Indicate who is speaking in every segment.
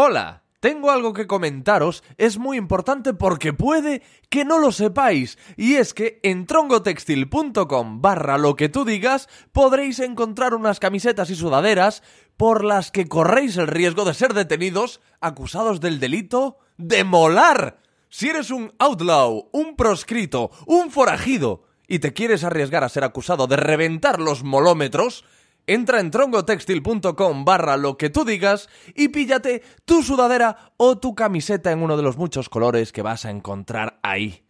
Speaker 1: Hola, tengo algo que comentaros, es muy importante porque puede que no lo sepáis, y es que en trongotextil.com barra lo que tú digas podréis encontrar unas camisetas y sudaderas por las que corréis el riesgo de ser detenidos acusados del delito de molar. Si eres un outlaw, un proscrito, un forajido, y te quieres arriesgar a ser acusado de reventar los molómetros, Entra en trongotextil.com barra lo que tú digas y píllate tu sudadera o tu camiseta en uno de los muchos colores que vas a encontrar ahí.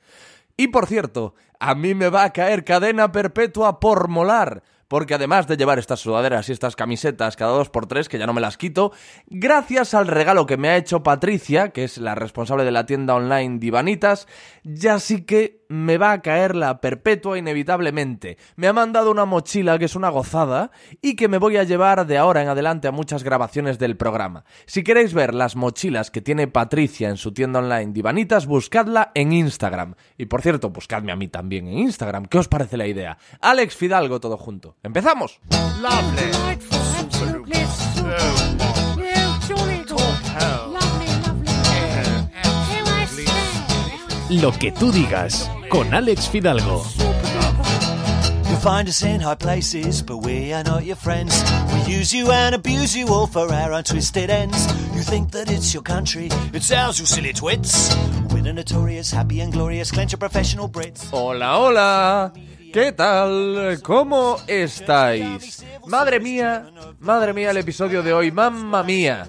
Speaker 1: Y por cierto, a mí me va a caer cadena perpetua por molar porque además de llevar estas sudaderas y estas camisetas cada dos por tres, que ya no me las quito, gracias al regalo que me ha hecho Patricia, que es la responsable de la tienda online Divanitas, ya sí que me va a caer la perpetua inevitablemente. Me ha mandado una mochila que es una gozada y que me voy a llevar de ahora en adelante a muchas grabaciones del programa. Si queréis ver las mochilas que tiene Patricia en su tienda online Divanitas, buscadla en Instagram. Y por cierto, buscadme a mí también en Instagram. ¿Qué os parece la idea? Alex Fidalgo todo junto. ¡Empezamos!
Speaker 2: Lo que tú digas
Speaker 1: con Alex Fidalgo.
Speaker 2: You'll find us in high places, but we are not your friends. We use you and abuse you all for our untwisted ends. You think that it's your country, it's ours, you silly twits. We're the notorious, happy and glorious clench of professional Brits.
Speaker 1: Hola, hola. ¿Qué tal? ¿Cómo estáis? Madre mía, madre mía el episodio de hoy, mamma mía.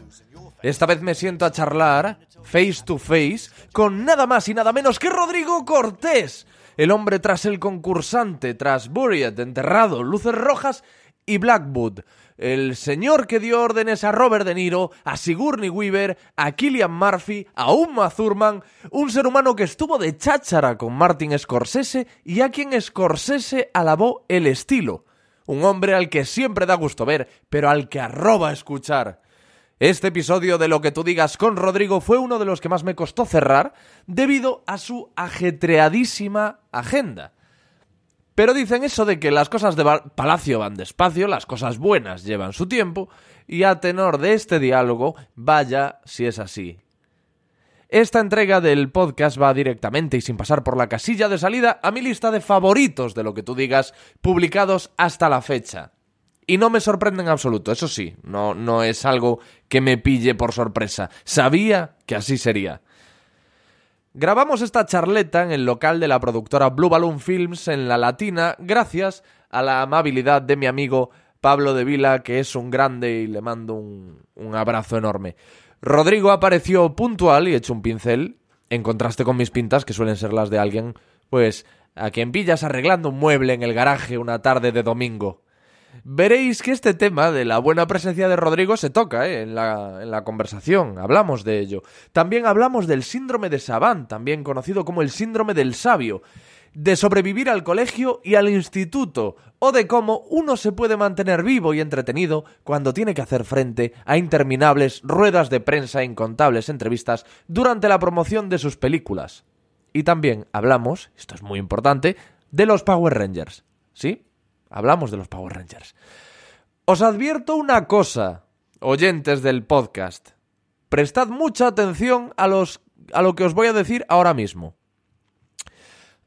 Speaker 1: Esta vez me siento a charlar face to face con nada más y nada menos que Rodrigo Cortés, el hombre tras el concursante, tras Buried, Enterrado, Luces Rojas y Blackwood el señor que dio órdenes a Robert De Niro, a Sigourney Weaver, a Killian Murphy, a Uma Thurman, un ser humano que estuvo de cháchara con Martin Scorsese y a quien Scorsese alabó el estilo. Un hombre al que siempre da gusto ver, pero al que arroba escuchar. Este episodio de Lo que tú digas con Rodrigo fue uno de los que más me costó cerrar debido a su ajetreadísima agenda. Pero dicen eso de que las cosas de Palacio van despacio, las cosas buenas llevan su tiempo, y a tenor de este diálogo, vaya si es así. Esta entrega del podcast va directamente y sin pasar por la casilla de salida a mi lista de favoritos de lo que tú digas, publicados hasta la fecha. Y no me sorprende en absoluto, eso sí, no, no es algo que me pille por sorpresa. Sabía que así sería. Grabamos esta charleta en el local de la productora Blue Balloon Films en La Latina gracias a la amabilidad de mi amigo Pablo de Vila, que es un grande y le mando un, abrazo enorme. Rodrigo apareció puntual y hecho un pincel, en contraste con mis pintas, que suelen ser las de alguien, pues a quien pillas arreglando un mueble en el garaje una tarde de domingo. Veréis que este tema de la buena presencia de Rodrigo se toca eh, en, la, conversación, hablamos de ello. También hablamos del síndrome de Savant, también conocido como el síndrome del sabio de sobrevivir al colegio y al instituto, o de cómo uno se puede mantener vivo y entretenido cuando tiene que hacer frente a interminables ruedas de prensa e incontables entrevistas durante la promoción de sus películas. Y también hablamos, esto es muy importante, de los Power Rangers. ¿Sí? Hablamos de los Power Rangers. Os advierto una cosa, oyentes del podcast. Prestad mucha atención a, los, a lo que os voy a decir ahora mismo.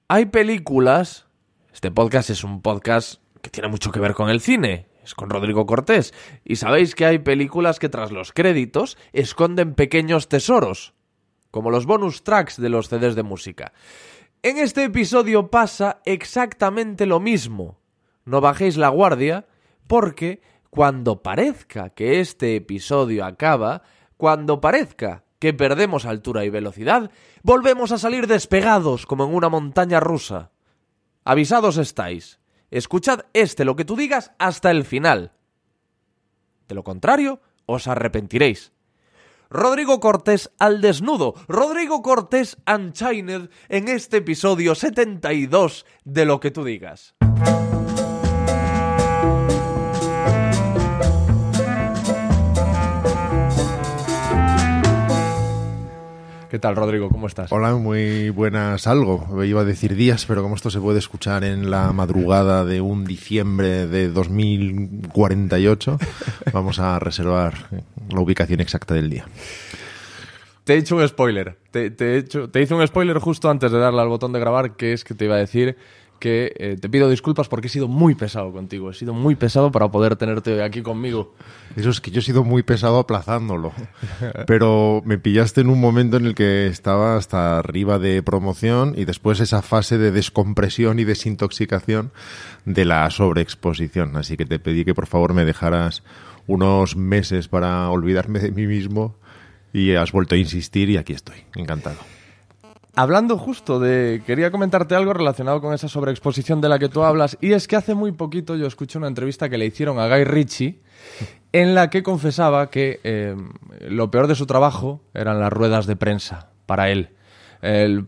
Speaker 1: Hay películas... Este podcast es un podcast que tiene mucho que ver con el cine, es con Rodrigo Cortés. Y sabéis que hay películas que tras los créditos esconden pequeños tesoros, como los bonus tracks de los CDs de música. En este episodio pasa exactamente lo mismo no bajéis la guardia porque cuando parezca que este episodio acaba, cuando parezca que perdemos altura y velocidad, volvemos a salir despegados como en una montaña rusa. Avisados estáis. Escuchad este lo que tú digas hasta el final. De lo contrario, os arrepentiréis. Rodrigo Cortés al desnudo, Rodrigo Cortés Unchained en este episodio 72 de Lo que tú digas. ¿Qué tal, Rodrigo? ¿Cómo estás?
Speaker 2: Hola, muy buenas algo. Iba a decir días, pero como esto se puede escuchar en la madrugada de un diciembre de 2048, vamos a reservar la ubicación exacta del día.
Speaker 1: Te he hecho un spoiler. Te, he hecho, te hice un spoiler justo antes de darle al botón de grabar, que es que te iba a decir que eh, te pido disculpas porque he sido muy pesado contigo. He sido muy pesado
Speaker 2: para poder tenerte aquí conmigo. Eso es que yo he sido muy pesado aplazándolo. Pero me pillaste en un momento en el que estaba hasta arriba de promoción y después esa fase de descompresión y desintoxicación de la sobreexposición. Así que te pedí que por favor me dejaras unos meses para olvidarme de mí mismo y has vuelto a insistir y aquí estoy, encantado.
Speaker 1: Hablando justo de. Quería comentarte algo relacionado con esa sobreexposición de la que tú hablas. Y es que hace muy poquito yo escuché una entrevista que le hicieron a Guy Ritchie en la que confesaba que eh, lo peor de su trabajo eran las ruedas de prensa para él. Eh,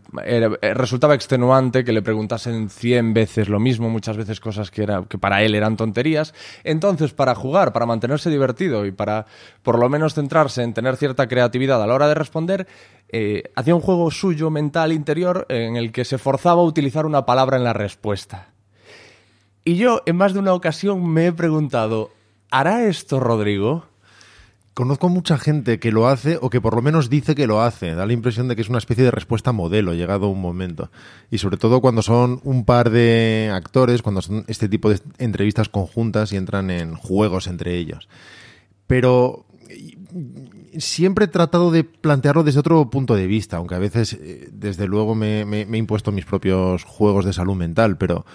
Speaker 1: resultaba extenuante que le preguntasen cien veces lo mismo, muchas veces cosas que, que para él eran tonterías. Entonces, para jugar, para mantenerse divertido y para por lo menos centrarse en tener cierta creatividad a la hora de responder, eh, hacía un juego suyo, mental, interior, en el que se forzaba a utilizar una palabra en la respuesta. Y yo en más de una ocasión me he preguntado,
Speaker 2: ¿hará esto Rodrigo? Conozco mucha gente que lo hace o que por lo menos dice que lo hace. Da la impresión de que es una especie de respuesta modelo llegado un momento. Y sobre todo cuando son un par de actores, cuando son este tipo de entrevistas conjuntas y entran en juegos entre ellos. Pero siempre he tratado de plantearlo desde otro punto de vista, aunque a veces, eh, desde luego, me, me he impuesto mis propios juegos de salud mental, pero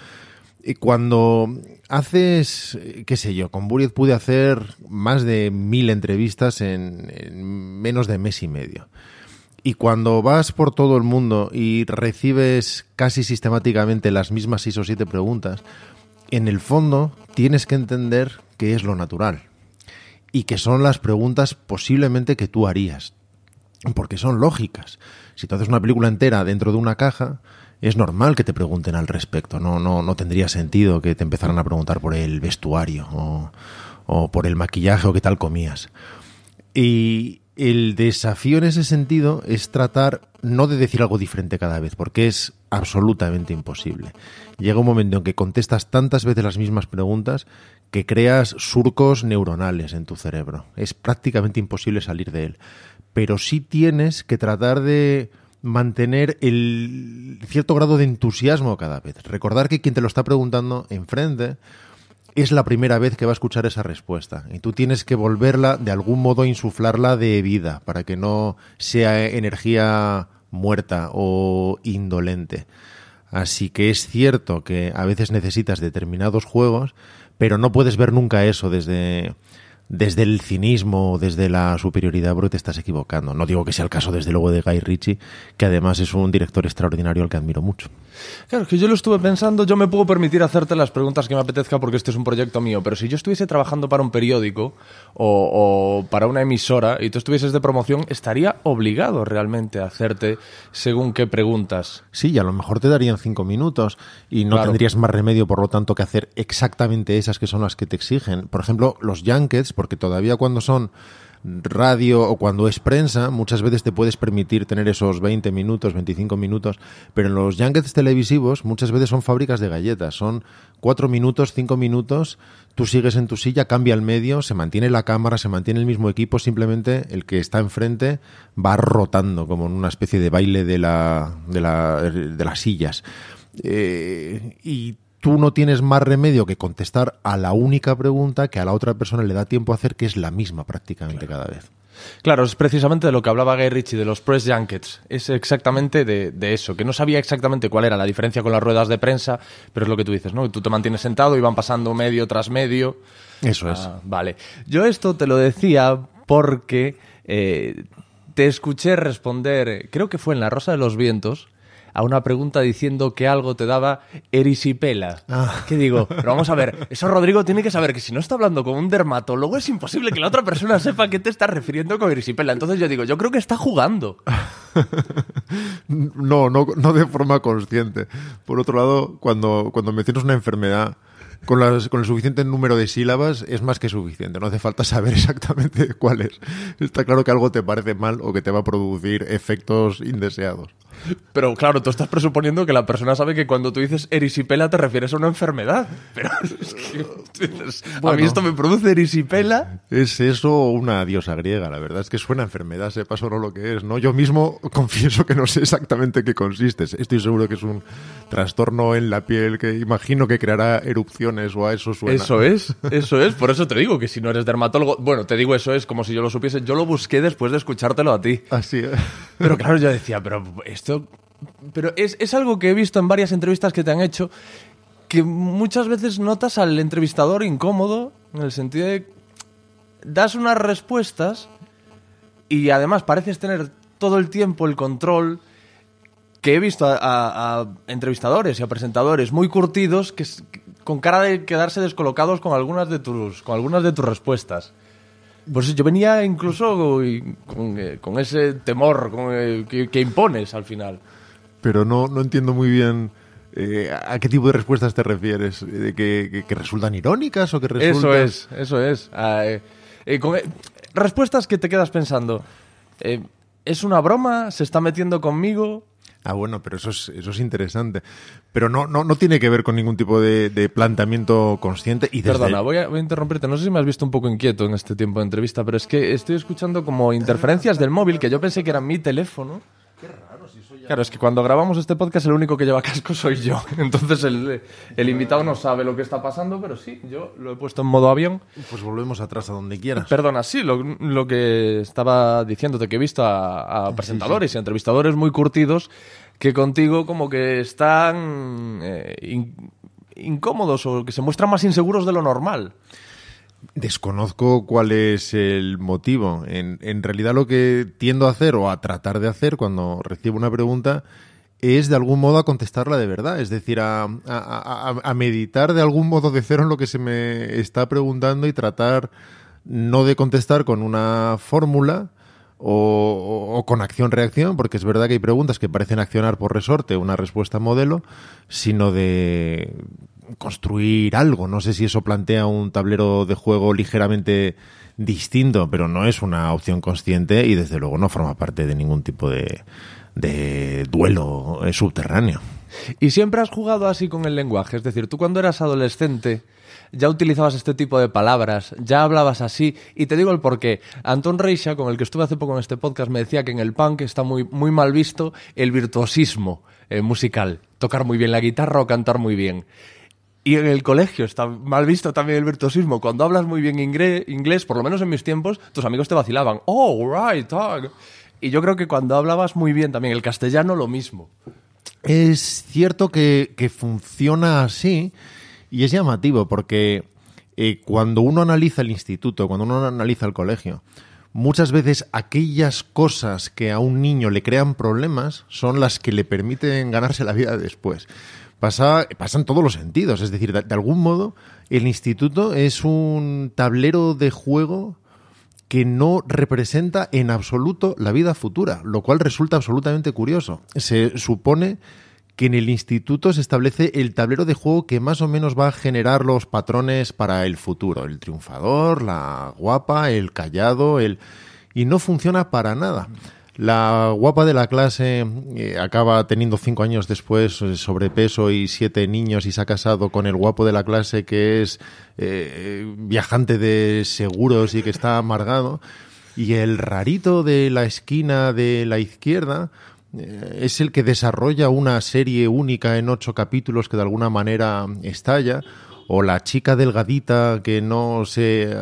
Speaker 2: cuando haces, qué sé yo, con Buried pude hacer más de mil entrevistas en, menos de mes y medio. Y cuando vas por todo el mundo y recibes casi sistemáticamente las mismas seis o siete preguntas, en el fondo tienes que entender que es lo natural y que son las preguntas posiblemente que tú harías, porque son lógicas. Si tú haces una película entera dentro de una caja, es normal que te pregunten al respecto. No, no, no tendría sentido que te empezaran a preguntar por el vestuario o, o por el maquillaje o qué tal comías. Y el desafío en ese sentido es tratar no de decir algo diferente cada vez, porque es absolutamente imposible. Llega un momento en que contestas tantas veces las mismas preguntas que creas surcos neuronales en tu cerebro. Es prácticamente imposible salir de él. Pero sí tienes que tratar de mantener el cierto grado de entusiasmo cada vez. Recordar que quien te lo está preguntando enfrente es la primera vez que va a escuchar esa respuesta y tú tienes que volverla, de algún modo, insuflarla de vida para que no sea energía muerta o indolente. Así que es cierto que a veces necesitas determinados juegos, pero no puedes ver nunca eso desde, desde el cinismo desde la superioridad, bro, te estás equivocando. No digo que sea el caso, desde luego, de Guy Ritchie, que además es un director extraordinario al que admiro mucho.
Speaker 1: Claro, que yo lo estuve pensando, yo me puedo permitir hacerte las preguntas que me apetezca porque este es un proyecto mío, pero si yo estuviese trabajando para un periódico o, para una emisora y tú estuvieses de promoción, estaría obligado realmente a hacerte según qué preguntas.
Speaker 2: Sí, y a lo mejor te darían cinco minutos y no tendrías más remedio, por lo tanto, que hacer exactamente esas que son las que te exigen. Por ejemplo, los Yankees porque todavía cuando son radio o cuando es prensa, muchas veces te puedes permitir tener esos 20 minutos, 25 minutos, pero en los junkets televisivos muchas veces son fábricas de galletas, son 4 minutos, 5 minutos, tú sigues en tu silla, cambia el medio, se mantiene la cámara, se mantiene el mismo equipo, simplemente el que está enfrente va rotando como en una especie de baile de, la, de, la, de las sillas. Eh, y tú no tienes más remedio que contestar a la única pregunta que a la otra persona le da tiempo a hacer, que es la misma prácticamente cada vez.
Speaker 1: Claro, es precisamente de lo que hablaba Gay Ritchie, de los press junkets. Es exactamente de, eso, que no sabía exactamente cuál era la diferencia con las ruedas de prensa, pero es lo que tú dices, ¿no? Tú te mantienes sentado y van pasando medio tras medio. Eso es. Ah, vale. Yo esto te lo decía porque eh, te escuché responder, creo que fue en La Rosa de los Vientos, a una pregunta diciendo que algo te daba erisipela. Ah. qué digo, pero vamos a ver, eso Rodrigo tiene que saber que si no está hablando con un dermatólogo es imposible que la otra persona sepa a qué te está refiriendo con erisipela. Entonces yo digo, yo creo que está jugando.
Speaker 2: No, no, no de forma consciente. Por otro lado, cuando, cuando tienes una enfermedad, con, con, el suficiente número de sílabas es más que suficiente. No hace falta saber exactamente cuál es. Está claro que algo te parece mal o que te va a producir efectos indeseados. Pero claro, tú estás presuponiendo que la persona
Speaker 1: sabe que cuando tú dices erisipela te refieres a una enfermedad. Pero es que, a mí esto me produce
Speaker 2: erisipela. Es eso una diosa griega, la verdad es que suena enfermedad, sepa o no lo que es, ¿no? Yo mismo confieso que no sé exactamente qué consiste. Estoy seguro que es un trastorno en la piel que imagino que creará erupciones o a eso suena. Eso es,
Speaker 1: eso es. Por eso te digo que si no eres dermatólogo, bueno, te digo eso es como si yo lo supiese. Yo lo busqué después de escuchártelo a ti. Así Pero claro, yo decía, pero esto pero es, algo que he visto en varias entrevistas que te han hecho, que muchas veces notas al entrevistador incómodo, en el sentido de das unas respuestas y además pareces tener todo el tiempo el control que he visto a, a entrevistadores y a presentadores muy curtidos que, con cara de quedarse descolocados con algunas de tus con algunas de tus respuestas. Pues yo venía incluso eh, con, ese temor que, impones al final.
Speaker 2: Pero no, entiendo muy bien eh, a qué tipo de respuestas te refieres. ¿Que, que, resultan irónicas o que resultan...? Eso es,
Speaker 1: eso es. Ah, eh, respuestas que te quedas pensando.
Speaker 2: ¿Es una broma? ¿Se está metiendo conmigo? Ah, bueno, pero eso es, eso es interesante. Pero no, no, no tiene que ver con ningún tipo de, planteamiento consciente. Y Perdona, voy
Speaker 1: a, voy a, interrumpirte. No sé si me has visto un poco inquieto en este tiempo de entrevista, pero es que estoy escuchando como interferencias del móvil que yo pensé que era mi teléfono. Qué raro. Claro, es que cuando grabamos este podcast el único que lleva casco soy yo. Entonces el, invitado no sabe lo que está pasando, pero sí, yo lo he puesto en modo avión. Pues volvemos atrás a donde quieras. Perdona, sí, lo, que estaba diciéndote que he visto a, presentadores y entrevistadores muy curtidos que contigo como que están
Speaker 2: eh, incómodos o que se muestran más inseguros de lo normal. Desconozco cuál es el motivo. En, realidad lo que tiendo a hacer o a tratar de hacer cuando recibo una pregunta es de algún modo a contestarla de verdad, es decir, a, meditar de algún modo de cero en lo que se me está preguntando y tratar no de contestar con una fórmula, o, con acción-reacción, porque es verdad que hay preguntas que parecen accionar por resorte una respuesta modelo, sino de construir algo. No sé si eso plantea un tablero de juego ligeramente distinto, pero no es una opción consciente y desde luego no forma parte de ningún tipo de, duelo eh, subterráneo. ¿Y siempre
Speaker 1: has jugado así con el lenguaje? Es decir, tú cuando eras adolescente ya utilizabas este tipo de palabras, ya hablabas así, y te digo el porqué. Anton Reixa, con el que estuve hace poco en este podcast, me decía que en el punk está muy, muy mal visto el virtuosismo eh, musical, tocar muy bien la guitarra o cantar muy bien. Y en el colegio está mal visto también el virtuosismo. Cuando hablas muy bien inglés, por lo menos en mis tiempos, tus amigos te vacilaban. Oh, right, talk. Y yo creo que cuando hablabas muy bien también el castellano, lo mismo.
Speaker 2: Es cierto que, funciona así y es llamativo porque eh, cuando uno analiza el instituto, cuando uno analiza el colegio, muchas veces aquellas cosas que a un niño le crean problemas son las que le permiten ganarse la vida después pasa, en todos los sentidos. Es decir, de, de, algún modo, el instituto es un tablero de juego que no representa en absoluto la vida futura, lo cual resulta absolutamente curioso. Se supone que en el instituto se establece el tablero de juego que más o menos va a generar los patrones para el futuro. El triunfador, la guapa, el callado, el... Y no funciona para nada. La guapa de la clase eh, acaba teniendo cinco años después eh, sobrepeso y siete niños y se ha casado con el guapo de la clase que es eh, viajante de seguros y que está amargado. Y el rarito de la esquina de la izquierda es el que desarrolla una serie única en ocho capítulos que de alguna manera estalla. O la chica delgadita que no, se,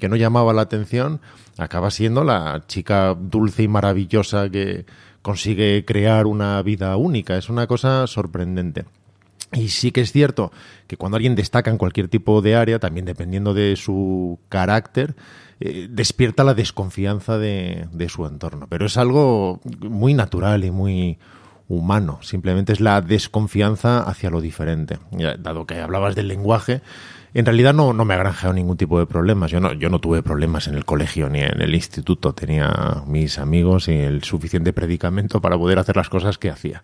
Speaker 2: que no llamaba la atención acaba siendo la chica dulce y maravillosa que consigue crear una vida única. Es una cosa sorprendente. Y sí que es cierto que cuando alguien destaca en cualquier tipo de área, también dependiendo de su carácter, eh, despierta la desconfianza de, de, su entorno. Pero es algo muy natural y muy humano. Simplemente es la desconfianza hacia lo diferente. Dado que hablabas del lenguaje, en realidad no, no me ha granjeado ningún tipo de problemas. Yo no, yo no tuve problemas en el colegio ni en el instituto. Tenía mis amigos y el suficiente predicamento para poder hacer las cosas que hacía.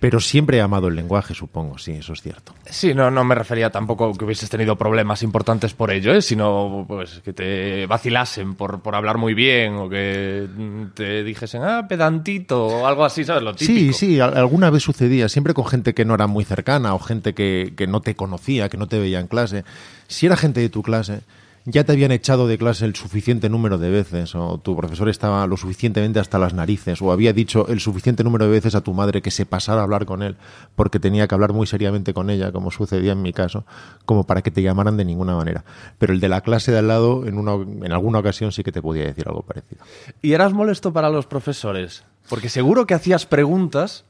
Speaker 2: Pero siempre he amado el lenguaje, supongo, sí, eso es cierto.
Speaker 1: Sí, no, no me refería tampoco que hubieses tenido problemas importantes por ello, ¿eh? sino pues, que te vacilasen por, hablar muy bien o que te dijesen, ah, pedantito o algo así, ¿sabes? Lo Sí,
Speaker 2: sí, alguna vez sucedía, siempre con gente que no era muy cercana o gente que, que no te conocía, que no te veía en clase. Si era gente de tu clase, ya te habían echado de clase el suficiente número de veces, o tu profesor estaba lo suficientemente hasta las narices, o había dicho el suficiente número de veces a tu madre que se pasara a hablar con él, porque tenía que hablar muy seriamente con ella, como sucedía en mi caso, como para que te llamaran de ninguna manera. Pero el de la clase de al lado, en, una, en alguna ocasión sí que te podía decir algo parecido.
Speaker 1: ¿Y eras molesto para los profesores? Porque seguro que hacías preguntas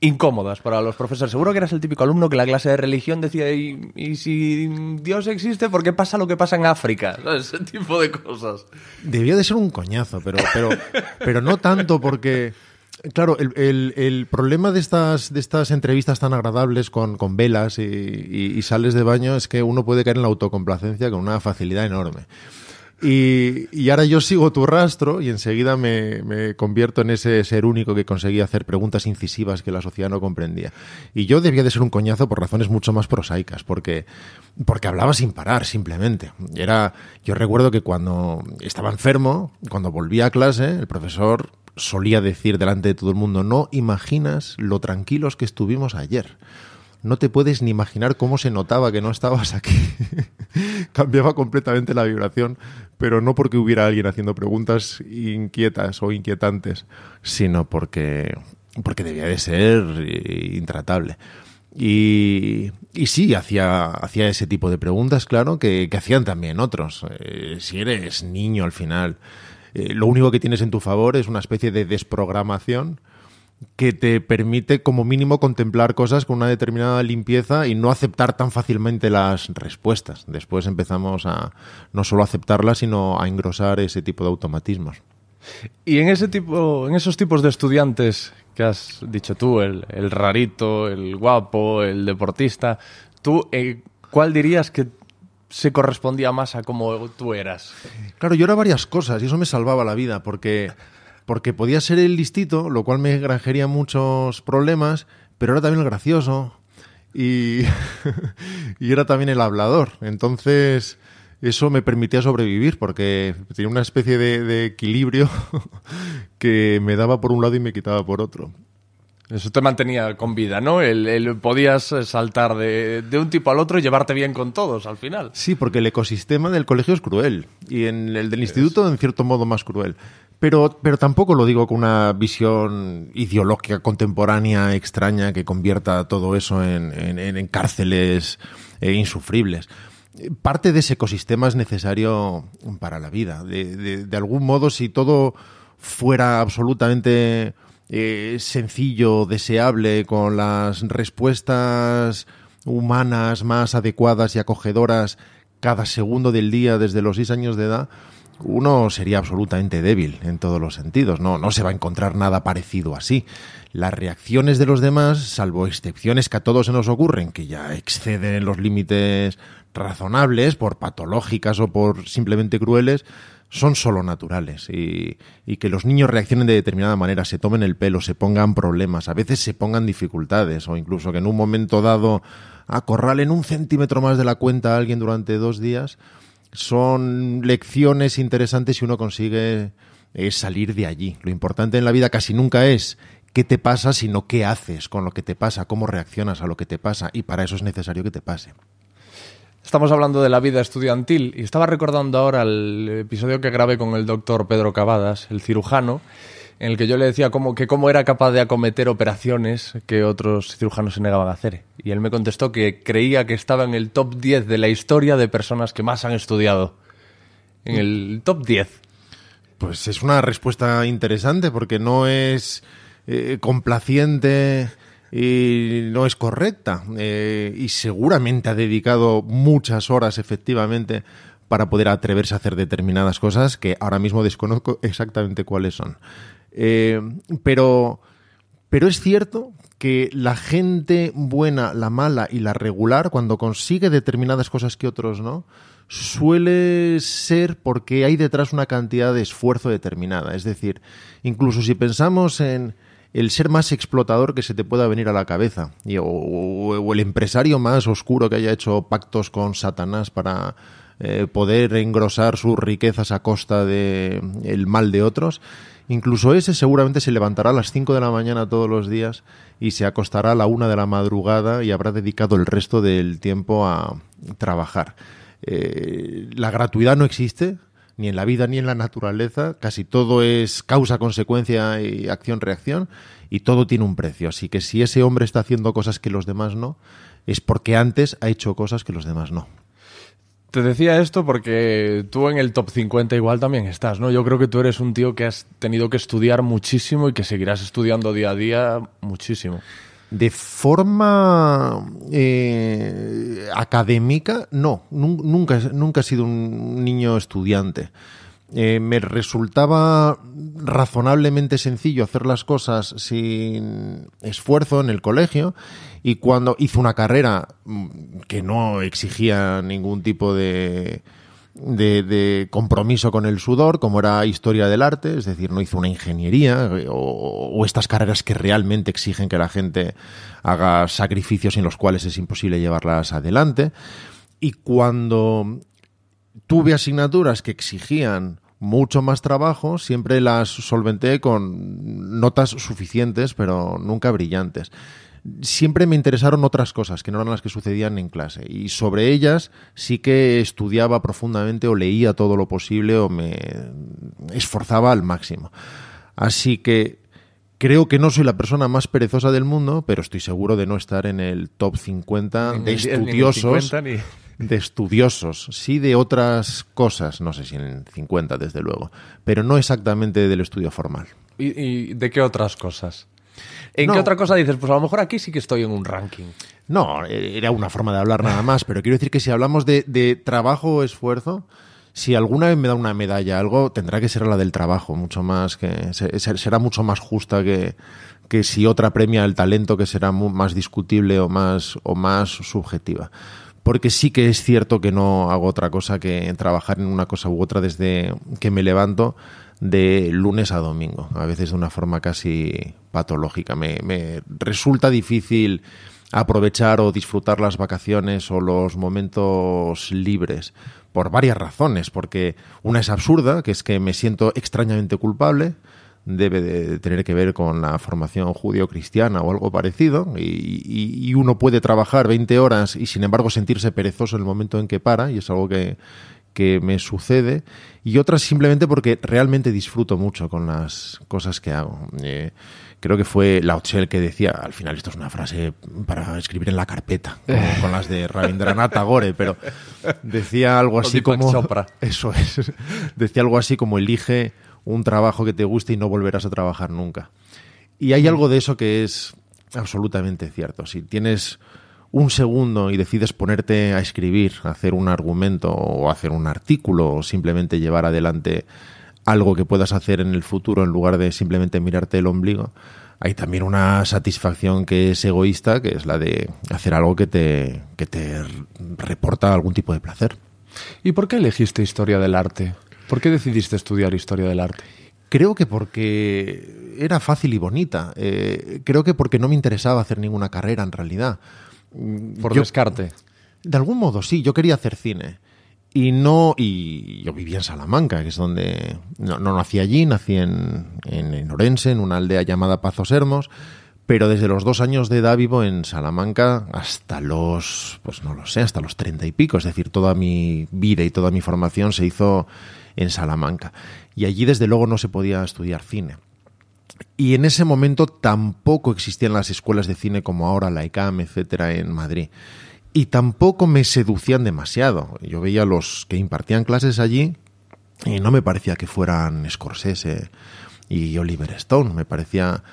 Speaker 1: incómodas para los profesores. Seguro que eras el típico alumno que la clase de religión decía, ¿y, si Dios existe, por qué pasa lo que pasa
Speaker 2: en África?
Speaker 1: Ese tipo de cosas.
Speaker 2: Debía de ser un coñazo, pero, pero, pero no tanto porque... Claro, el, problema de estas, de estas entrevistas tan agradables con, con velas y, sales de baño es que uno puede caer en la autocomplacencia con una facilidad enorme. Y, ahora yo sigo tu rastro y enseguida me, me, convierto en ese ser único que conseguía hacer preguntas incisivas que la sociedad no comprendía. Y yo debía de ser un coñazo por razones mucho más prosaicas, porque, porque hablaba sin parar, simplemente. Era, yo recuerdo que cuando estaba enfermo, cuando volvía a clase, el profesor solía decir delante de todo el mundo, no imaginas lo tranquilos que estuvimos ayer no te puedes ni imaginar cómo se notaba que no estabas aquí. Cambiaba completamente la vibración, pero no porque hubiera alguien haciendo preguntas inquietas o inquietantes, sino porque, porque debía de ser intratable. Y, sí, hacía, ese tipo de preguntas, claro, que, hacían también otros. Eh, si eres niño al final, eh, lo único que tienes en tu favor es una especie de desprogramación que te permite como mínimo contemplar cosas con una determinada limpieza y no aceptar tan fácilmente las respuestas. Después empezamos a no solo aceptarlas, sino a engrosar ese tipo de automatismos.
Speaker 1: Y en ese tipo, en esos tipos de estudiantes que has dicho tú, el, rarito, el guapo, el deportista, ¿tú eh, cuál dirías que se correspondía más a cómo tú eras?
Speaker 2: Claro, yo era varias cosas y eso me salvaba la vida porque porque podía ser el listito, lo cual me granjería muchos problemas, pero era también el gracioso y, era también el hablador. Entonces, eso me permitía sobrevivir porque tenía una especie de equilibrio que me daba por un lado y me quitaba por otro.
Speaker 1: Eso te mantenía con vida, ¿no? podías eh, saltar de, un tipo al otro y llevarte bien con todos al final.
Speaker 2: Sí, porque el ecosistema del colegio es cruel y en el del instituto en cierto modo más cruel. Pero, tampoco lo digo con una visión ideológica contemporánea extraña que convierta todo eso en, cárceles eh, insufribles parte de ese ecosistema es necesario para la vida. de algún modo, si todo fuera absolutamente eh, sencillo, deseable, con las respuestas humanas más adecuadas y acogedoras cada segundo del día desde los seis años de edad, uno sería absolutamente débil en todos los sentidos. No, no se va a encontrar nada parecido así. Las reacciones de los demás, salvo excepciones que a todos se nos ocurren, que ya exceden los límites razonables, por patológicas o por simplemente crueles, son solo naturales y, que los niños reaccionen de determinada manera, se tomen el pelo, se pongan problemas, a veces se pongan dificultades o incluso que en un momento dado acorralen un centímetro más de la cuenta a alguien durante dos días, son lecciones interesantes y uno consigue eh, salir de allí. Lo importante en la vida casi nunca es qué te pasa, sino qué haces con lo que te pasa, cómo reaccionas a lo que te pasa y para eso es necesario que te pase.
Speaker 1: Estamos hablando de la vida estudiantil y estaba recordando ahora el episodio que grabé con el doctor Pedro Cavadas, el cirujano, en el que yo le decía cómo, que cómo era capaz de acometer operaciones que otros cirujanos se negaban a hacer. Y él me contestó que creía que estaba en el top 10 de la historia de personas que más han estudiado. En el top 10.
Speaker 2: Pues es una respuesta interesante porque no es eh, complaciente y no es correcta eh, y seguramente ha dedicado muchas horas efectivamente para poder atreverse a hacer determinadas cosas que ahora mismo desconozco exactamente cuáles son. Eh, pero, pero es cierto que la gente buena, la mala y la regular, cuando consigue determinadas cosas que otros no, suele ser porque hay detrás una cantidad de esfuerzo determinada. Es decir, incluso si pensamos en, el ser más explotador que se te pueda venir a la cabeza, y, o, el empresario más oscuro que haya hecho pactos con Satanás para eh, poder engrosar sus riquezas a costa del el mal de otros. Incluso ese seguramente se levantará a las 5 de la mañana todos los días y se acostará a la 1 de la madrugada y habrá dedicado el resto del tiempo a trabajar. Eh, la gratuidad no existe, ni en la vida ni en la naturaleza, casi todo es causa, consecuencia y acción, reacción, y todo tiene un precio. Así que si ese hombre está haciendo cosas que los demás no, es porque antes ha hecho cosas que los demás no. Te decía esto
Speaker 1: porque tú en el top 50 igual también estás, ¿no? Yo creo que tú eres un tío que has tenido que estudiar
Speaker 2: muchísimo y que seguirás estudiando día a día muchísimo. De forma eh, académica, no, nunca, nunca he sido un niño estudiante. Eh, me resultaba razonablemente sencillo hacer las cosas sin esfuerzo en el colegio y cuando hice una carrera mm, que no exigía ningún tipo de, de, compromiso con el sudor, como era historia del arte, es decir, no hizo una ingeniería eh, o, estas carreras que realmente exigen que la gente haga sacrificios en los cuales es imposible llevarlas adelante. Y cuando tuve asignaturas que exigían mucho más trabajo, siempre las solventé con notas suficientes, pero nunca brillantes siempre me interesaron otras cosas que no eran las que sucedían en clase. Y sobre ellas sí que estudiaba profundamente o leía todo lo posible o me esforzaba al máximo. Así que creo que no soy la persona más perezosa del mundo, pero estoy seguro de no estar en el top 50 de estudiosos. De estudiosos, sí de otras cosas, no sé si en 50 desde luego, pero no exactamente del estudio formal. y de qué otras cosas?
Speaker 1: ¿En qué otra cosa dices? Pues a lo mejor aquí sí que estoy en un ranking.
Speaker 2: No, era una forma de hablar nada más, pero quiero decir que si hablamos de, trabajo o esfuerzo, si alguna vez me da una medalla, algo tendrá que ser la del trabajo, mucho más que será mucho más justa que, si otra premia el talento que será más discutible o más o más subjetiva. Porque sí que es cierto que no hago otra cosa que trabajar en una cosa u otra desde que me levanto de lunes a domingo, a veces de una forma casi patológica. Me, me resulta difícil aprovechar o disfrutar las vacaciones o los momentos libres por varias razones, porque una es absurda, que es que me siento extrañamente culpable, debe de tener que ver con la formación judío-cristiana o algo parecido, y, y, uno puede trabajar 20 horas y sin embargo sentirse perezoso en el momento en que para, y es algo que, que me sucede y otras simplemente porque realmente disfruto mucho con las cosas que hago. Eh, creo que fue Lauchel que decía, al final esto es una frase para escribir en la carpeta, eh. con las de Rabindranath Tagore, pero decía algo así como... Eso es. Decía algo así como elige un trabajo que te guste y no volverás a trabajar nunca. Y hay mm. algo de eso que es absolutamente cierto. Si tienes un segundo y decides ponerte a escribir, hacer un argumento o hacer un artículo o simplemente llevar adelante algo que puedas hacer en el futuro en lugar de simplemente mirarte el ombligo, hay también una satisfacción que es egoísta, que es la de hacer algo que te, te reporta algún tipo de placer. ¿Y por qué elegiste historia del arte? ¿Por qué decidiste estudiar historia del arte? Creo que porque era fácil y bonita. Eh, creo que porque no me interesaba hacer ninguna carrera en realidad. Mm, Por descarte. De algún modo, sí, yo quería hacer cine. Y no, y yo vivía en Salamanca, que es donde. No, no nací allí, nací en, en, en, Orense, en una aldea llamada Pazos Hermos, pero desde los dos años de edad vivo en Salamanca hasta los. Pues no lo sé, hasta los treinta y pico. Es decir, toda mi vida y toda mi formación se hizo en Salamanca. Y allí, desde luego, no se podía estudiar cine. Y en ese momento tampoco existían las escuelas de cine como ahora, la ICAM, e etcétera, en Madrid. Y tampoco me seducían demasiado. Yo veía a los que impartían clases allí y no me parecía que fueran Scorsese y Oliver Stone. Me parecía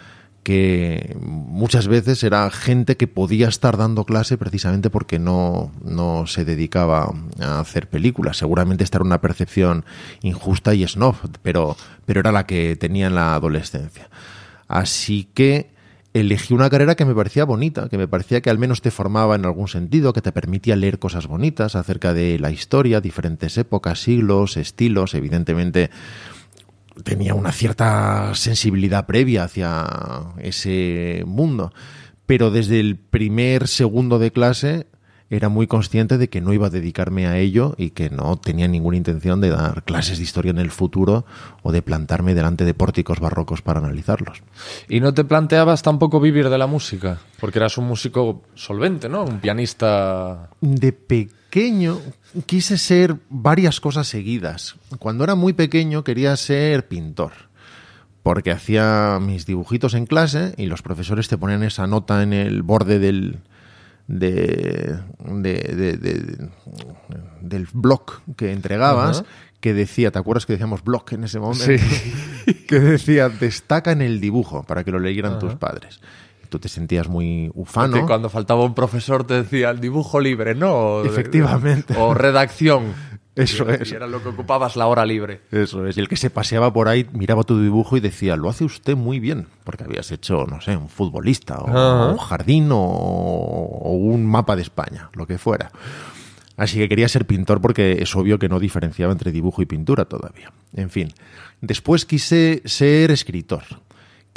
Speaker 2: que muchas veces era gente que podía estar dando clase precisamente porque no, no se dedicaba a hacer películas. Seguramente esta era una percepción injusta y snob, pero, pero era la que tenía en la adolescencia. Así que elegí una carrera que me parecía bonita, que me parecía que al menos te formaba en algún sentido, que te permitía leer cosas bonitas acerca de la historia, diferentes épocas, siglos, estilos, evidentemente tenía una cierta sensibilidad previa hacia ese mundo, pero desde el primer segundo de clase era muy consciente de que no iba a dedicarme a ello y que no tenía ninguna intención de dar clases de historia en el futuro o de plantarme delante de pórticos barrocos para analizarlos.
Speaker 1: ¿Y no te planteabas tampoco vivir de la música? Porque eras un músico solvente, ¿no? Un pianista...
Speaker 2: De pequeño, quise ser varias cosas seguidas. Cuando era muy pequeño quería ser pintor, porque hacía mis dibujitos en clase y los profesores te ponían esa nota en el borde del, del blog que entregabas. Que decía, ¿te acuerdas que decíamos blog en ese momento? que decía, destaca en el dibujo para que lo leyeran tus padres tú te sentías muy ufano. cuando
Speaker 1: faltaba un profesor te decía el dibujo libre, ¿no? Efectivamente. O redacción. Eso es. era lo que ocupabas la hora libre.
Speaker 2: Eso es. Y el que se paseaba por ahí miraba tu dibujo y decía, lo hace usted muy bien, porque habías hecho, no sé, un futbolista, o un jardín, o un mapa de España, lo que fuera. Así que quería ser pintor porque es obvio que no diferenciaba entre dibujo y pintura todavía. En fin, después quise ser escritor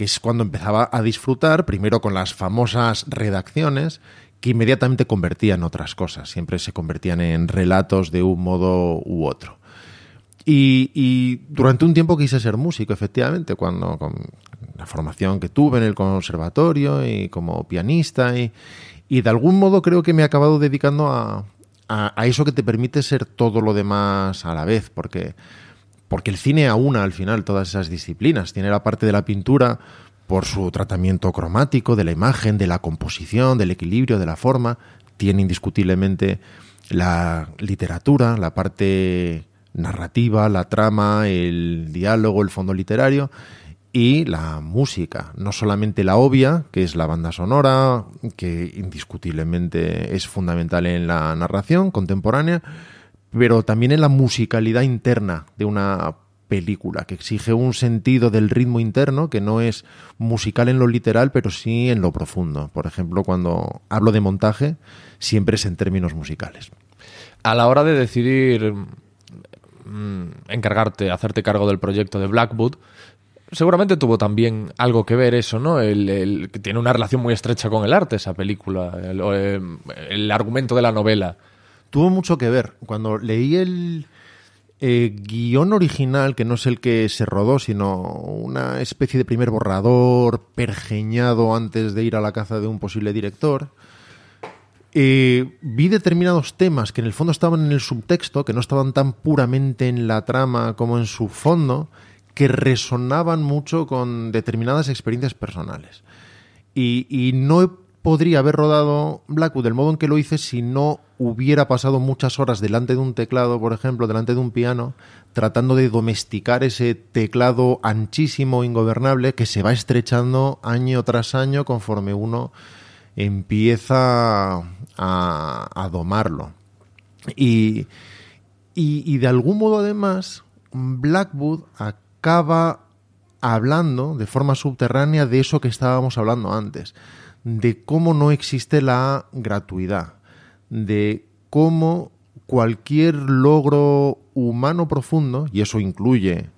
Speaker 2: que es cuando empezaba a disfrutar, primero con las famosas redacciones, que inmediatamente convertían otras cosas, siempre se convertían en relatos de un modo u otro. Y, durante un tiempo quise ser músico, efectivamente, cuando con la formación que tuve en el conservatorio y como pianista, y, y de algún modo creo que me he acabado dedicando a eso que te permite ser todo lo demás a la vez, porque porque el cine aúna al final todas esas disciplinas. Tiene la parte de la pintura por su tratamiento cromático, de la imagen, de la composición, del equilibrio, de la forma. Tiene indiscutiblemente la literatura, la parte narrativa, la trama, el diálogo, el fondo literario y la música, no solamente la obvia, que es la banda sonora, que indiscutiblemente es fundamental en la narración contemporánea, pero también en la musicalidad interna de una película, que exige un sentido del ritmo interno que no es musical en lo literal, pero sí en lo profundo. Por ejemplo, cuando hablo de montaje, siempre es en términos musicales.
Speaker 1: A la hora de decidir mm, encargarte, hacerte cargo del proyecto de Blackwood, seguramente tuvo también algo que ver eso, ¿no? El, que tiene una relación muy estrecha con el arte esa película, el eh, argumento de la novela
Speaker 2: tuvo mucho que ver. Cuando leí el eh, guión original, que no es el que se rodó, sino una especie de primer borrador pergeñado antes de ir a la caza de un posible director, eh, vi determinados temas que en el fondo estaban en el subtexto, que no estaban tan puramente en la trama como en su fondo, que resonaban mucho con determinadas experiencias personales. Y, y no he podría haber rodado Blackwood del modo en que lo hice si no hubiera pasado muchas horas delante de un teclado, por ejemplo, delante de un piano, tratando de domesticar ese teclado anchísimo, ingobernable, que se va estrechando año tras año conforme uno empieza a, domarlo. y de algún modo además, Blackwood acaba hablando de forma subterránea de eso que estábamos hablando antes de cómo no existe la gratuidad, de cómo cualquier logro humano profundo, y eso incluye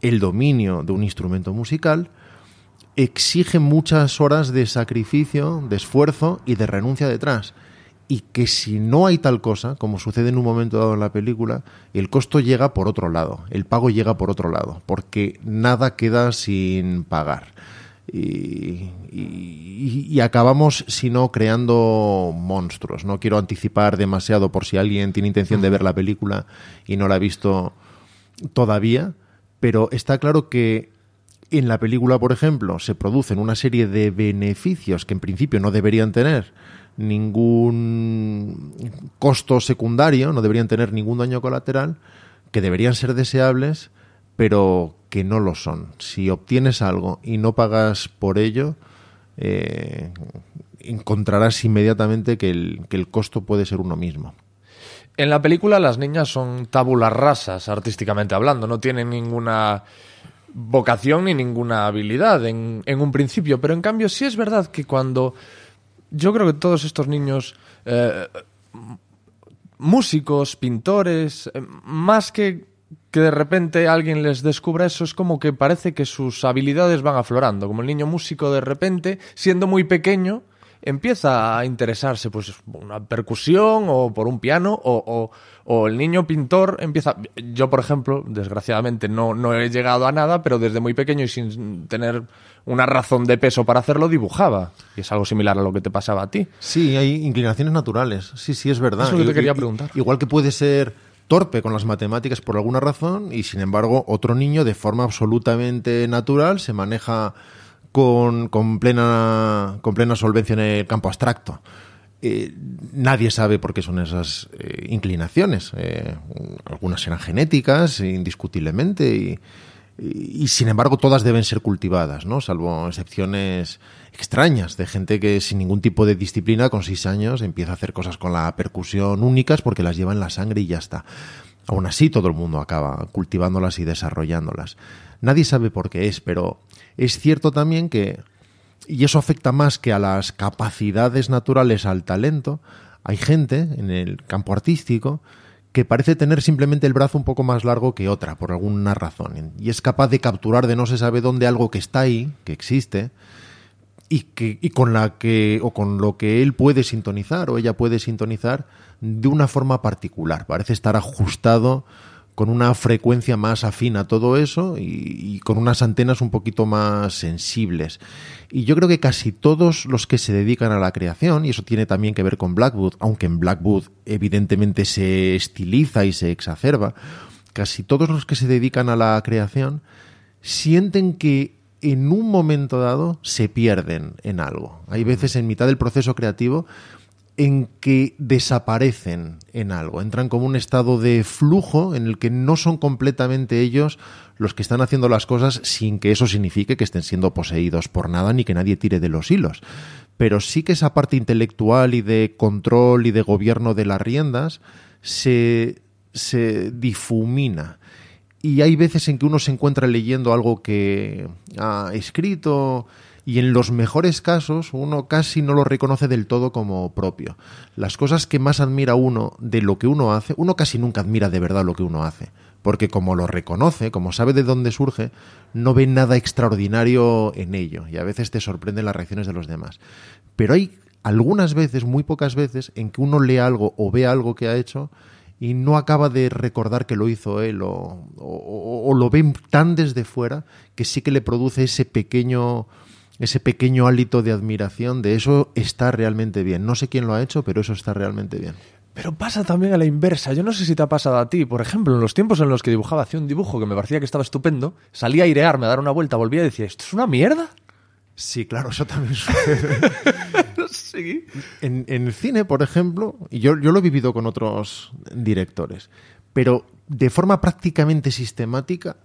Speaker 2: el dominio de un instrumento musical, exige muchas horas de sacrificio, de esfuerzo y de renuncia detrás. Y que si no hay tal cosa, como sucede en un momento dado en la película, el costo llega por otro lado, el pago llega por otro lado, porque nada queda sin pagar. Y, acabamos, si no, creando monstruos. No quiero anticipar demasiado por si alguien tiene intención de ver la película y no la ha visto todavía, pero está claro que en la película, por ejemplo, se producen una serie de beneficios que en principio no deberían tener ningún costo secundario, no deberían tener ningún daño colateral, que deberían ser deseables, pero que no lo son. Si obtienes algo y no pagas por ello, eh, encontrarás inmediatamente que el, costo puede ser uno mismo.
Speaker 1: En la película las niñas son tábulas rasas, artísticamente hablando, no tienen ninguna vocación ni ninguna habilidad en, un principio, pero en cambio sí es verdad que cuando yo creo que todos estos niños, eh, músicos, pintores, eh, más que que de repente alguien les descubra eso, es como que parece que sus habilidades van aflorando, como el niño músico de repente, siendo muy pequeño, empieza a interesarse pues una percusión o por un piano o, el niño pintor empieza yo por ejemplo desgraciadamente no, no he llegado a nada pero desde muy pequeño y sin tener una razón de peso para hacerlo dibujaba y es algo similar a lo que te pasaba a
Speaker 2: ti sí hay inclinaciones naturales sí sí es verdad eso es lo que te quería preguntar igual que puede ser torpe con las matemáticas por alguna razón y sin embargo otro niño de forma absolutamente natural se maneja con, plena, con plena solvencia en el campo abstracto. Eh, nadie sabe por qué son esas eh, inclinaciones. Eh, algunas eran genéticas, indiscutiblemente, y, y, sin embargo todas deben ser cultivadas, ¿no? salvo excepciones extrañas de gente que sin ningún tipo de disciplina con seis años empieza a hacer cosas con la percusión únicas porque las lleva en la sangre y ya está. Aún así todo el mundo acaba cultivándolas y desarrollándolas. Nadie sabe por qué es, pero es cierto también que, y eso afecta más que a las capacidades naturales al talento, hay gente en el campo artístico que parece tener simplemente el brazo un poco más largo que otra, por alguna razón, y es capaz de capturar de no se sabe dónde algo que está ahí, que existe, y, que, y con la que o con lo que él puede sintonizar o ella puede sintonizar de una forma particular. Parece estar ajustado con una frecuencia más afín a todo eso y, y, con unas antenas un poquito más sensibles. Y yo creo que casi todos los que se dedican a la creación, y eso tiene también que ver con Blackwood, aunque en Blackwood evidentemente se estiliza y se exacerba, casi todos los que se dedican a la creación sienten que en un momento dado se pierden en algo. Hay veces en mitad del proceso creativo en que desaparecen en algo, entran como un estado de flujo en el que no son completamente ellos los que están haciendo las cosas sin que eso signifique que estén siendo poseídos por nada ni que nadie tire de los hilos. Pero sí que esa parte intelectual y de control y de gobierno de las riendas se, difumina y hay veces en que uno se encuentra leyendo algo que ha escrito y en los mejores casos uno casi no lo reconoce del todo como propio. Las cosas que más admira uno de lo que uno hace, uno casi nunca admira de verdad lo que uno hace, porque como lo reconoce, como sabe de dónde surge, no ve nada extraordinario en ello y a veces te sorprenden las reacciones de los demás. Pero hay algunas veces, muy pocas veces, en que uno lee algo o ve algo que ha hecho y no acaba de recordar que lo hizo él o, lo ven tan desde fuera que sí que le produce ese pequeño ese pequeño hálito de admiración de eso está realmente bien. No sé quién lo ha hecho, pero eso está realmente bien. Pero pasa también a la inversa. Yo no sé si te ha pasado a ti. Por ejemplo, en los tiempos en los
Speaker 1: que dibujaba, hacía un dibujo que me parecía que estaba estupendo, salía a airearme, a dar una vuelta, volvía y decía, ¿esto es una mierda?
Speaker 2: Sí, claro, eso también sucede. En, el cine, por ejemplo, y yo, lo he vivido con otros directores, pero de forma prácticamente sistemática,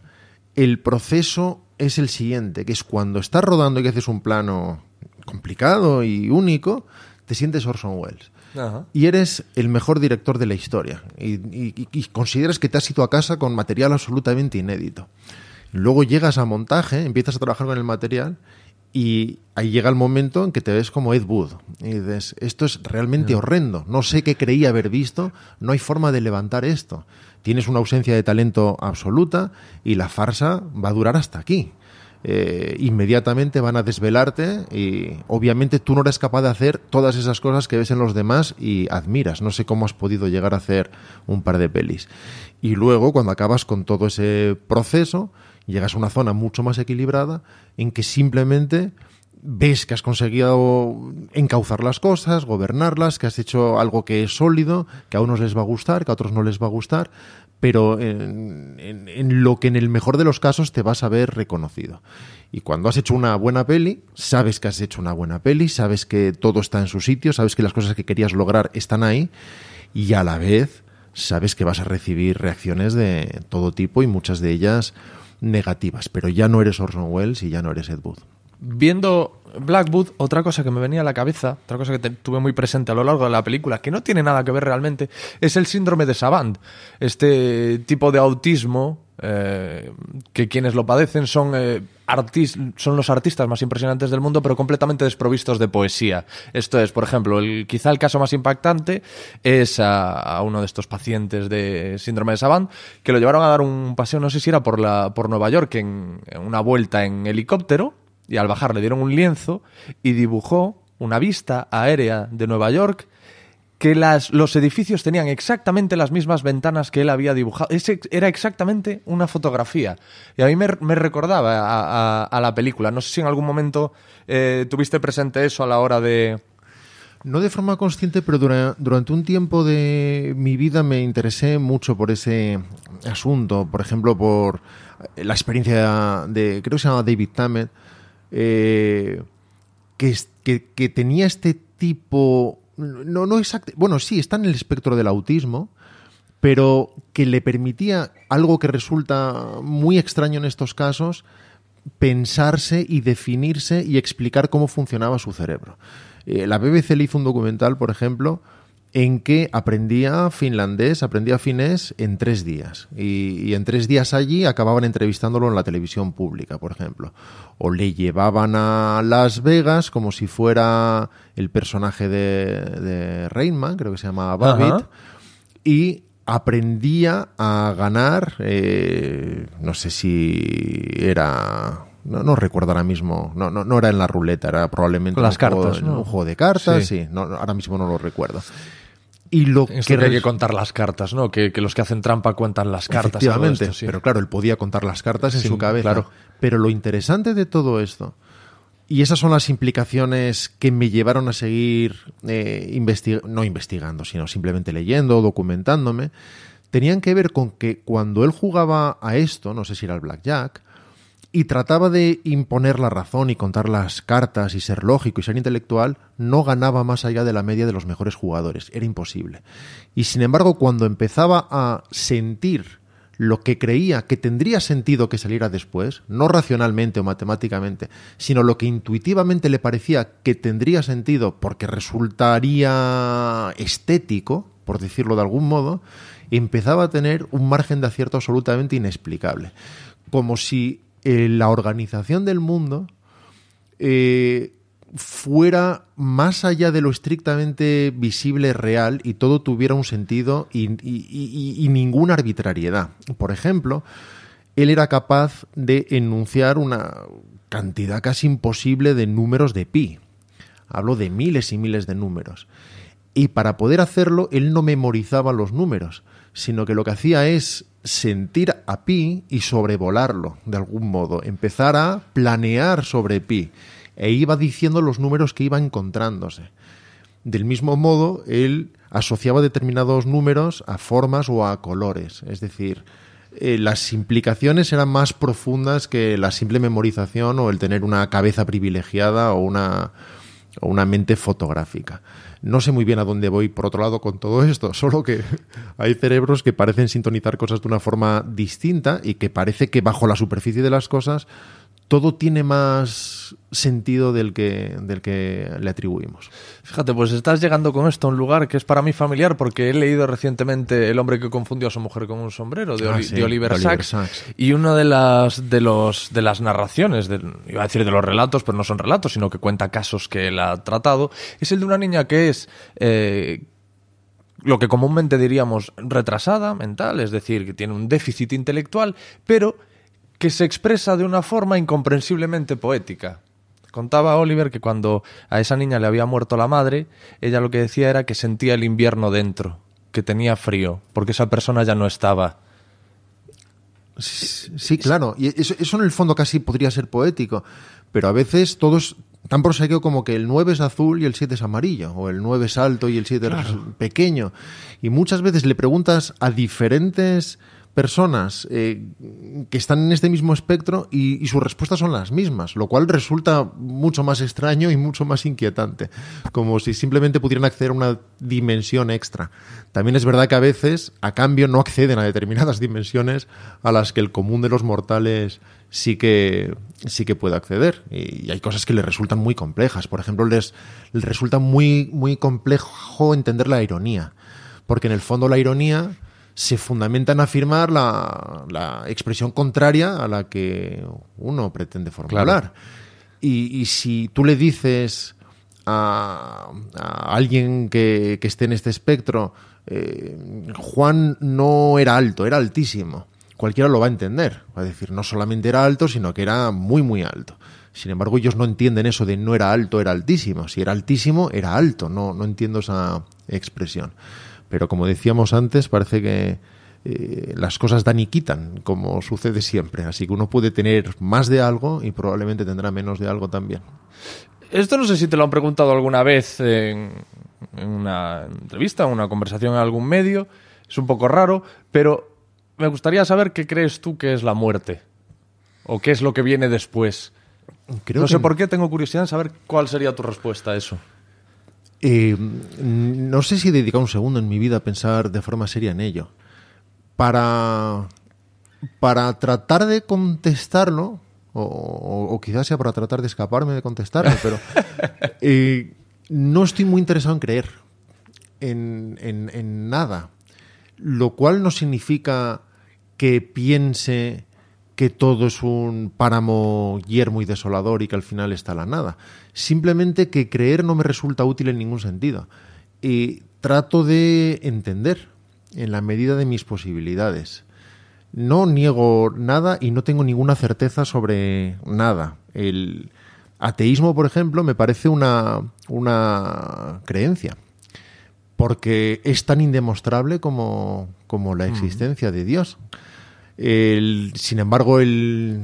Speaker 2: el proceso es el siguiente, que es cuando estás rodando y haces un plano complicado y único, te sientes Orson Welles. Y eres el mejor director de la historia. Y, y, consideras que te has ido a casa con material absolutamente inédito. Luego llegas a montaje, empiezas a trabajar con el material y ahí llega el momento en que te ves como Ed Wood y dices, esto es realmente mm. horrendo, no sé qué creía haber visto, no hay forma de levantar esto. Tienes una ausencia de talento absoluta y la farsa va a durar hasta aquí. Eh, inmediatamente van a desvelarte y obviamente tú no eres capaz de hacer todas esas cosas que ves en los demás y admiras. No sé cómo has podido llegar a hacer un par de pelis. Y luego, cuando acabas con todo ese proceso, llegas a una zona mucho más equilibrada en que simplemente ves que has conseguido encauzar las cosas, gobernarlas, que has hecho algo que es sólido, que a unos les va a gustar, que a otros no les va a gustar, pero en, lo que en el mejor de los casos te vas a ver reconocido. Y cuando has hecho una buena peli, sabes que has hecho una buena peli, sabes que todo está en su sitio, sabes que las cosas que querías lograr están ahí y a la vez sabes que vas a recibir reacciones de todo tipo y muchas de ellas negativas, pero ya no eres Orson Welles y ya no eres Ed Wood.
Speaker 1: Viendo Blackwood, otra cosa que me venía a la cabeza, otra cosa que tuve muy presente a lo largo de la película, que no tiene nada que ver realmente, es el síndrome de Savant, este tipo de autismo eh, que quienes lo padecen son, eh, son los artistas más impresionantes del mundo, pero completamente desprovistos de poesía. Esto es, por ejemplo, el, quizá el caso más impactante es a, uno de estos pacientes de síndrome de Savant, que lo llevaron a dar un paseo, no sé si era por, la, por Nueva York, en una vuelta en helicóptero, y al bajar le dieron un lienzo y dibujó una vista aérea de Nueva York que las, los edificios tenían exactamente las mismas ventanas que él había dibujado. Ese era exactamente una fotografía. Y a mí me, recordaba a, la película. No sé si en algún momento eh, tuviste presente eso a la hora de...
Speaker 2: No de forma consciente, pero durante un tiempo de mi vida me interesé mucho por ese asunto. Por ejemplo, por la experiencia de, creo que se llama David Tammet, eh, que tenía este tipo no, no exacto, bueno, sí, está en el espectro del autismo, pero que le permitía algo que resulta muy extraño en estos casos, pensarse y definirse y explicar cómo funcionaba su cerebro. Eh, la BBC le hizo un documental, por ejemplo, en que aprendía finlandés, aprendía finés en tres días. Y, en tres días allí acababan entrevistándolo en la televisión pública, por ejemplo. O le llevaban a Las Vegas como si fuera el personaje de, de creo que se llama Babbitt, y aprendía a ganar, eh, no sé si era no, recuerdo ahora mismo, no, no, era en la ruleta, era probablemente las un, cartas, juego, un juego de cartas, sí ahora mismo no lo recuerdo. Y lo que, hay que contar las cartas, ¿no? Que, los que hacen trampa cuentan las cartas. Efectivamente, pero claro, él podía contar las cartas en su cabeza. Claro. Pero lo interesante de todo esto, y esas son las implicaciones que me llevaron a seguir eh, no investigando, sino simplemente leyendo, documentándome, tenían que ver con que cuando él jugaba a esto, no sé si era el blackjack, y trataba de imponer la razón y contar las cartas y ser lógico y ser intelectual, no ganaba más allá de la media de los mejores jugadores, era imposible. Y sin embargo, cuando empezaba a sentir lo que creía que tendría sentido que saliera después, no racionalmente o matemáticamente, sino lo que intuitivamente le parecía que tendría sentido porque resultaría estético, por decirlo de algún modo, empezaba a tener un margen de acierto absolutamente inexplicable. Como si eh, la organización del mundo eh, fuera más allá de lo estrictamente visible real y todo tuviera un sentido y, y ninguna arbitrariedad. Por ejemplo, él era capaz de enunciar una cantidad casi imposible de números de pi. Hablo de miles y miles de números. Y para poder hacerlo, él no memorizaba los números, sino que lo que hacía es sentir a pi y sobrevolarlo de algún modo, empezar a planear sobre pi e iba diciendo los números que iba encontrándose. Del mismo modo, él asociaba determinados números a formas o a colores, es decir, eh, las implicaciones eran más profundas que la simple memorización o el tener una cabeza privilegiada o o una mente fotográfica. No sé muy bien a dónde voy, por otro lado, con todo esto, solo que hay cerebros que parecen sintonizar cosas de una forma distinta y que parece que bajo la superficie de las cosas todo tiene más sentido del que, del que le atribuimos. Fíjate, pues estás llegando con esto a un lugar
Speaker 1: que es para mí familiar porque he leído recientemente El hombre que confundió a su mujer con un sombrero de, ah, Oliver, Sacks, y una de las, de los, de las narraciones, iba a decir de los relatos, pero no son relatos, sino que cuenta casos que él ha tratado, es el de una niña que es... Eh, lo que comúnmente diríamos retrasada mental, es decir, que tiene un déficit intelectual, pero que se expresa de una forma incomprensiblemente poética. Contaba Oliver que cuando a esa niña le había muerto la madre, ella lo que decía era que sentía el invierno dentro, que tenía frío, porque esa persona ya no estaba.
Speaker 2: Sí, claro, y eso, en el fondo casi podría ser poético, pero a veces todos tan proseguido como que el 9 es azul y el 7 es amarillo, o el 9 es alto y el 7 es pequeño. Y muchas veces le preguntas a diferentes personas eh, que están en este mismo espectro y, sus respuestas son las mismas, lo cual resulta mucho más extraño y mucho más inquietante, como si simplemente pudieran acceder a una dimensión extra. También es verdad que a veces, a cambio, no acceden a determinadas dimensiones a las que el común de los mortales sí que, sí que puede acceder. Y, hay cosas que les resultan muy complejas. Por ejemplo, les, les resulta muy, muy complejo entender la ironía porque en el fondo la ironía se fundamenta en afirmar la, la expresión contraria a la que uno pretende formular. Y, si tú le dices a, a alguien que, esté en este espectro, eh, Juan no era alto, era altísimo. Cualquiera lo va a entender. Va a decir, no solamente era alto, sino que era muy, muy alto. Sin embargo, ellos no entienden eso de no era alto, era altísimo. Si era altísimo, era alto. No, no entiendo esa expresión. Pero como decíamos antes, parece que eh, las cosas dan y quitan, como sucede siempre. Así que uno puede tener más de algo y probablemente tendrá menos de algo también.
Speaker 1: Esto no sé si te lo han preguntado alguna vez en, una entrevista, en una conversación en algún medio. Es un poco raro, pero me gustaría saber qué crees tú que es la muerte o qué es lo que viene después. no sé por qué,
Speaker 2: tengo curiosidad en saber
Speaker 1: cuál sería tu respuesta a eso.
Speaker 2: Eh, no sé si he dedicado un segundo en mi vida a pensar de forma seria en ello. Para, para tratar de contestarlo, o, quizás sea para tratar de escaparme de contestarlo, pero eh, no estoy muy interesado en creer en nada. Lo cual no significa que piense que todo es un páramo yermo y desolador y que al final está la nada. Simplemente que creer no me resulta útil en ningún sentido. Y trato de entender en la medida de mis posibilidades. No niego nada y no tengo ninguna certeza sobre nada. El ateísmo, por ejemplo, me parece una, una creencia porque es tan indemostrable como, como la mm. existencia de Dios. El, sin embargo, el,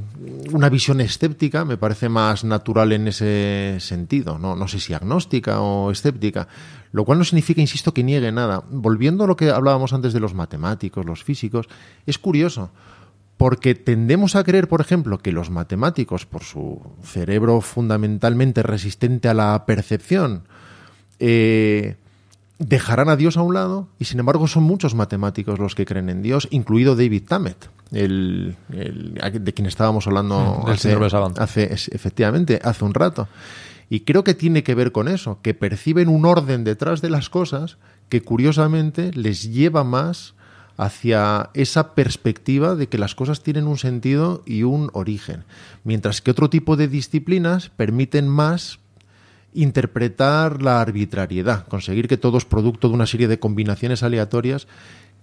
Speaker 2: una visión escéptica me parece más natural en ese sentido, no, no sé si agnóstica o escéptica, lo cual no significa, insisto, que niegue nada. Volviendo a lo que hablábamos antes de los matemáticos, los físicos, es curioso, porque tendemos a creer, por ejemplo, que los matemáticos, por su cerebro fundamentalmente resistente a la percepción, eh, dejarán a Dios a un lado y sin embargo son muchos matemáticos los que creen en Dios, incluido David Tammet, el, de quien estábamos hablando mm, hace, hace, efectivamente hace un rato. Y creo que tiene que ver con eso, que perciben un orden detrás de las cosas que curiosamente les lleva más hacia esa perspectiva de que las cosas tienen un sentido y un origen, mientras que otro tipo de disciplinas permiten más interpretar la arbitrariedad, conseguir que todo es producto de una serie de combinaciones aleatorias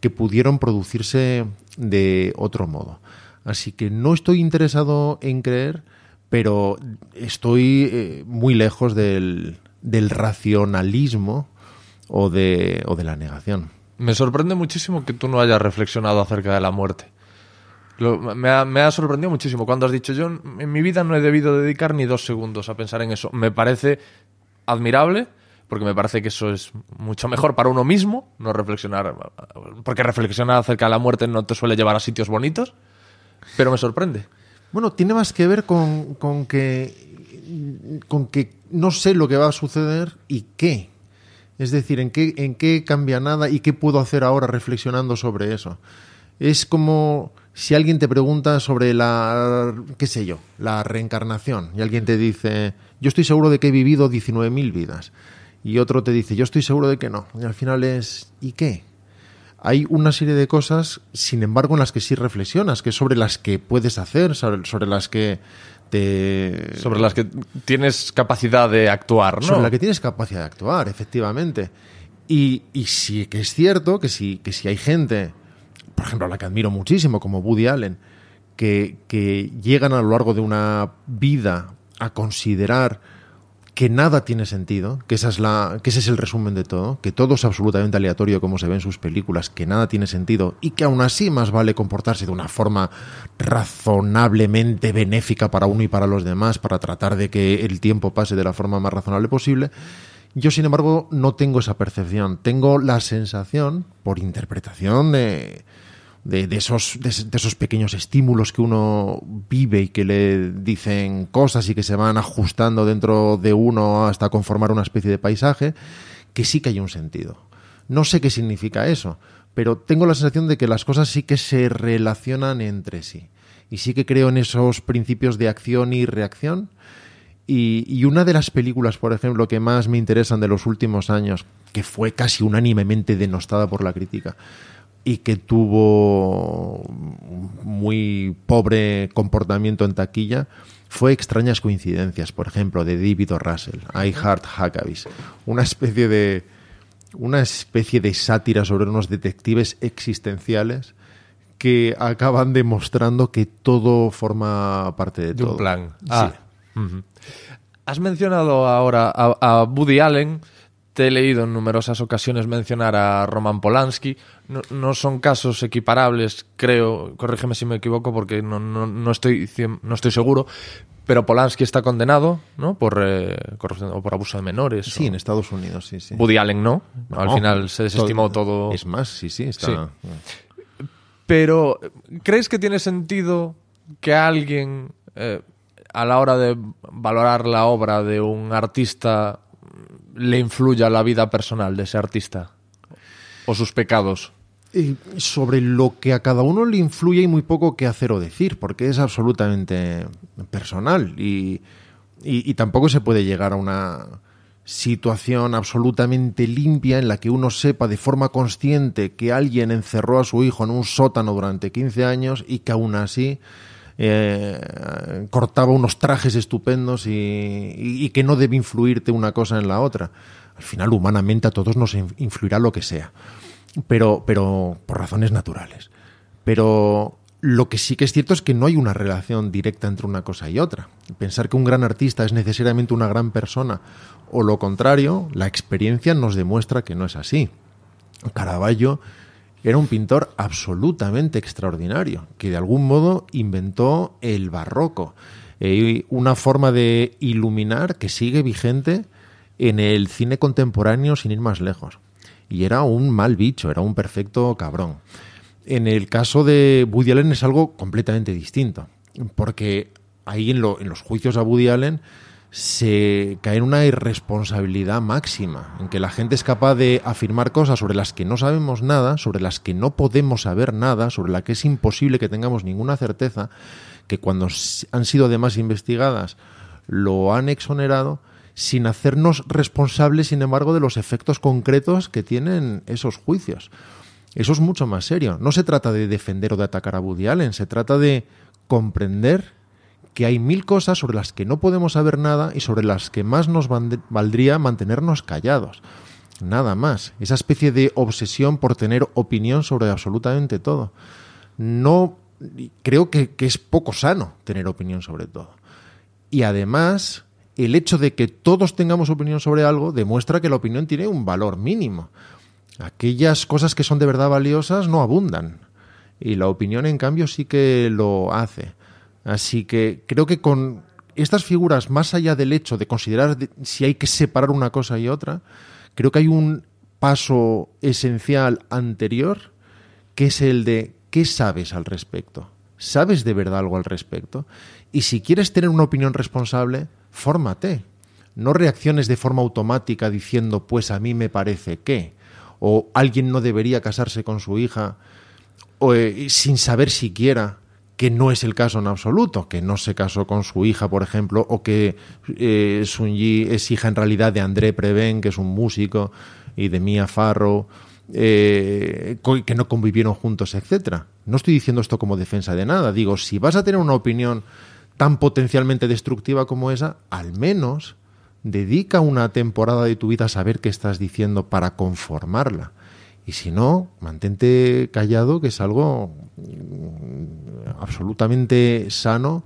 Speaker 2: que pudieron producirse de otro modo. Así que no estoy interesado en creer, pero estoy eh, muy lejos del, racionalismo o de, o de la negación. Me sorprende muchísimo que tú no
Speaker 1: hayas reflexionado acerca de la muerte me, ha, sorprendido muchísimo cuando has dicho, yo en mi vida no he debido dedicar ni dos segundos a pensar en eso. Me parece admirable, porque me parece que eso es mucho mejor para uno mismo, no reflexionar, porque reflexionar acerca de la muerte no te suele llevar a sitios bonitos, pero me sorprende.
Speaker 2: Bueno, tiene más que ver con, con que con que no sé lo que va a suceder y qué. Es decir, en qué, en qué cambia nada y qué puedo hacer ahora reflexionando sobre eso. Es como si alguien te pregunta sobre la, qué sé yo, la reencarnación, y alguien te dice, yo estoy seguro de que he vivido 19.000 vidas, y otro te dice, yo estoy seguro de que no, y al final es, ¿y qué? Hay una serie de cosas, sin embargo, en las que sí reflexionas, que sobre las que puedes hacer, sobre, las que te... Sobre las que tienes capacidad de actuar, ¿no? Sobre las que tienes capacidad de actuar, efectivamente. Y, y sí que es cierto que si, que si hay gente por ejemplo, a la que admiro muchísimo, como Woody Allen, que, que llegan a lo largo de una vida a considerar que nada tiene sentido, que, esa es la, que ese es el resumen de todo, que todo es absolutamente aleatorio como se ve en sus películas, que nada tiene sentido y que aún así más vale comportarse de una forma razonablemente benéfica para uno y para los demás, para tratar de que el tiempo pase de la forma más razonable posible. Yo, sin embargo, no tengo esa percepción, tengo la sensación, por interpretación de de, esos, pequeños estímulos que uno vive y que le dicen cosas y que se van ajustando dentro de uno hasta conformar una especie de paisaje, que sí que hay un sentido. No sé qué significa eso, pero tengo la sensación de que las cosas sí que se relacionan entre sí. Y sí que creo en esos principios de acción y reacción. y una de las películas, por ejemplo, que más me interesan de los últimos años, que fue casi unánimemente denostada por la crítica, y que tuvo muy pobre comportamiento en taquilla fue extrañas coincidencias, por ejemplo, de David Russell, I Heart Huckabees, una especie de una especie de sátira sobre unos detectives existenciales que acaban demostrando que todo forma parte de, todo. un plan. Sí. Ah.
Speaker 1: Has mencionado ahora a, Buddy Woody Allen he leído en numerosas ocasiones mencionar a Roman Polanski. No, son casos equiparables, creo. Corrígeme si me equivoco porque no, estoy, no estoy seguro. Pero Polanski está condenado, ¿no? Por eh, por abuso de menores. Sí, en Estados Unidos, sí, sí. Woody Allen no. Al final se desestimó todo. Es más, sí, sí, Pero, ¿crees que tiene sentido que alguien, eh, a la hora de valorar la obra de un artista le influya la vida personal de ese artista o sus pecados?
Speaker 2: Y sobre lo que a cada uno le influye hay muy poco que hacer o decir, porque es absolutamente personal y, y tampoco se puede llegar a una situación absolutamente limpia en la que uno sepa de forma consciente que alguien encerró a su hijo en un sótano durante 15 años y que aún así eh, cortaba unos trajes estupendos y, que no debe influirte una cosa en la otra. Al final, humanamente, a todos nos influirá lo que sea, pero, pero por razones naturales. Pero lo que sí que es cierto es que no hay una relación directa entre una cosa y otra. Pensar que un gran artista es necesariamente una gran persona o lo contrario, la experiencia nos demuestra que no es así. Caravaggio era un pintor absolutamente extraordinario, que de algún modo inventó el barroco, eh, y una forma de iluminar que sigue vigente en el cine contemporáneo sin ir más lejos. Y era un mal bicho, era un perfecto cabrón. En el caso de Woody Allen es algo completamente distinto, porque ahí en, en los juicios a Woody Allen se cae en una irresponsabilidad máxima, en que la gente es capaz de afirmar cosas sobre las que no sabemos nada, sobre las que no podemos saber nada, sobre las que es imposible que tengamos ninguna certeza, que cuando han sido además investigadas lo han exonerado sin hacernos responsables, sin embargo, de los efectos concretos que tienen esos juicios. Eso es mucho más serio. No se trata de defender o de atacar a Woody Allen, se trata de comprender que hay mil cosas sobre las que no podemos saber nada y sobre las que más nos valdría mantenernos callados. Nada más. Esa especie de obsesión por tener opinión sobre absolutamente todo. No creo que, que es poco sano tener opinión sobre todo. Y además, el hecho de que todos tengamos opinión sobre algo demuestra que la opinión tiene un valor mínimo. Aquellas cosas que son de verdad valiosas no abundan. Y la opinión, en cambio, sí que lo hace. Así que creo que con estas figuras, más allá del hecho de considerar si hay que separar una cosa y otra, creo que hay un paso esencial anterior que es el de qué sabes al respecto. ¿Sabes de verdad algo al respecto? Y si quieres tener una opinión responsable, fórmate. No reacciones de forma automática diciendo, pues a mí me parece que, o alguien no debería casarse con su hija, o, eh, sin saber siquiera que no es el caso en absoluto, que no se casó con su hija, por ejemplo, o que eh, Sun es hija en realidad de André Preven, que es un músico, y de Mia Farro, eh, que no convivieron juntos, etc. No estoy diciendo esto como defensa de nada, digo, si vas a tener una opinión tan potencialmente destructiva como esa, al menos dedica una temporada de tu vida a saber qué estás diciendo para conformarla. Y si no, mantente callado, que es algo Mm, absolutamente sano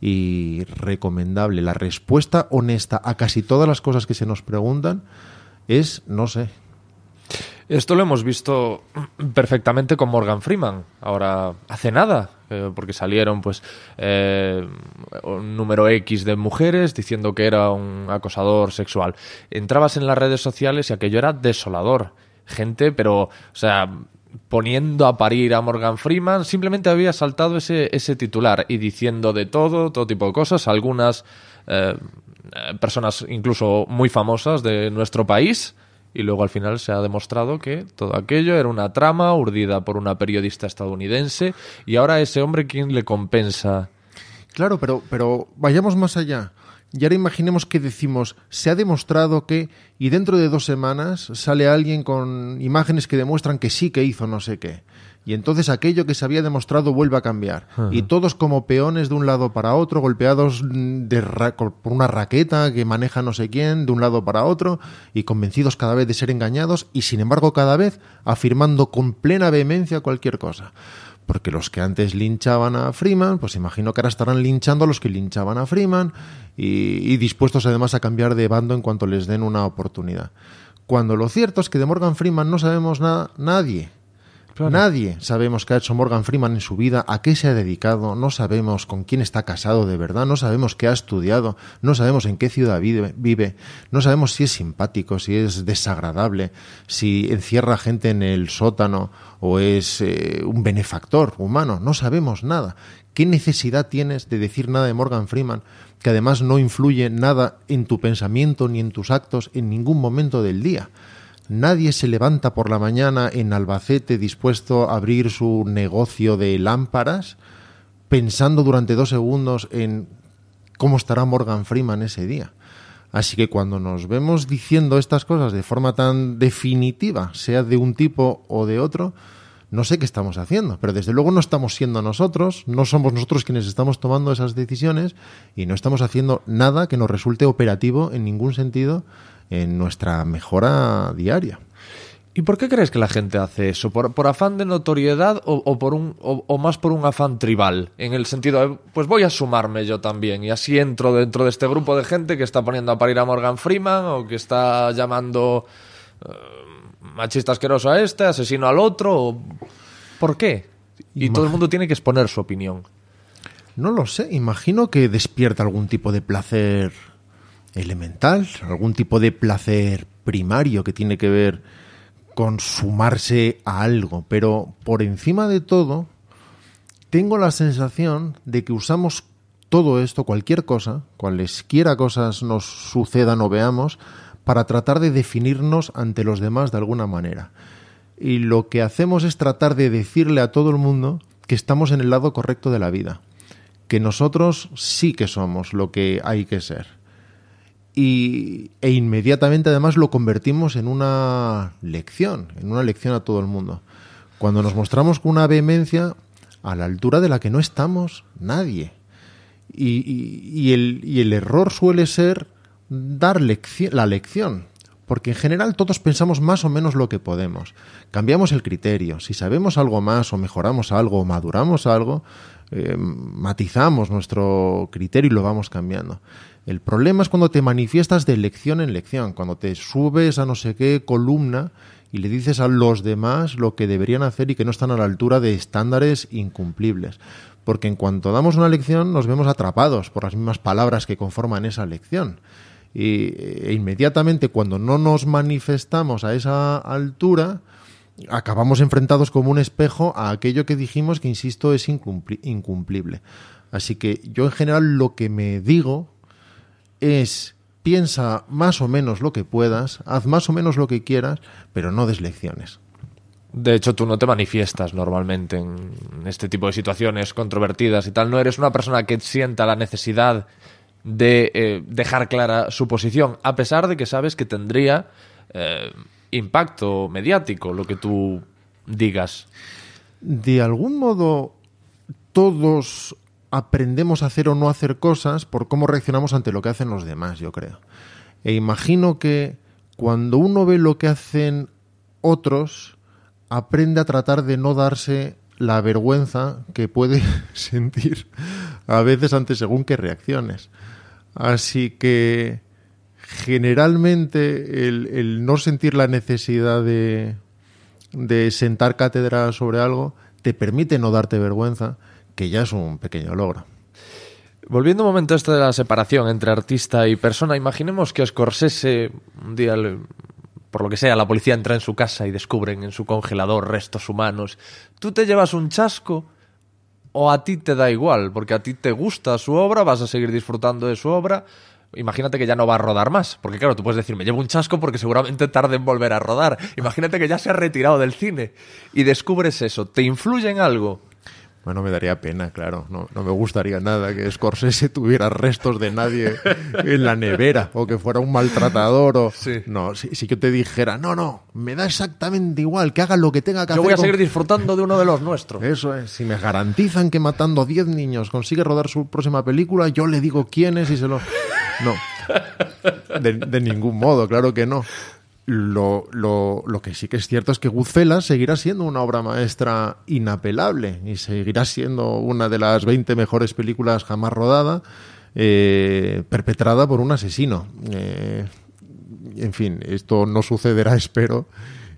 Speaker 2: y recomendable. La respuesta honesta a casi todas las cosas que se nos preguntan es no sé. Esto
Speaker 1: lo hemos visto perfectamente con Morgan Freeman. Ahora, hace nada, eh, porque salieron pues eh, un número X de mujeres diciendo que era un acosador sexual. Entrabas en las redes sociales y aquello era desolador. Gente, pero, o sea, poniendo a parir a Morgan Freeman, simplemente había saltado ese, ese titular y diciendo de todo, todo tipo de cosas, algunas eh, personas incluso muy famosas de nuestro país, y luego al final se ha demostrado que todo aquello era una trama urdida por una periodista estadounidense y ahora ese hombre quién
Speaker 2: le compensa. Claro, pero, pero vayamos más allá. Y ahora imaginemos que decimos, se ha demostrado que, y dentro de dos semanas sale alguien con imágenes que demuestran que sí que hizo no sé qué. Y entonces aquello que se había demostrado vuelve a cambiar. Y todos como peones de un lado para otro, golpeados de por una raqueta que maneja no sé quién, de un lado para otro, y convencidos cada vez de ser engañados, y sin embargo cada vez afirmando con plena vehemencia cualquier cosa porque los que antes linchaban a Freeman, pues imagino que ahora estarán linchando a los que linchaban a Freeman y, dispuestos además a cambiar de bando en cuanto les den una oportunidad. Cuando lo cierto es que de Morgan Freeman no sabemos nada nadie, Nadie sabemos qué ha hecho Morgan Freeman en su vida, a qué se ha dedicado, no sabemos con quién está casado de verdad, no sabemos qué ha estudiado, no sabemos en qué ciudad vive, no sabemos si es simpático, si es desagradable, si encierra gente en el sótano o es eh, un benefactor humano, no sabemos nada. ¿Qué necesidad tienes de decir nada de Morgan Freeman, que además no influye nada en tu pensamiento ni en tus actos en ningún momento del día? Nadie se levanta por la mañana en Albacete dispuesto a abrir su negocio de lámparas pensando durante dos segundos en cómo estará Morgan Freeman ese día. Así que cuando nos vemos diciendo estas cosas de forma tan definitiva, sea de un tipo o de otro, no sé qué estamos haciendo, pero desde luego no estamos siendo nosotros, no somos nosotros quienes estamos tomando esas decisiones y no estamos haciendo nada que nos resulte operativo en ningún sentido en nuestra mejora diaria. ¿Y por qué crees
Speaker 1: que la gente hace eso? ¿Por, afán de notoriedad o, por un, o, más por un afán tribal? En el sentido de, pues voy a sumarme yo también y así entro dentro de este grupo de gente que está poniendo a parir a Morgan Freeman o que está llamando eh, machista asqueroso a este, asesino al otro. ¿Por qué? Y todo el mundo tiene que exponer su opinión.
Speaker 2: No lo sé, imagino que despierta algún tipo de placer elemental, algún tipo de placer primario que tiene que ver con sumarse a algo, pero por encima de todo, tengo la sensación de que usamos todo esto, cualquier cosa, cualesquiera cosas nos sucedan o veamos, para tratar de definirnos ante los demás de alguna manera. Y lo que hacemos es tratar de decirle a todo el mundo que estamos en el lado correcto de la vida, que nosotros sí que somos lo que hay que ser y, e inmediatamente además lo convertimos en una lección, en una lección a todo el mundo. Cuando nos mostramos con una vehemencia a la altura de la que no estamos nadie. Y, el, error suele ser dar la lección, porque en general todos pensamos más o menos lo que podemos. Cambiamos el criterio. Si sabemos algo más o mejoramos algo o maduramos algo, eh, matizamos nuestro criterio y lo vamos cambiando. El problema es cuando te manifiestas de lección en lección, cuando te subes a no sé qué columna y le dices a los demás lo que deberían hacer y que no están a la altura de estándares incumplibles. Porque en cuanto damos una lección nos vemos atrapados por las mismas palabras que conforman esa lección. Y, e inmediatamente cuando no nos manifestamos a esa altura, acabamos enfrentados como un espejo a aquello que dijimos que, insisto, es incumplible. Así que yo en general lo que me digo es piensa más o menos lo que puedas, haz más o menos lo que quieras, pero no des lecciones.
Speaker 1: De hecho, tú no te manifiestas normalmente en este tipo de situaciones controvertidas y tal. No eres una persona que sienta la necesidad de eh, dejar clara su posición, a pesar de que sabes que tendría eh, impacto mediático lo que tú digas.
Speaker 2: De algún modo, todos aprendemos a hacer o no hacer cosas por cómo reaccionamos ante lo que hacen los demás, yo creo. E imagino que cuando uno ve lo que hacen otros, aprende a tratar de no darse la vergüenza que puede sentir a veces ante según qué reacciones. Así que generalmente el, no sentir la necesidad de, de sentar cátedra sobre algo te permite no darte vergüenza que ya es un
Speaker 1: pequeño logro. Volviendo un momento a esto de la separación entre artista y persona, imaginemos que Scorsese un día, por lo que sea, la policía entra en su casa y descubren en su congelador restos humanos. ¿Tú te llevas un chasco o a ti te da igual? Porque a ti te gusta su obra, vas a seguir disfrutando de su obra. Imagínate que ya no va a rodar más, porque claro, tú puedes decir, me llevo un chasco porque seguramente tarde en volver a rodar. Imagínate que ya se ha retirado
Speaker 2: del cine y descubres eso. ¿Te influye en algo? Bueno, me daría pena, claro. No, me gustaría nada que Scorsese tuviera restos de nadie en la nevera o que fuera un maltratador o... No, si, yo te dijera, no, no, me da exactamente igual, que haga lo que tenga que hacer. Yo voy a seguir disfrutando de uno de los nuestros. Eso es. Si me garantizan que matando 10 niños consigue rodar su próxima película, yo le digo quién es y se lo... No. de ningún modo, claro que no. Lo, que sí que es cierto es que Goodfellas seguirá siendo una obra maestra inapelable y seguirá siendo una de las 20 mejores películas jamás rodada, eh, perpetrada por un asesino. Eh, en fin, esto no sucederá, espero,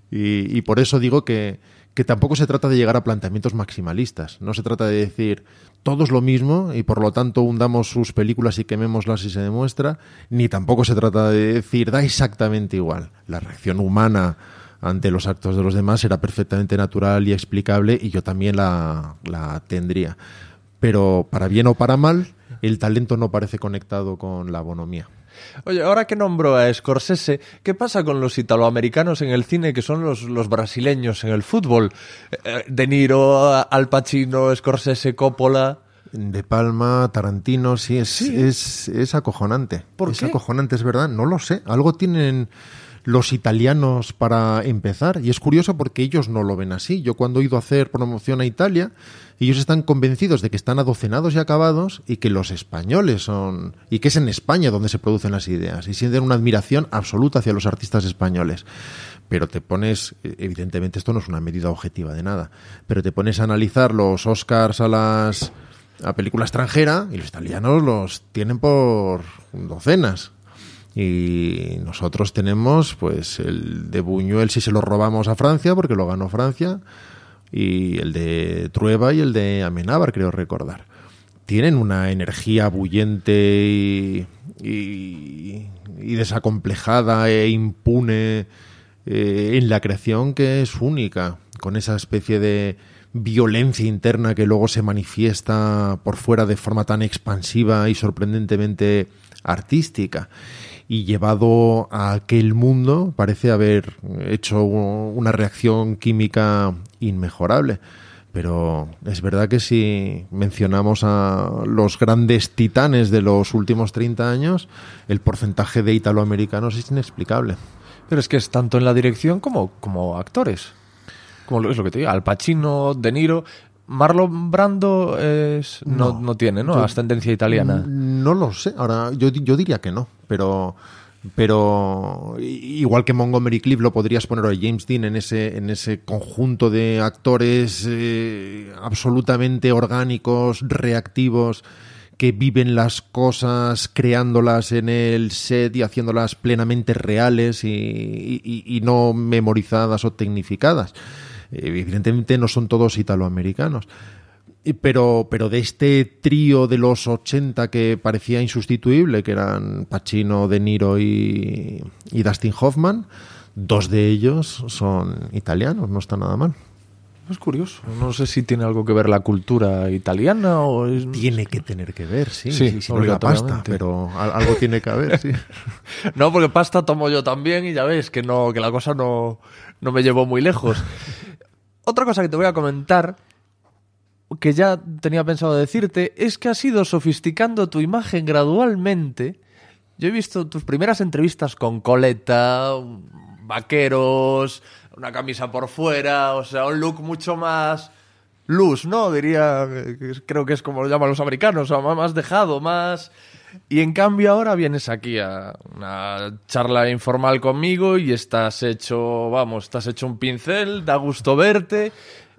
Speaker 2: y, por eso digo que, que tampoco se trata de llegar a planteamientos maximalistas. No se trata de decir, todos lo mismo y por lo tanto hundamos sus películas y quemémoslas si se demuestra, ni tampoco se trata de decir da exactamente igual. La reacción humana ante los actos de los demás era perfectamente natural y explicable y yo también la, la tendría. Pero para bien o para mal, el talento no parece conectado con la bonomía.
Speaker 1: Oye, ahora que nombro a Scorsese, ¿qué pasa con los italoamericanos en el cine que son los, los brasileños
Speaker 2: en el fútbol? Eh, eh, de Niro, Al Pacino, Scorsese, Coppola. De Palma, Tarantino, sí, es, Es, es, acojonante. ¿Por es acojonante, es verdad. No lo sé. Algo tienen los italianos para empezar. Y es curioso porque ellos no lo ven así. Yo cuando he ido a hacer promoción a Italia, ellos están convencidos de que están adocenados y acabados y que los españoles son... y que es en España donde se producen las ideas. Y sienten una admiración absoluta hacia los artistas españoles. Pero te pones, evidentemente esto no es una medida objetiva de nada, pero te pones a analizar los Oscars a las a película extranjera y los italianos los tienen por docenas. Y nosotros tenemos, pues, el de Buñuel si se lo robamos a Francia, porque lo ganó Francia, y el de Trueba y el de Amenábar, creo recordar. Tienen una energía bullente y, desacomplejada e impune eh, en la creación que es única, con esa especie de violencia interna que luego se manifiesta por fuera de forma tan expansiva y sorprendentemente artística y llevado a aquel mundo parece haber hecho una reacción química inmejorable. Pero es verdad que si mencionamos a los grandes titanes de los últimos 30 años, el porcentaje de italoamericanos es inexplicable. Pero es que es tanto en la dirección como, como actores.
Speaker 1: Como es lo que te digo, Al Pacino, De Niro, Marlon Brando no, tiene, ¿no? ascendencia italiana. No lo sé.
Speaker 2: Ahora, yo, diría que no, pero pero igual que Montgomery Cliff lo podrías poner o James Dean en ese en ese conjunto de actores eh, absolutamente orgánicos, reactivos que viven las cosas creándolas en el set y haciéndolas plenamente reales y no memorizadas o tecnificadas. Evidentemente no son todos italoamericanos. Pero, pero de este trío de los 80 que parecía insustituible, que eran Pacino, De Niro y, y Dustin Hoffman, dos de ellos son italianos, no está nada mal. Es curioso. No sé si tiene algo que ver la cultura italiana o Tiene que tener que ver, sí. Sí, la pasta, pero algo tiene que haber, sí.
Speaker 1: no, porque pasta tomo yo también y ya ves que no que la cosa no, no me llevó muy lejos. Otra cosa que te voy a comentar, que ya tenía pensado decirte, es que has ido sofisticando tu imagen gradualmente. Yo he visto tus primeras entrevistas con coleta, vaqueros, una camisa por fuera, o sea, un look mucho más luz, ¿no? Diría, eh, creo que es como lo llaman los americanos, o sea, más dejado, más y en cambio ahora vienes aquí a una charla informal conmigo y estás hecho, vamos, estás hecho un pincel, da gusto verte.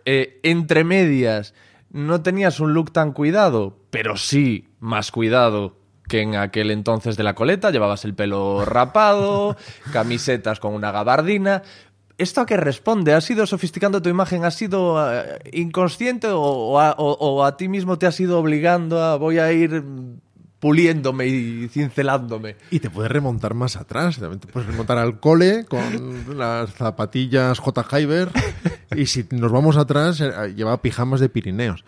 Speaker 1: Eh, entre medias, no tenías un look tan cuidado, pero sí más cuidado que en aquel entonces de la coleta. Llevabas el pelo rapado, camisetas con una gabardina. ¿Esto a qué responde? ¿Has sido sofisticando tu imagen? ¿Has sido eh, inconsciente o, a, ti mismo te has ido
Speaker 2: obligando
Speaker 1: a voy a ir puliéndome y cincelándome.
Speaker 2: Y te puedes remontar más atrás, también te puedes remontar al cole con las zapatillas J. Hyber y si nos vamos atrás eh, llevaba pijamas de Pirineos.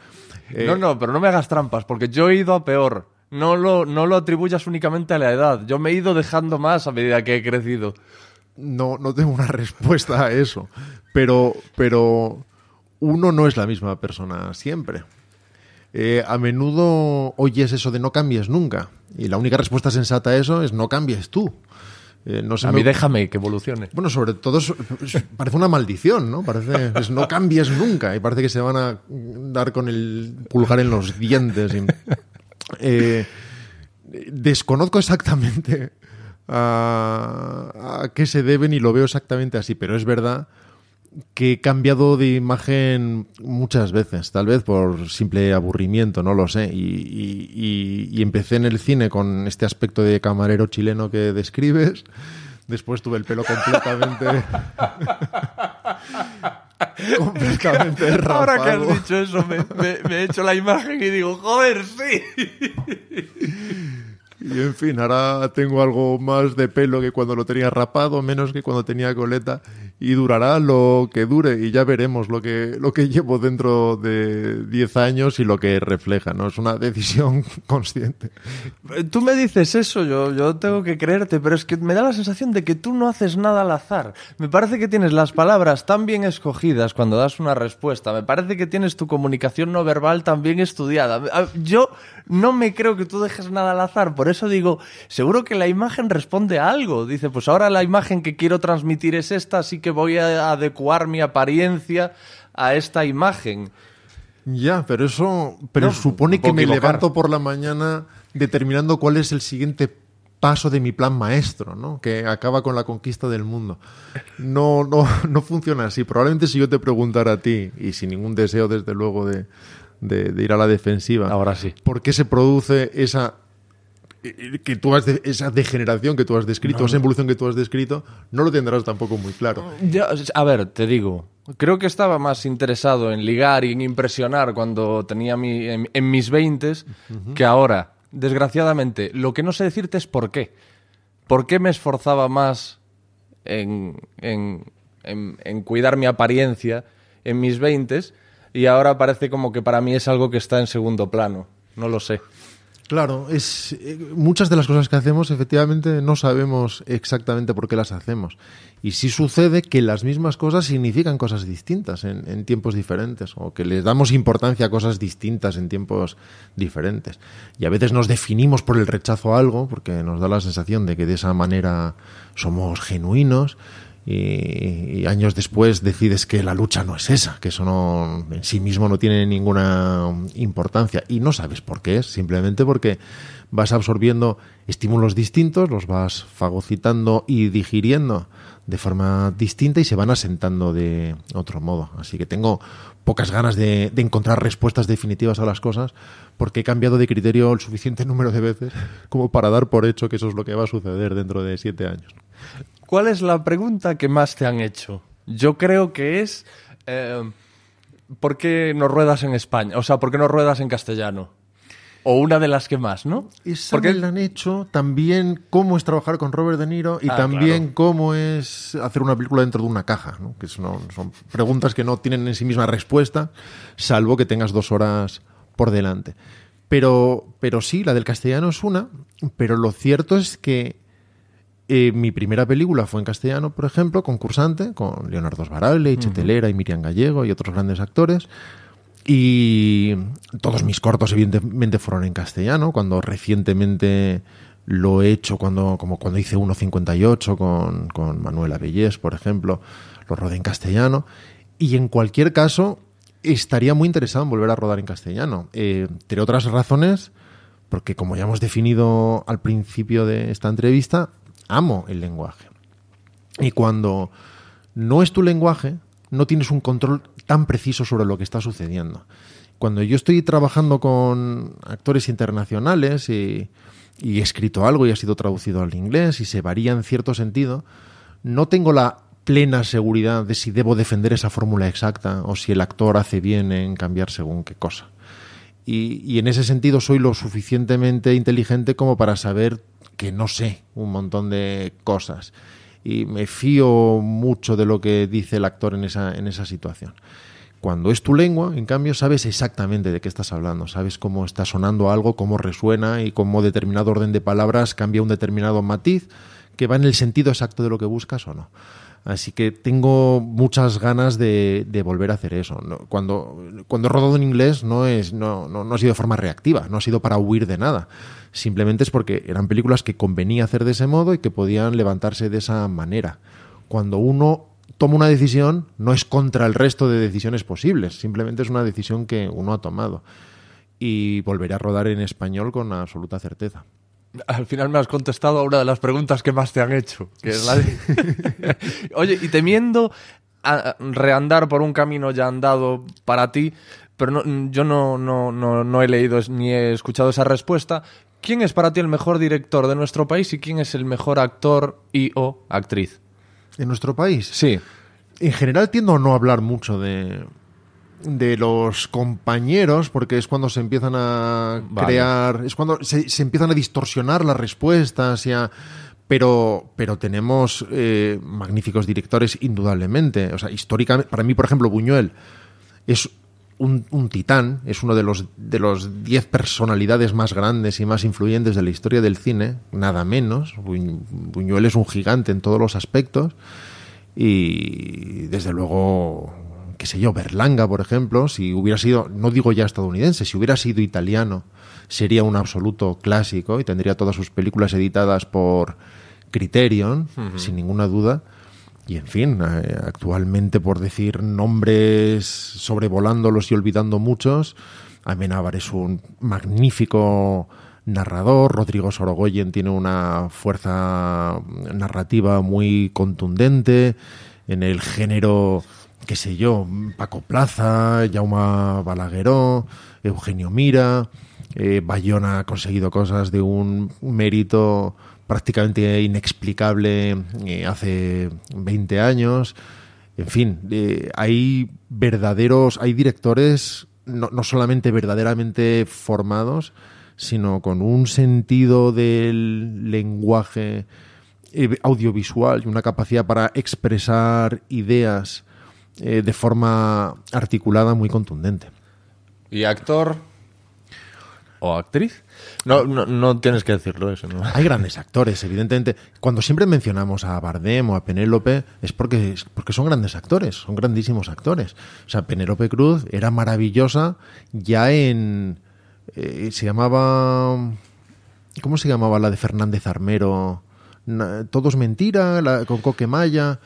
Speaker 2: Eh, no, no, pero no me hagas
Speaker 1: trampas porque yo he ido a peor. No lo, no lo atribuyas únicamente a la edad. Yo me he ido dejando más a medida que he crecido.
Speaker 2: No, no tengo una respuesta a eso. Pero, pero uno no es la misma persona siempre. Eh, a menudo oyes eso de no cambies nunca. Y la única respuesta sensata a eso es no cambies tú. Eh, no a mí déjame que evolucione. Bueno, sobre todo parece una maldición, ¿no? Parece no cambies nunca y parece que se van a dar con el pulgar en los dientes. Eh, desconozco exactamente a, qué se deben y lo veo exactamente así, pero es verdad que he cambiado de imagen muchas veces, tal vez por simple aburrimiento, no lo sé. Y, empecé en el cine con este aspecto de camarero chileno que describes. Después tuve el pelo completamente. completamente raro. Ahora que has dicho eso, me, me he hecho la imagen y digo, joder, sí. Y en fin, ahora tengo algo más de pelo que cuando lo tenía rapado, menos que cuando tenía coleta. Y durará lo que dure y ya veremos lo que, lo que llevo dentro de 10 años y lo que refleja, ¿no? Es una decisión consciente. Tú me dices eso, yo, yo tengo que creerte, pero es
Speaker 1: que me da la sensación de que tú no haces nada al azar. Me parece que tienes las palabras tan bien escogidas cuando das una respuesta. Me parece que tienes tu comunicación no verbal tan bien estudiada. Yo no me creo que tú dejes nada al azar, por eso digo, seguro que la imagen responde a algo. Dice, pues ahora la imagen que quiero transmitir es esta, así que voy a adecuar mi apariencia a esta imagen.
Speaker 2: Ya, pero eso Pero que me levanto por la mañana determinando cuál es el siguiente paso de mi plan maestro, ¿no? Que acaba con la conquista del mundo. No, no, funciona así. Probablemente si yo te preguntara a ti, y sin ningún deseo, desde luego, de, ir a la defensiva. Ahora sí. ¿Por qué se produce esa eh, que tú has esa degeneración que tú has descrito, esa evolución que tú has descrito, no lo tendrás tampoco muy claro. Mm, a ver, te digo,
Speaker 1: creo que estaba más interesado en ligar y en impresionar cuando tenía mi, en, mis veintes que ahora. Desgraciadamente, lo que no sé decirte es por qué. ¿Por qué me esforzaba más en, en, en cuidar mi apariencia en mis veintes y ahora parece como que para mí es algo que está en segundo plano? No lo sé.
Speaker 2: Claro, es eh, muchas de las cosas que hacemos efectivamente no sabemos exactamente por qué las hacemos. Y sí sucede que las mismas cosas significan cosas distintas en, en tiempos diferentes o que les damos importancia a cosas distintas en tiempos diferentes. Y a veces nos definimos por el rechazo a algo porque nos da la sensación de que de esa manera somos genuinos y, años después decides que la lucha no es esa, que eso no, en sí mismo no tiene ninguna importancia y no sabes por qué es, simplemente porque vas absorbiendo estímulos distintos, los vas fagocitando y digiriendo de forma distinta y se van asentando de otro modo. Así que tengo pocas ganas de, de, encontrar respuestas definitivas a las cosas porque he cambiado de criterio el suficiente número de veces como para dar por hecho que eso es lo que va a suceder dentro de siete años. ¿Cuál es la pregunta que más te han hecho? Yo creo que es...
Speaker 1: Eh, ¿Por qué no ruedas en España? O sea, ¿por qué no ruedas en castellano?
Speaker 2: o una de las que más, ¿no? Esa Porque me han hecho también cómo es trabajar con Robert De Niro y ah, también cómo es hacer una película dentro de una caja, ¿no? Que son, preguntas que no tienen en sí misma respuesta, salvo que tengas dos horas por delante. Pero, pero sí, la del castellano es una, pero lo cierto es que eh, mi primera película fue en castellano, por ejemplo, concursante, con Leonardo Sbaraglia, y Chetelera y Miriam Gallego y otros grandes actores. Y todos mis cortos, evidentemente, fueron en castellano. Cuando recientemente lo he hecho, cuando, como cuando hice 1.58 con, con Manuela Bellés, por ejemplo, lo rodé en castellano. Y en cualquier caso, estaría muy interesado en volver a rodar en castellano. Eh, entre otras razones, porque como ya hemos definido al principio de esta entrevista, amo el lenguaje. Y cuando no es tu lenguaje, no tienes un control tan preciso sobre lo que está sucediendo. Cuando yo estoy trabajando con actores internacionales y, he escrito algo y ha sido traducido al inglés y se varía en cierto sentido, no tengo la plena seguridad de si debo defender esa fórmula exacta o si el actor hace bien en cambiar según qué cosa. y, en ese sentido soy lo suficientemente inteligente como para saber que no sé un montón de cosas. Y me fío mucho de lo que dice el actor en esa, en esa situación. Cuando es tu lengua, en cambio, sabes exactamente de qué estás hablando, sabes cómo está sonando algo, cómo resuena y cómo determinado orden de palabras cambia un determinado matiz que va en el sentido exacto de lo que buscas o no. Así que tengo muchas ganas de, volver a hacer eso. Cuando, cuando he rodado en inglés no, es, no, no, no, ha sido de forma reactiva, no ha sido para huir de nada. Simplemente es porque eran películas que convenía hacer de ese modo y que podían levantarse de esa manera. Cuando uno toma una decisión, no es contra el resto de decisiones posibles, simplemente es una decisión que uno ha tomado. Y volveré a rodar en español con absoluta certeza.
Speaker 1: Al final me has contestado a una de las preguntas que más te han hecho, Oye, y temiendo reandar por un camino ya andado para ti, pero yo no, he leído ni he escuchado esa respuesta. ¿Quién es para ti el mejor director de nuestro país y quién es el mejor actor y o actriz?
Speaker 2: ¿En nuestro país? Sí. En general tiendo a no hablar mucho de, de los compañeros, porque es cuando se empiezan a crear, es cuando se, empiezan a distorsionar las respuestas pero, pero tenemos eh, magníficos directores, indudablemente. O sea, históricamente, para mí, por ejemplo, Buñuel es un, un, titán, es uno de los de los diez personalidades más grandes y más influyentes de la historia del cine, nada menos. Buñuel es un gigante en todos los aspectos y desde luego yo, Berlanga, por ejemplo, si hubiera sido, no digo ya estadounidense, si hubiera sido italiano, sería un absoluto clásico y tendría todas sus películas editadas por Criterion, sin ninguna duda. Y en fin, eh, actualmente por decir nombres sobrevolándolos y olvidando muchos, Amenábar es un magnífico narrador, Rodrigo Sorogoyen tiene una fuerza narrativa muy contundente en el género qué sé yo, Paco Plaza, Jauma Balagueró, Eugenio Mira, eh, Bayona ha conseguido cosas de un mérito prácticamente inexplicable eh, hace 20 años. En fin, eh, hay verdaderos, hay directores no, solamente verdaderamente formados, sino con un sentido del lenguaje audiovisual y una capacidad para expresar ideas eh, de forma articulada muy contundente.
Speaker 1: ¿Y actor? ¿O actriz? No, no, tienes que decirlo eso. Hay
Speaker 2: grandes actores, evidentemente. Cuando siempre mencionamos a Bardem o a Penélope es porque, porque son grandes actores, son grandísimos actores. O sea, Penélope Cruz era maravillosa ya en... Eh, se llamaba... ¿Cómo se llamaba la de Fernández Armero? Todos mentira, la, con Maya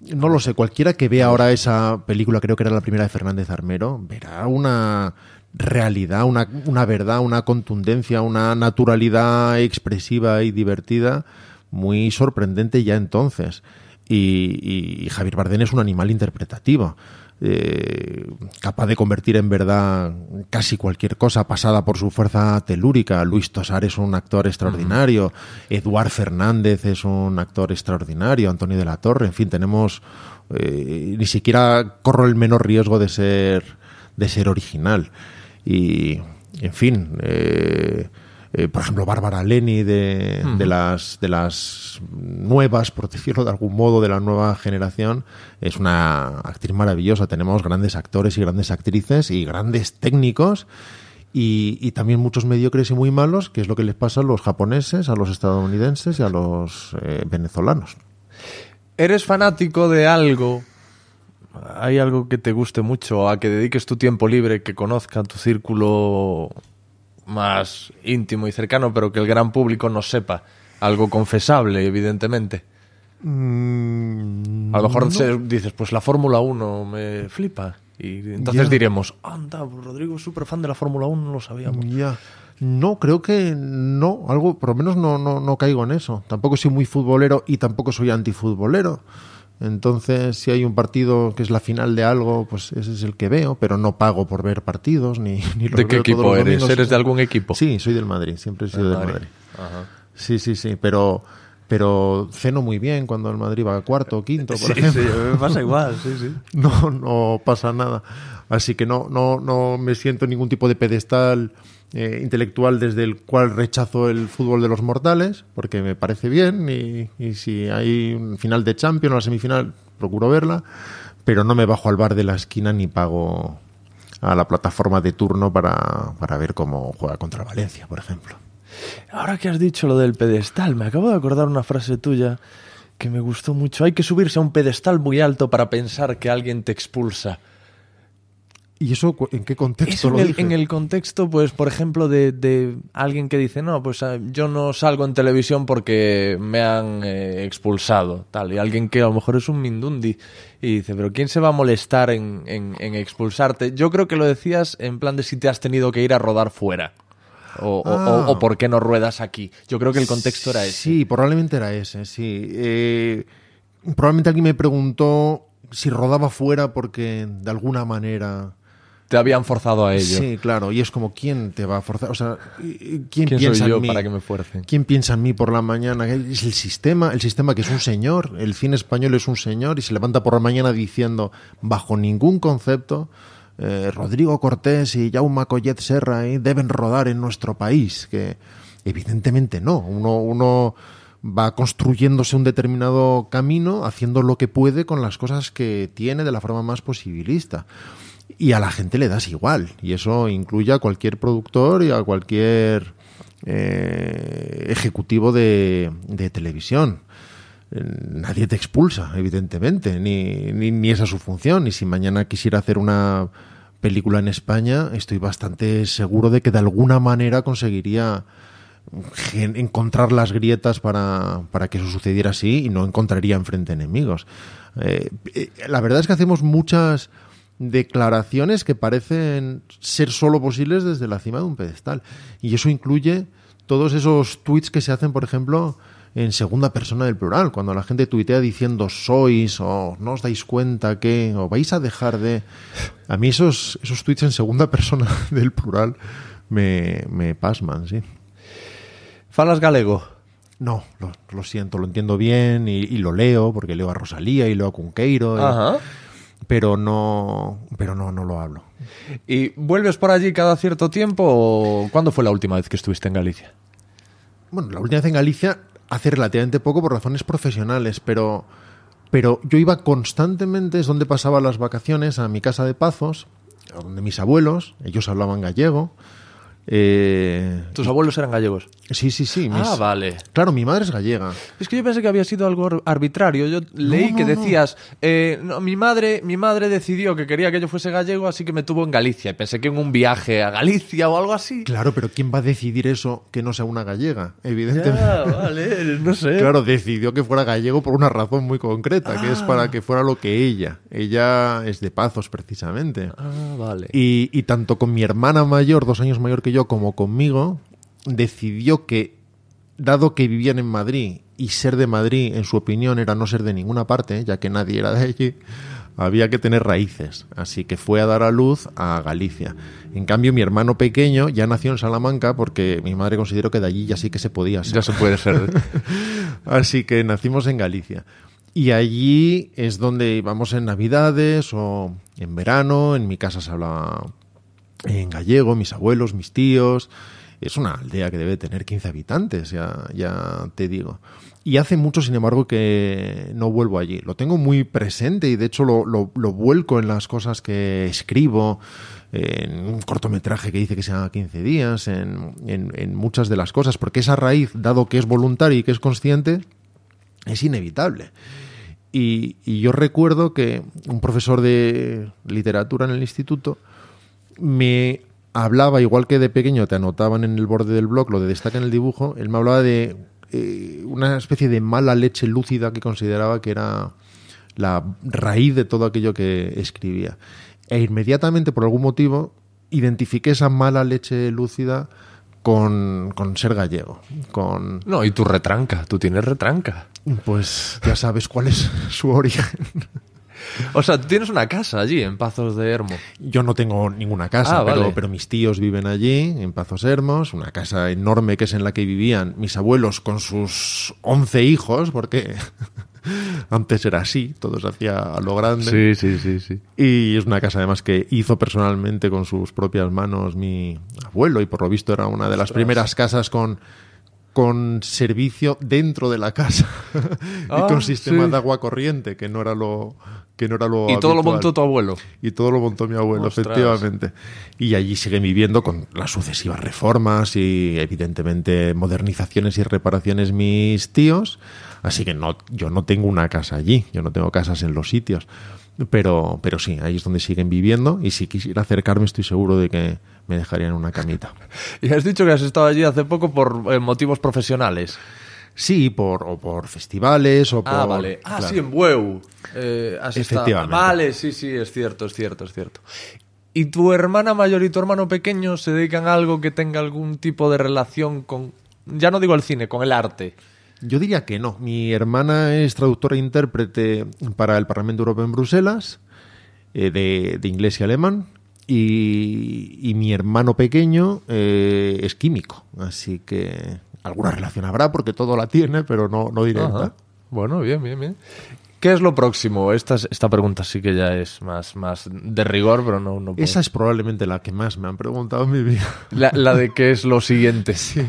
Speaker 2: no lo sé, cualquiera que vea ahora esa película, creo que era la primera de Fernández Armero, verá una realidad, una, una verdad, una contundencia, una naturalidad expresiva y divertida muy sorprendente ya entonces. Y, Javier Bardem es un animal interpretativo. Eh, capaz de convertir en verdad casi cualquier cosa pasada por su fuerza telúrica. Luis Tosar es un actor extraordinario, Eduard Fernández es un actor extraordinario, Antonio de la Torre, en fin, tenemos... Eh, ni siquiera corro el menor riesgo de ser, de ser original. Y, en fin... Eh, eh, por ejemplo, Bárbara Leni de, las, nuevas, por decirlo de algún modo, de la nueva generación, es una actriz maravillosa. Tenemos grandes actores y grandes actrices y grandes técnicos. Y, también muchos mediocres y muy malos, que es lo que les pasa a los japoneses, a los estadounidenses y a los eh, venezolanos. ¿Eres fanático de algo? ¿Hay algo
Speaker 1: que te guste mucho, a que dediques tu tiempo libre, que conozca tu círculo más íntimo y cercano, pero que el gran público no sepa. Algo confesable, evidentemente. Mm, a lo mejor dices, pues la Fórmula 1 me flipa. Y entonces diremos, anda, Rodrigo es súper fan de la Fórmula 1, no lo sabíamos.
Speaker 2: Ya. No, creo que no, algo, por lo menos no, no, no caigo en eso. Tampoco soy muy futbolero y tampoco soy antifutbolero. Entonces, si hay un partido que es la final de algo, pues ese es el que veo, pero no pago por ver partidos ni, ni los ¿De qué equipo eres? ¿Eres de algún equipo? Sí, soy del Madrid, siempre he sido del Madrid. Sí, sí, sí, pero pero ceno muy bien cuando el Madrid va a cuarto o quinto, por ejemplo. Sí, me pasa igual, sí, sí. No, no pasa nada. Así que no, no, no me siento ningún tipo de pedestal eh, intelectual desde el cual rechazo el fútbol de los mortales, porque me parece bien, y, si hay un final de Champions o la semifinal, procuro verla, pero no me bajo al bar de la esquina ni pago a la plataforma de turno para, para ver cómo juega contra Valencia, por ejemplo.
Speaker 1: Ahora que has dicho lo del pedestal, me acabo de acordar una frase tuya que me gustó mucho. Hay que subirse a un pedestal muy alto para pensar que alguien te expulsa.
Speaker 2: ¿Y eso en qué contexto lo en el, en
Speaker 1: el contexto, pues, por ejemplo, de, alguien que dice, no, pues ah, yo no salgo en televisión porque me han eh, expulsado, tal. Y alguien que a lo mejor es un mindundi y dice, pero ¿quién se va a molestar en, en, expulsarte? Yo creo que lo decías en plan de si te has tenido que ir a rodar fuera. O, ah. por qué no ruedas aquí. Yo creo que el contexto era ese.
Speaker 2: Sí, probablemente era ese, sí. Eh, probablemente alguien me preguntó si rodaba fuera porque de alguna manera te habían forzado a ello. Sí, claro, y es como, ¿quién te va a forzar? O sea, ¿quién, piensa yo en mí? para que me fuercen? ¿Quién piensa en mí por la mañana? Es el sistema, el sistema que es un señor, el cine español es un señor y se levanta por la mañana diciendo, bajo ningún concepto, eh, Rodrigo Cortés y Jaume Collet Serra eh, deben rodar en nuestro país, que evidentemente no, uno... uno va construyéndose un determinado camino haciendo lo que puede con las cosas que tiene de la forma más posibilista y a la gente le das igual. Y eso incluye a cualquier productor y a cualquier eh, ejecutivo de, televisión. Nadie te expulsa, evidentemente, ni, ni, esa es su función. Y si mañana quisiera hacer una película en España, estoy bastante seguro de que de alguna manera conseguiría encontrar las grietas para, para, que eso sucediera así y no encontraría enfrente enemigos. Eh, eh, la verdad es que hacemos muchas declaraciones que parecen ser solo posibles desde la cima de un pedestal. Y eso incluye todos esos tweets que se hacen, por ejemplo, en segunda persona del plural, cuando la gente tuitea diciendo sois o no os dais cuenta que o vais a dejar de... A mí esos, esos tweets en segunda persona del plural me, me pasman, sí. ¿Falas galego? No, lo, siento, lo entiendo bien y, lo leo porque leo a Rosalía y leo a Cunqueiro pero no, pero no, no lo hablo. ¿Y vuelves por allí cada cierto tiempo o cuándo fue la
Speaker 1: última vez que estuviste en Galicia?
Speaker 2: Bueno, la última vez en Galicia hace relativamente poco por razones profesionales, pero, pero yo iba constantemente, es donde pasaba las vacaciones, a mi casa de Pazos, donde mis abuelos, ellos hablaban gallego, eh, ¿Tus abuelos eran gallegos? Sí, sí, sí. ah, vale. Claro, mi madre es gallega.
Speaker 1: Es que yo pensé que había sido algo arbitrario. Yo leí que decías, eh, mi, madre, mi madre decidió que quería que yo fuese gallego, así que me tuvo en Galicia. Y pensé que en un viaje a Galicia o algo así.
Speaker 2: Claro, pero ¿quién va a decidir eso que no sea una gallega? Evidentemente. Ah, vale, no sé. claro, decidió que fuera gallego por una razón muy concreta, que es ah. para que fuera lo que ella. Ella es de Pazos, precisamente. Ah, vale. y tanto con mi hermana mayor, dos años mayor que yo, como conmigo, decidió que, dado que vivían en Madrid y ser de Madrid, en su opinión, era no ser de ninguna parte, ya que nadie era de allí, había que tener raíces. Así que fue a dar a luz a Galicia. En cambio, mi hermano pequeño ya nació en Salamanca porque mi madre consideró que de allí ya sí que se podía ser. Así que nacimos en Galicia. Y allí es donde íbamos en Navidades o en verano. En mi casa se hablaba en gallego, mis abuelos, mis tíos. Es una aldea que debe tener 15 habitantes, ya, te digo. Y hace mucho, sin embargo, que no vuelvo allí. Lo tengo muy presente y de hecho lo, vuelco en las cosas que escribo, en un cortometraje que dice que se llama 15 días, en, muchas de las cosas, porque esa raíz, dado que es voluntaria y que es consciente, es inevitable. y yo recuerdo que un profesor de literatura en el instituto me hablaba, igual que de pequeño te anotaban en el borde del blog lo de destaca en el dibujo, él me hablaba de eh, una especie de mala leche lúcida que consideraba que era la raíz de todo aquello que escribía. E inmediatamente, por algún motivo, identifiqué esa mala leche lúcida con, con ser gallego. Con... No, y tu retranca, tú tienes retranca. Pues ya sabes cuál es su origen. O sea, tú tienes una casa allí, en Pazos de Hermos. Yo no tengo ninguna casa, ah, pero, mis tíos viven allí, en Pazos Hermos, una casa enorme que es en la que vivían mis abuelos con sus 11 hijos, porque antes era así, Todos se hacía a lo grande. Sí, sí, sí, sí. Y es una casa además que hizo personalmente con sus propias manos mi abuelo y por lo visto era una de las primeras casas con con servicio dentro de la casa y ah, con sistema de agua corriente, que no era lo, que no era lo. Y todo lo montó tu abuelo. Y todo lo montó mi abuelo, efectivamente. Y allí siguen viviendo con las sucesivas reformas y, evidentemente, modernizaciones y reparaciones mis tíos. Así que no, yo no tengo una casa allí, yo no tengo casas en los sitios. Pero, pero sí, ahí es donde siguen viviendo y si quisiera acercarme estoy seguro de que me dejarían una camita. y has dicho que has estado allí hace poco por eh, motivos profesionales. Sí, por, o por festivales
Speaker 1: o ah, vale. Ah, sí, en Bueu. Eh, Efectivamente. Vale, sí, sí, es cierto, es cierto, es cierto. ¿Y tu hermana mayor y tu hermano pequeño se dedican a algo que tenga algún tipo de relación con... Ya no digo el cine, con el arte.
Speaker 2: Yo diría que no. Mi hermana es traductora e intérprete para el Parlamento Europeo en Bruselas, eh, de, inglés y alemán, y, mi hermano pequeño eh, es químico, así que... Alguna relación habrá porque todo la tiene, pero no, no directa.
Speaker 1: Bueno, bien, bien, bien. ¿Qué es lo próximo? Esta, esta pregunta sí que ya es más, más de rigor, pero no... Esa es probablemente la que más me han preguntado en mi vida. La, de qué es lo
Speaker 2: siguiente. Sí.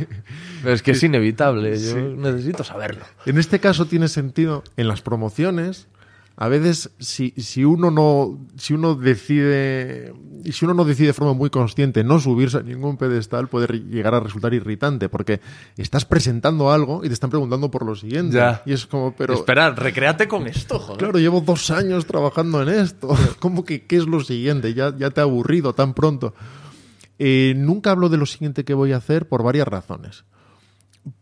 Speaker 2: es que es inevitable, yo necesito saberlo. En este caso tiene sentido en las promociones a veces si, uno no si uno decide si uno no decide de forma muy consciente no subirse a ningún pedestal puede llegar a resultar irritante porque estás presentando algo y te están preguntando por lo siguiente y es como pero espera
Speaker 1: recréate con esto joder. claro
Speaker 2: llevo dos años trabajando en esto cómo que qué es lo siguiente ya ya te ha aburrido tan pronto eh, nunca hablo de lo siguiente que voy a hacer por varias razones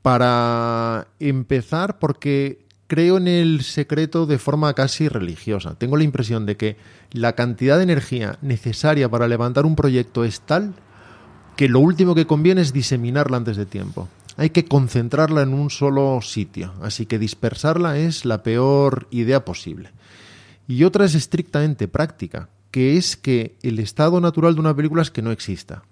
Speaker 2: para empezar porque creo en el secreto de forma casi religiosa. Tengo la impresión de que la cantidad de energía necesaria para levantar un proyecto es tal que lo último que conviene es diseminarla antes de tiempo. Hay que concentrarla en un solo sitio, así que dispersarla es la peor idea posible. Y otra es estrictamente práctica, que es que el estado natural de una película es que no exista.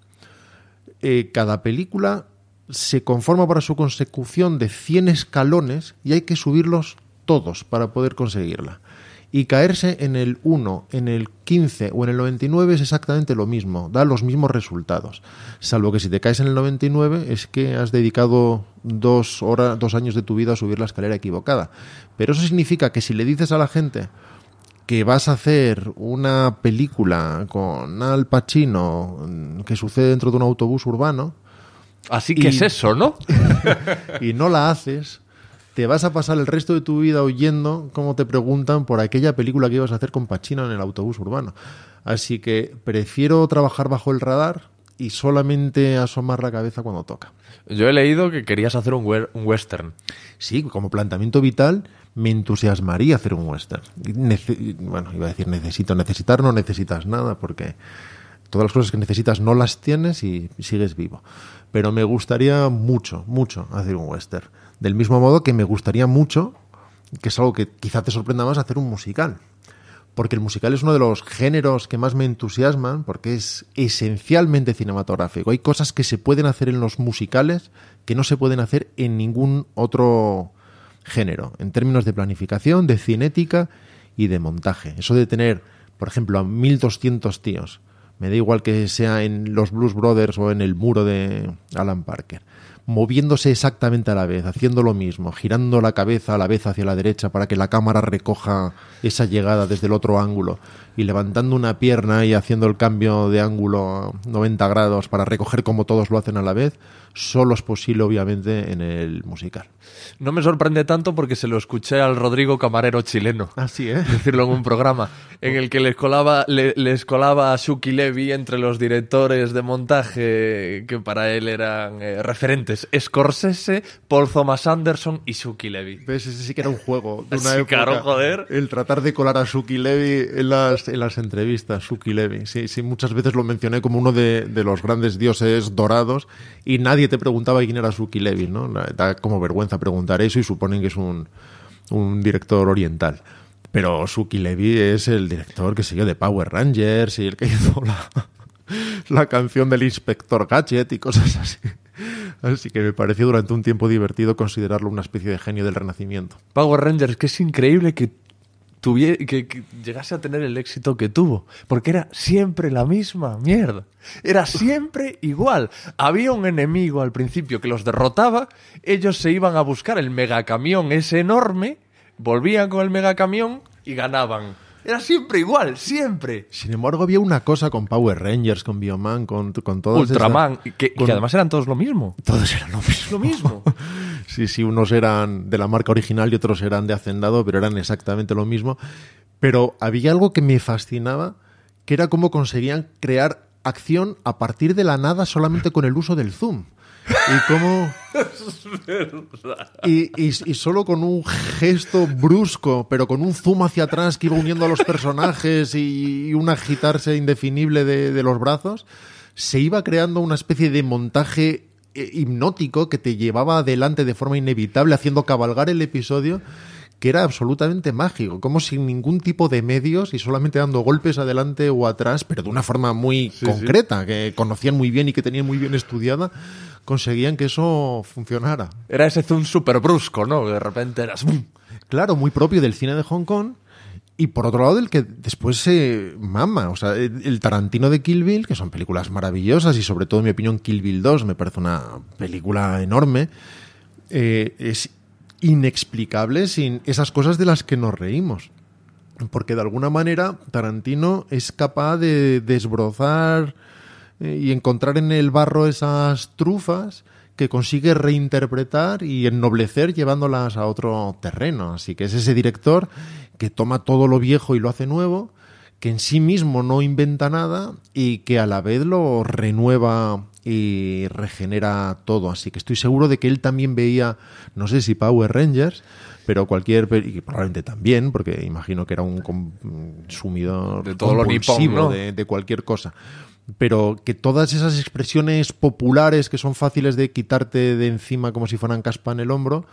Speaker 2: Eh, cada película se conforma para su consecución de 100 escalones y hay que subirlos todos para poder conseguirla. Y caerse en el 1, en el 15 o en el 99 es exactamente lo mismo, da los mismos resultados. Salvo que si te caes en el 99 es que has dedicado dos, horas, dos años de tu vida a subir la escalera equivocada. Pero eso significa que si le dices a la gente que vas a hacer una película con Al Pacino mm, que sucede dentro de un autobús urbano,
Speaker 1: Así que es eso, ¿no?
Speaker 2: y no la haces, te vas a pasar el resto de tu vida oyendo cómo te preguntan por aquella película que ibas a hacer con Pachino en el autobús urbano. Así que prefiero trabajar bajo el radar y solamente asomar la cabeza cuando toca.
Speaker 1: Yo he leído que querías hacer un, western.
Speaker 2: Sí, como planteamiento vital me entusiasmaría hacer un western. bueno, iba a decir necesito, necesitar no necesitas nada porque todas las cosas que necesitas no las tienes y sigues vivo pero me gustaría mucho, mucho hacer un western. Del mismo modo que me gustaría mucho, que es algo que quizá te sorprenda más, hacer un musical. Porque el musical es uno de los géneros que más me entusiasman, porque es esencialmente cinematográfico. Hay cosas que se pueden hacer en los musicales que no se pueden hacer en ningún otro género, en términos de planificación, de cinética y de montaje. Eso de tener, por ejemplo, a 1200 tíos me da igual que sea en los Blues Brothers o en el muro de Alan Parker. Moviéndose exactamente a la vez, haciendo lo mismo, girando la cabeza a la vez hacia la derecha para que la cámara recoja esa llegada desde el otro ángulo y levantando una pierna y haciendo el cambio de ángulo 90 grados para recoger como todos lo hacen a la vez, solo es posible obviamente en el musical.
Speaker 1: No me sorprende tanto porque se lo escuché al Rodrigo Camarero chileno. Así, ah, ¿eh? Decirlo en un programa en el que les colaba, a Suki Levy entre los directores de montaje que para él eran eh, referentes. Scorsese, Paul Thomas Anderson y Suki Levy. ese sí que era un juego
Speaker 2: de caro, joder. El tratar de colar a Suki Levy en las en las entrevistas, Suki Levi Sí, muchas veces lo mencioné como uno de, los grandes dioses dorados y nadie te preguntaba quién era Suki Levi ¿no? Da como vergüenza preguntar eso y suponen que es un, director oriental. Pero Suki Levi es el director que yo, de Power Rangers y el que hizo la, la canción del Inspector Gadget y cosas así. Así que me pareció durante un tiempo divertido considerarlo una especie de genio del renacimiento. Power Rangers, que es increíble que que, que llegase a tener el éxito que tuvo, porque era
Speaker 1: siempre la misma mierda. Era siempre igual. Había un enemigo al principio que los derrotaba, ellos se iban a buscar el megacamión ese enorme, volvían con el megacamión y ganaban. Era siempre igual, siempre.
Speaker 2: Sin embargo, había una cosa con Power Rangers, con Bioman, con, con todos. Ultraman, que, además eran todos lo mismo.
Speaker 1: Todos eran lo mismo. Lo mismo.
Speaker 2: sí, sí, unos eran de la marca original y otros eran de Hacendado, pero eran exactamente lo mismo. Pero había algo que me fascinaba, que era cómo conseguían crear acción a partir de la nada solamente con el uso del zoom. Y cómo... Y, solo con un gesto brusco, pero con un zoom hacia atrás que iba uniendo a los personajes y, un agitarse indefinible de, los brazos, se iba creando una especie de montaje eh, hipnótico que te llevaba adelante de forma inevitable, haciendo cabalgar el episodio que era absolutamente mágico, como sin ningún tipo de medios y solamente dando golpes adelante o atrás, pero de una forma muy concreta, que conocían muy bien y que tenían muy bien estudiada, conseguían que eso funcionara. Era ese zoom súper brusco, ¿no? De repente eras... Claro, muy propio del cine de Hong Kong. Y por otro lado, el que después se mama. O sea, el Tarantino de Kill Bill, que son películas maravillosas y sobre todo, en mi opinión, Kill Bill 2 me parece una película enorme. Eh, es inexplicable sin esas cosas de las que nos reímos. Porque de alguna manera Tarantino es capaz de desbrozar eh, y encontrar en el barro esas trufas que consigue reinterpretar y ennoblecer llevándolas a otro terreno. Así que es ese director que toma todo lo viejo y lo hace nuevo, que en sí mismo no inventa nada y que a la vez lo renueva y regenera todo. Así que estoy seguro de que él también veía, no sé si Power Rangers, pero cualquier y probablemente también porque imagino que era un consumidor de todo lo de, cualquier cosa pero que todas esas expresiones populares que son fáciles de quitarte de encima como si fueran caspa en el hombro,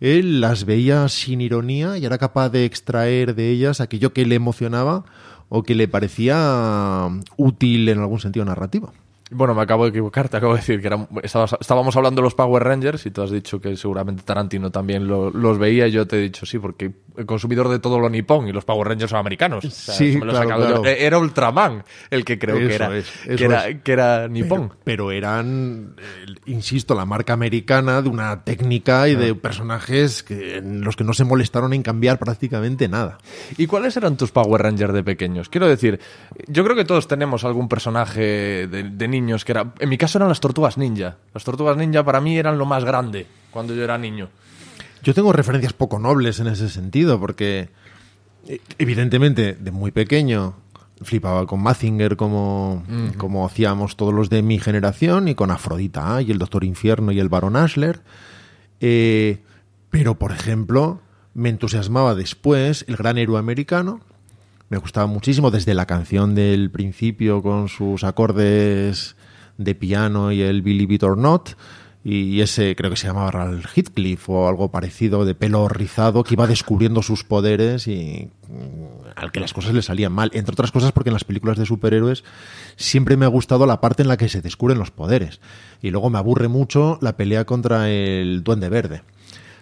Speaker 2: él las veía sin ironía y era capaz de extraer de ellas aquello que le emocionaba o que le parecía útil en algún sentido narrativo. Bueno, me acabo de equivocar, te acabo de decir que estábamos
Speaker 1: hablando de los Power Rangers y tú has dicho que seguramente Tarantino también los veía yo te he dicho sí, porque el consumidor de todo lo nipón y los Power Rangers son americanos. sí, e, Era Ultraman el que creo que, era,
Speaker 2: que, era nipón. Pero, eran, eh, insisto, la marca americana de una técnica y de ah. personajes que, en los que no se molestaron en cambiar prácticamente nada. ¿Y cuáles eran tus Power Rangers de pequeños? Quiero decir, yo creo que
Speaker 1: todos tenemos algún personaje de, de niños, que en mi caso eran las tortugas ninja. Las tortugas ninja para mí eran lo más grande cuando yo era niño.
Speaker 2: Yo tengo referencias poco nobles en ese sentido, porque e, evidentemente de muy pequeño flipaba con Mazinger como, como hacíamos todos los de mi generación y con Afrodita y el Doctor Infierno y el Barón Ashler. Eh, pero, por ejemplo, me entusiasmaba después el gran héroe americano, me gustaba muchísimo desde la canción del principio con sus acordes de piano y el Believe It or Not y ese creo que se llamaba Ralph Heathcliff o algo parecido de pelo rizado que iba descubriendo sus poderes y mm, al que las cosas le salían mal entre otras cosas porque en las películas de superhéroes siempre me ha gustado la parte en la que se descubren los poderes y luego me aburre mucho la pelea contra el duende verde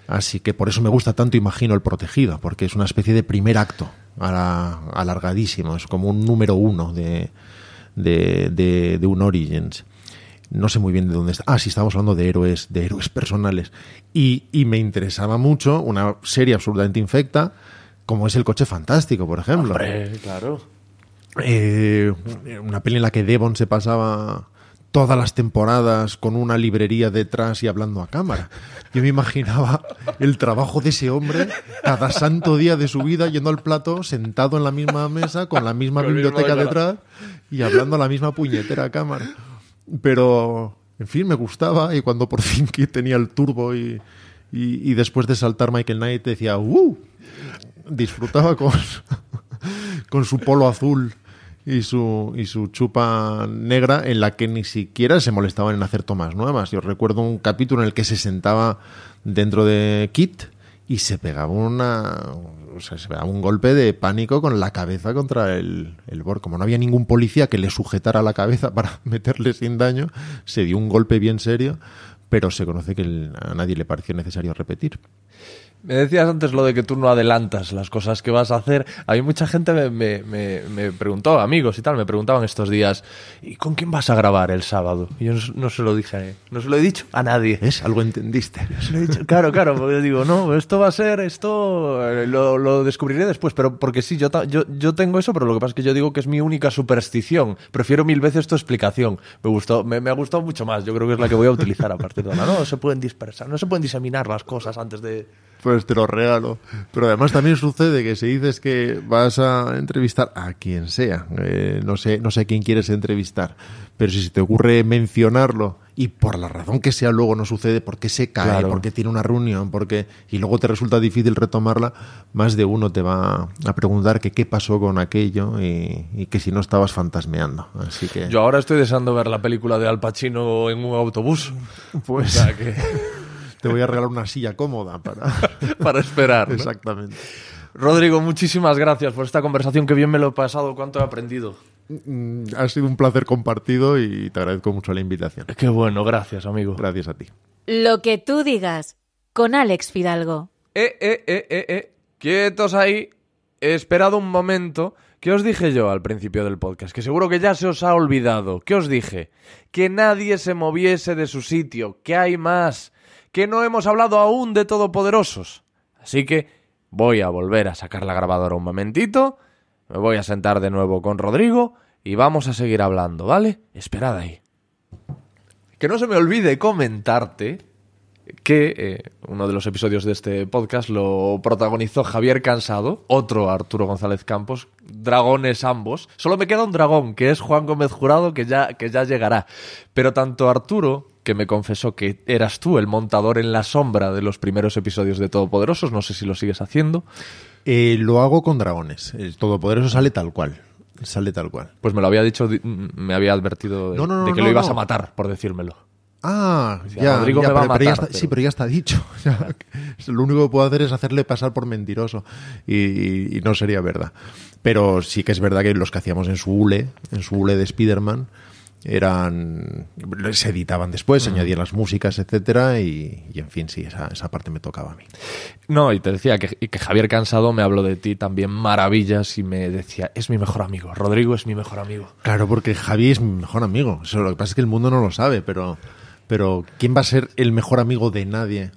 Speaker 2: Así que por eso me gusta tanto, imagino, el protegido, porque es una especie de primer acto alargadísimo, es como un número uno de, un Origins. No sé muy bien de dónde está. Ah, sí, estamos hablando de héroes, de héroes personales. Y, me interesaba mucho una serie absolutamente infecta, como es El Coche Fantástico, por ejemplo. Hombre, claro. Eh, una peli en la que Devon se pasaba todas las temporadas con una librería detrás y hablando a cámara. Yo me imaginaba el trabajo de ese hombre cada santo día de su vida yendo al plato, sentado en la misma mesa, con la misma biblioteca detrás y hablando a la misma puñetera cámara. Pero, en fin, me gustaba y cuando por fin tenía el turbo y, después de saltar Michael Knight decía, ¡uh! Disfrutaba con su polo azul y su, y su chupa negra en la que ni siquiera se molestaban en hacer tomas nuevas. Yo recuerdo un capítulo en el que se sentaba dentro de Kit y se pegaba una se un golpe de pánico con la cabeza contra el, el Como no había ningún policía que le sujetara la cabeza para meterle sin daño, se dio un golpe bien serio, pero se conoce que a nadie le pareció necesario repetir.
Speaker 1: Me decías antes lo de que tú no adelantas las cosas que vas a hacer. A mí mucha gente me, preguntó, amigos y tal, me preguntaban estos días, ¿y con quién vas a grabar el sábado? Y yo no, se lo dije, no se lo he dicho a nadie. ¿Es? Algo entendiste. claro, claro, porque yo digo, no, esto va a ser, esto eh, lo, descubriré después, pero porque sí, yo, yo, tengo eso, pero lo que pasa es que yo digo que es mi única superstición. Prefiero mil veces tu explicación. Me, gustó, me, me ha gustado mucho más. Yo creo que es la que voy a utilizar a partir de ahora. No se pueden dispersar, no se pueden diseminar las cosas antes de
Speaker 2: pues te lo regalo. Pero además también sucede que si dices que vas a entrevistar a quien sea, eh, no, sé, no sé quién quieres entrevistar, pero si se te ocurre mencionarlo y por la razón que sea luego no sucede, porque se cae, porque tiene una reunión, porque y luego te resulta difícil retomarla, más de uno te va a preguntar que qué pasó con aquello y, que si no estabas fantasmeando. Así que yo
Speaker 1: ahora estoy deseando ver la película de Al Pacino en un autobús. Pues o sea que... te voy a regalar una silla cómoda para, para esperar. Exactamente. Rodrigo, muchísimas gracias por esta conversación, que bien me lo he pasado, cuánto he aprendido.
Speaker 2: Mm, ha sido un placer compartido y te agradezco mucho la invitación. Qué bueno, gracias amigo. Gracias a ti. Lo que tú digas con Alex Fidalgo.
Speaker 1: Eh, eh, eh, eh, eh. Quietos ahí. He esperado un momento. ¿Qué os dije yo al principio del podcast? Que seguro que ya se os ha olvidado. ¿Qué os dije? Que nadie se moviese de su sitio, que hay más que no hemos hablado aún de Todopoderosos. Así que voy a volver a sacar la grabadora un momentito, me voy a sentar de nuevo con Rodrigo y vamos a seguir hablando, ¿vale? Esperad ahí. Que no se me olvide comentarte que eh, uno de los episodios de este podcast lo protagonizó Javier Cansado, otro Arturo González Campos, dragones ambos. Solo me queda un dragón, que es Juan Gómez Jurado, que ya, que ya llegará. Pero tanto Arturo que me confesó que eras tú el montador en la sombra de los primeros episodios de Todopoderosos. No sé si lo sigues haciendo.
Speaker 2: Eh, lo hago con dragones. El Todopoderoso sale tal cual. Sale tal cual. Pues me lo había dicho, me había advertido de, que lo ibas a matar, por decírmelo. Ah, ya, me va Sí, pero ya está dicho. lo único que puedo hacer es hacerle pasar por mentiroso y, no sería verdad. Pero sí que es verdad que los que hacíamos en su hule, en su hule de Spider-Man, eran se editaban después, añadían las músicas, etcétera, y, en fin, sí, esa, esa, parte me tocaba a mí.
Speaker 1: No, y te decía que, Javier Cansado me habló de ti también maravillas y me decía, es mi mejor amigo, Rodrigo es mi mejor amigo.
Speaker 2: Claro, porque Javi es mi mejor amigo, lo que pasa es que el mundo no lo sabe, pero, pero ¿quién va a ser el mejor amigo de nadie?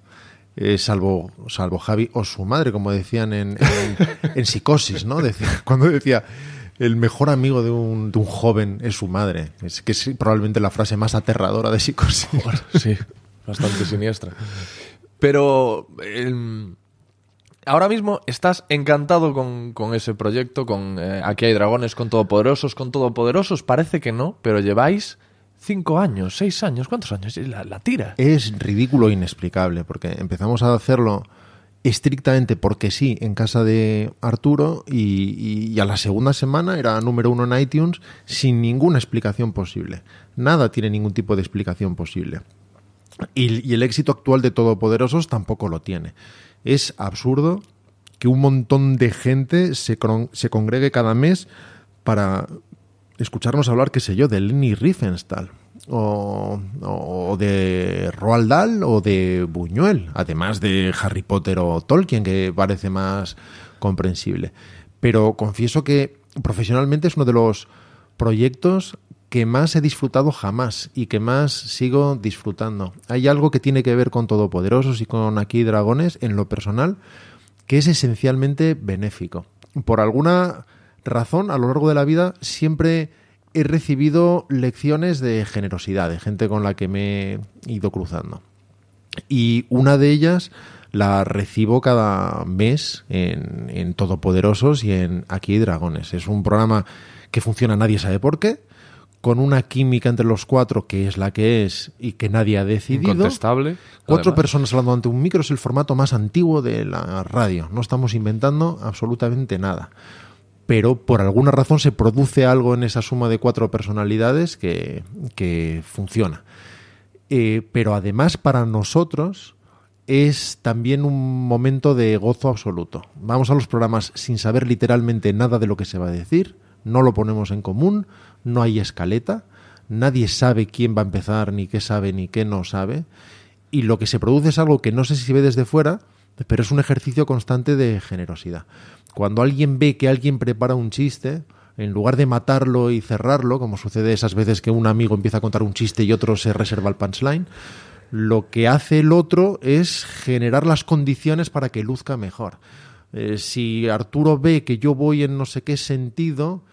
Speaker 2: Eh, salvo, salvo Javi o su madre, como decían en, en, en Psicosis, ¿no? Decía, cuando decía el mejor amigo de un, joven es su madre. Es que es probablemente la frase más aterradora de psicosis. Sí, bastante
Speaker 1: siniestra. Pero em, ahora mismo estás encantado con, ese proyecto, con eh, Aquí hay dragones, con Todopoderosos, con Todopoderosos. Parece que no, pero lleváis cinco años, seis años, ¿cuántos años? La, la tira.
Speaker 2: Es ridículo e inexplicable, porque empezamos a hacerlo estrictamente porque sí en casa de Arturo y, a la segunda semana era número uno en iTunes sin ninguna explicación posible. Nada tiene ningún tipo de explicación posible. Y, el éxito actual de Todopoderosos tampoco lo tiene. Es absurdo que un montón de gente se, se congregue cada mes para escucharnos hablar, qué sé yo, de Lenny Riefenstahl o, de Roald Dahl o de Buñuel, además de Harry Potter o Tolkien, que parece más comprensible. Pero confieso que profesionalmente es uno de los proyectos que más he disfrutado jamás y que más sigo disfrutando. Hay algo que tiene que ver con Todopoderosos y con aquí Dragones en lo personal que es esencialmente benéfico. Por alguna razón, a lo largo de la vida siempre he recibido lecciones de generosidad, de gente con la que me he ido cruzando. Y una de ellas la recibo cada mes en, en Todopoderosos y en Aquí Dragones. Es un programa que funciona nadie sabe por qué, con una química entre los cuatro que es la que es y que nadie ha decidido. Incontestable. Cuatro personas hablando ante un micro es el formato más antiguo de la radio. No estamos inventando absolutamente nada pero por alguna razón se produce algo en esa suma de cuatro personalidades que, funciona. Eh, pero además para nosotros es también un momento de gozo absoluto. Vamos a los programas sin saber literalmente nada de lo que se va a decir, no lo ponemos en común, no hay escaleta, nadie sabe quién va a empezar, ni qué sabe, ni qué no sabe, y lo que se produce es algo que no sé si se ve desde fuera, pero es un ejercicio constante de generosidad. Cuando alguien ve que alguien prepara un chiste, en lugar de matarlo y cerrarlo, como sucede esas veces que un amigo empieza a contar un chiste y otro se reserva el punchline, lo que hace el otro es generar las condiciones para que luzca mejor. Eh, si Arturo ve que yo voy en no sé qué sentido,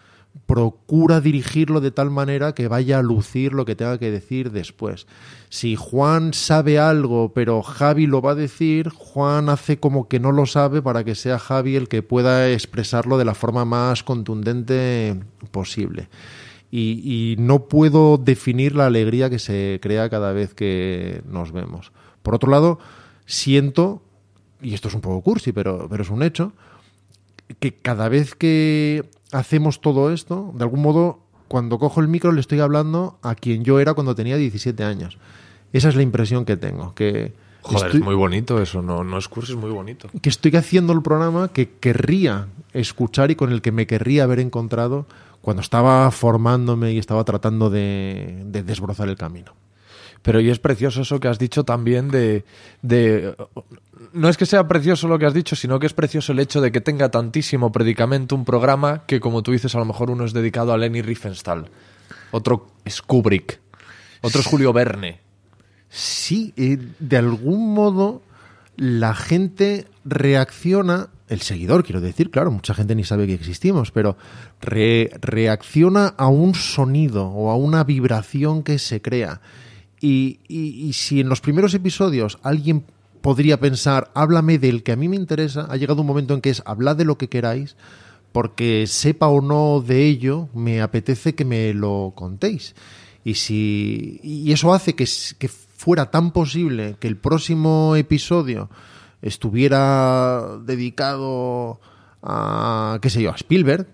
Speaker 2: procura dirigirlo de tal manera que vaya a lucir lo que tenga que decir después. Si Juan sabe algo, pero Javi lo va a decir, Juan hace como que no lo sabe para que sea Javi el que pueda expresarlo de la forma más contundente posible. Y, no puedo definir la alegría que se crea cada vez que nos vemos. Por otro lado, siento, y esto es un poco cursi, pero, pero es un hecho, que cada vez que hacemos todo esto, de algún modo, cuando cojo el micro le estoy hablando a quien yo era cuando tenía 17 años. Esa es la impresión que tengo, que... Joder, es muy
Speaker 1: bonito eso, no, es curso, es muy bonito.
Speaker 2: Que estoy haciendo el programa que querría escuchar y con el que me querría haber encontrado cuando estaba formándome y estaba tratando de, desbrozar el camino. Pero y es precioso eso que has dicho
Speaker 1: también de no es que sea precioso lo que has dicho, sino que es precioso el hecho de que tenga tantísimo predicamento un programa que, como tú dices, a lo mejor uno es dedicado a Lenny Riefenstahl,
Speaker 2: otro es Kubrick, otro es Julio Verne. Sí, de algún modo la gente reacciona, el seguidor quiero decir, claro, mucha gente ni sabe que existimos, pero reacciona a un sonido o a una vibración que se crea. Y, y si en los primeros episodios alguien podría pensar, háblame del que a mí me interesa, ha llegado un momento en que es hablad de lo que queráis, porque sepa o no de ello, me apetece que me lo contéis. Y, si, y eso hace que, que fuera tan posible que el próximo episodio estuviera dedicado a, qué sé yo, a Spielberg,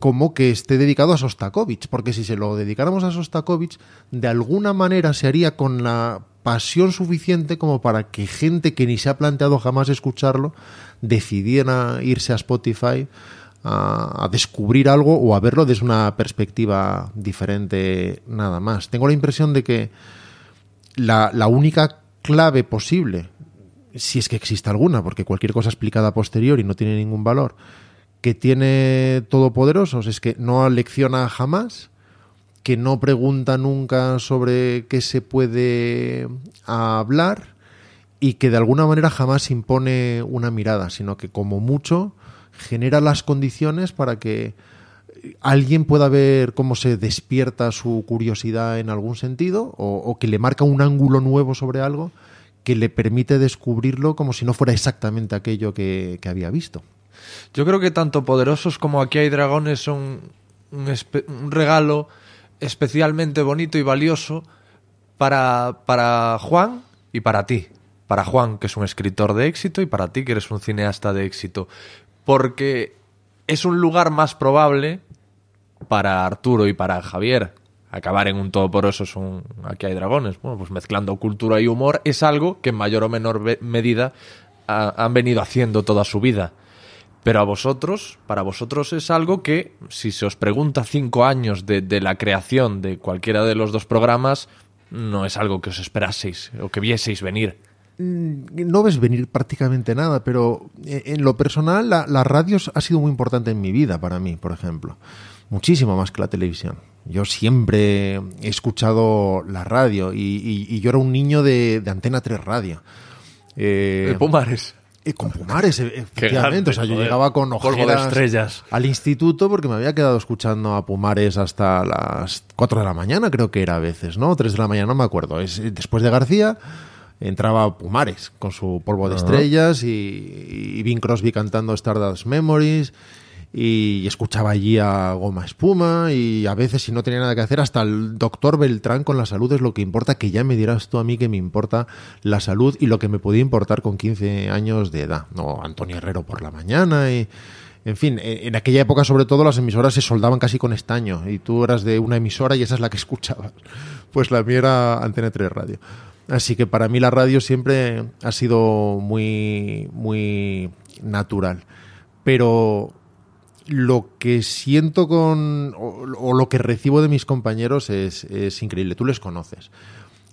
Speaker 2: como que esté dedicado a Sostakovich, porque si se lo dedicáramos a Sostakovich, de alguna manera se haría con la pasión suficiente como para que gente que ni se ha planteado jamás escucharlo decidiera irse a Spotify a, descubrir algo o a verlo desde una perspectiva diferente nada más. Tengo la impresión de que la, única clave posible, si es que existe alguna, porque cualquier cosa explicada posterior y no tiene ningún valor, que tiene Todopoderosos es que no lecciona jamás que no pregunta nunca sobre qué se puede hablar y que de alguna manera jamás impone una mirada, sino que como mucho genera las condiciones para que alguien pueda ver cómo se despierta su curiosidad en algún sentido o, que le marca un ángulo nuevo sobre algo que le permite descubrirlo como si no fuera exactamente aquello que, había visto.
Speaker 1: Yo creo que tanto poderosos como aquí hay dragones son un regalo especialmente bonito y valioso para, para Juan y para ti. Para Juan, que es un escritor de éxito, y para ti, que eres un cineasta de éxito. Porque es un lugar más probable para Arturo y para Javier acabar en un eso es un aquí hay dragones. Bueno, pues mezclando cultura y humor es algo que en mayor o menor medida han venido haciendo toda su vida. Pero a vosotros, para vosotros es algo que, si se os pregunta cinco años de, la creación de cualquiera de los dos programas, no es algo que os esperaseis o que vieseis venir
Speaker 2: mm, no ves venir prácticamente nada, pero eh, en lo personal la, radio ha sido muy importante en mi vida para mí, por ejemplo. Muchísimo más que la televisión. Yo siempre he escuchado la radio y, yo era un niño de, Antena 3 Radio. Eh, de Pomares con Pumares, e-, efectivamente. o sea, yo llegaba con ojeras de estrellas. al instituto porque me había quedado escuchando a Pumares hasta las 4 de la mañana, creo que era a veces, ¿no? 3 de la mañana, no me acuerdo. Es, eh, después de García entraba Pumares con su polvo de estrellas y, y Bing Crosby cantando Stardust Memories y escuchaba allí a Goma Espuma y a veces si no tenía nada que hacer hasta el doctor Beltrán con la salud es lo que importa, que ya me dirás tú a mí que me importa la salud y lo que me podía importar con 15 años de edad. No, Antonio Herrero por la mañana y... En fin, e, en aquella época sobre todo las emisoras se soldaban casi con estaño y tú eras de una emisora y esa es la que escuchabas. Pues la mía era Antena 3 Radio. Así que para mí la radio siempre ha sido muy, muy natural. Pero lo que siento con o, lo que recibo de mis compañeros es, increíble. Tú les conoces.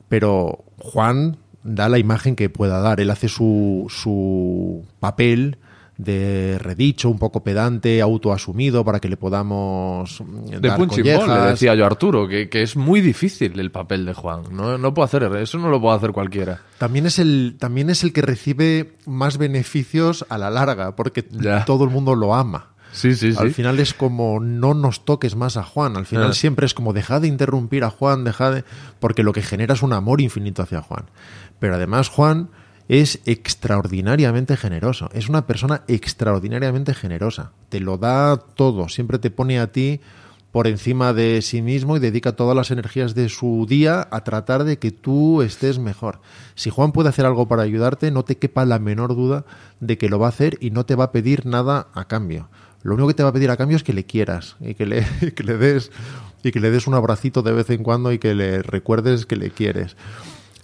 Speaker 2: Pero Juan da la imagen que pueda dar. Él hace su, su papel de redicho, un poco pedante, autoasumido, para que le podamos. Mm, de dar punch le decía
Speaker 1: yo a Arturo, que, es muy difícil el papel de Juan. No, puedo hacer, eso no lo puede hacer cualquiera.
Speaker 2: También es el, también es el que recibe más beneficios a la larga, porque todo el mundo lo ama. Al final es como no nos toques más a Juan. Al final eh. siempre es como deja de interrumpir a Juan, deja de. Porque lo que genera es un amor infinito hacia Juan. Pero además, Juan es extraordinariamente generoso. Es una persona extraordinariamente generosa. Te lo da todo. Siempre te pone a ti por encima de sí mismo y dedica todas las energías de su día a tratar de que tú estés mejor. Si Juan puede hacer algo para ayudarte, no te quepa la menor duda de que lo va a hacer y no te va a pedir nada a cambio. Lo único que te va a pedir a cambio es que le quieras y que le, le des y que le des un abracito de vez en cuando y que le recuerdes que le quieres.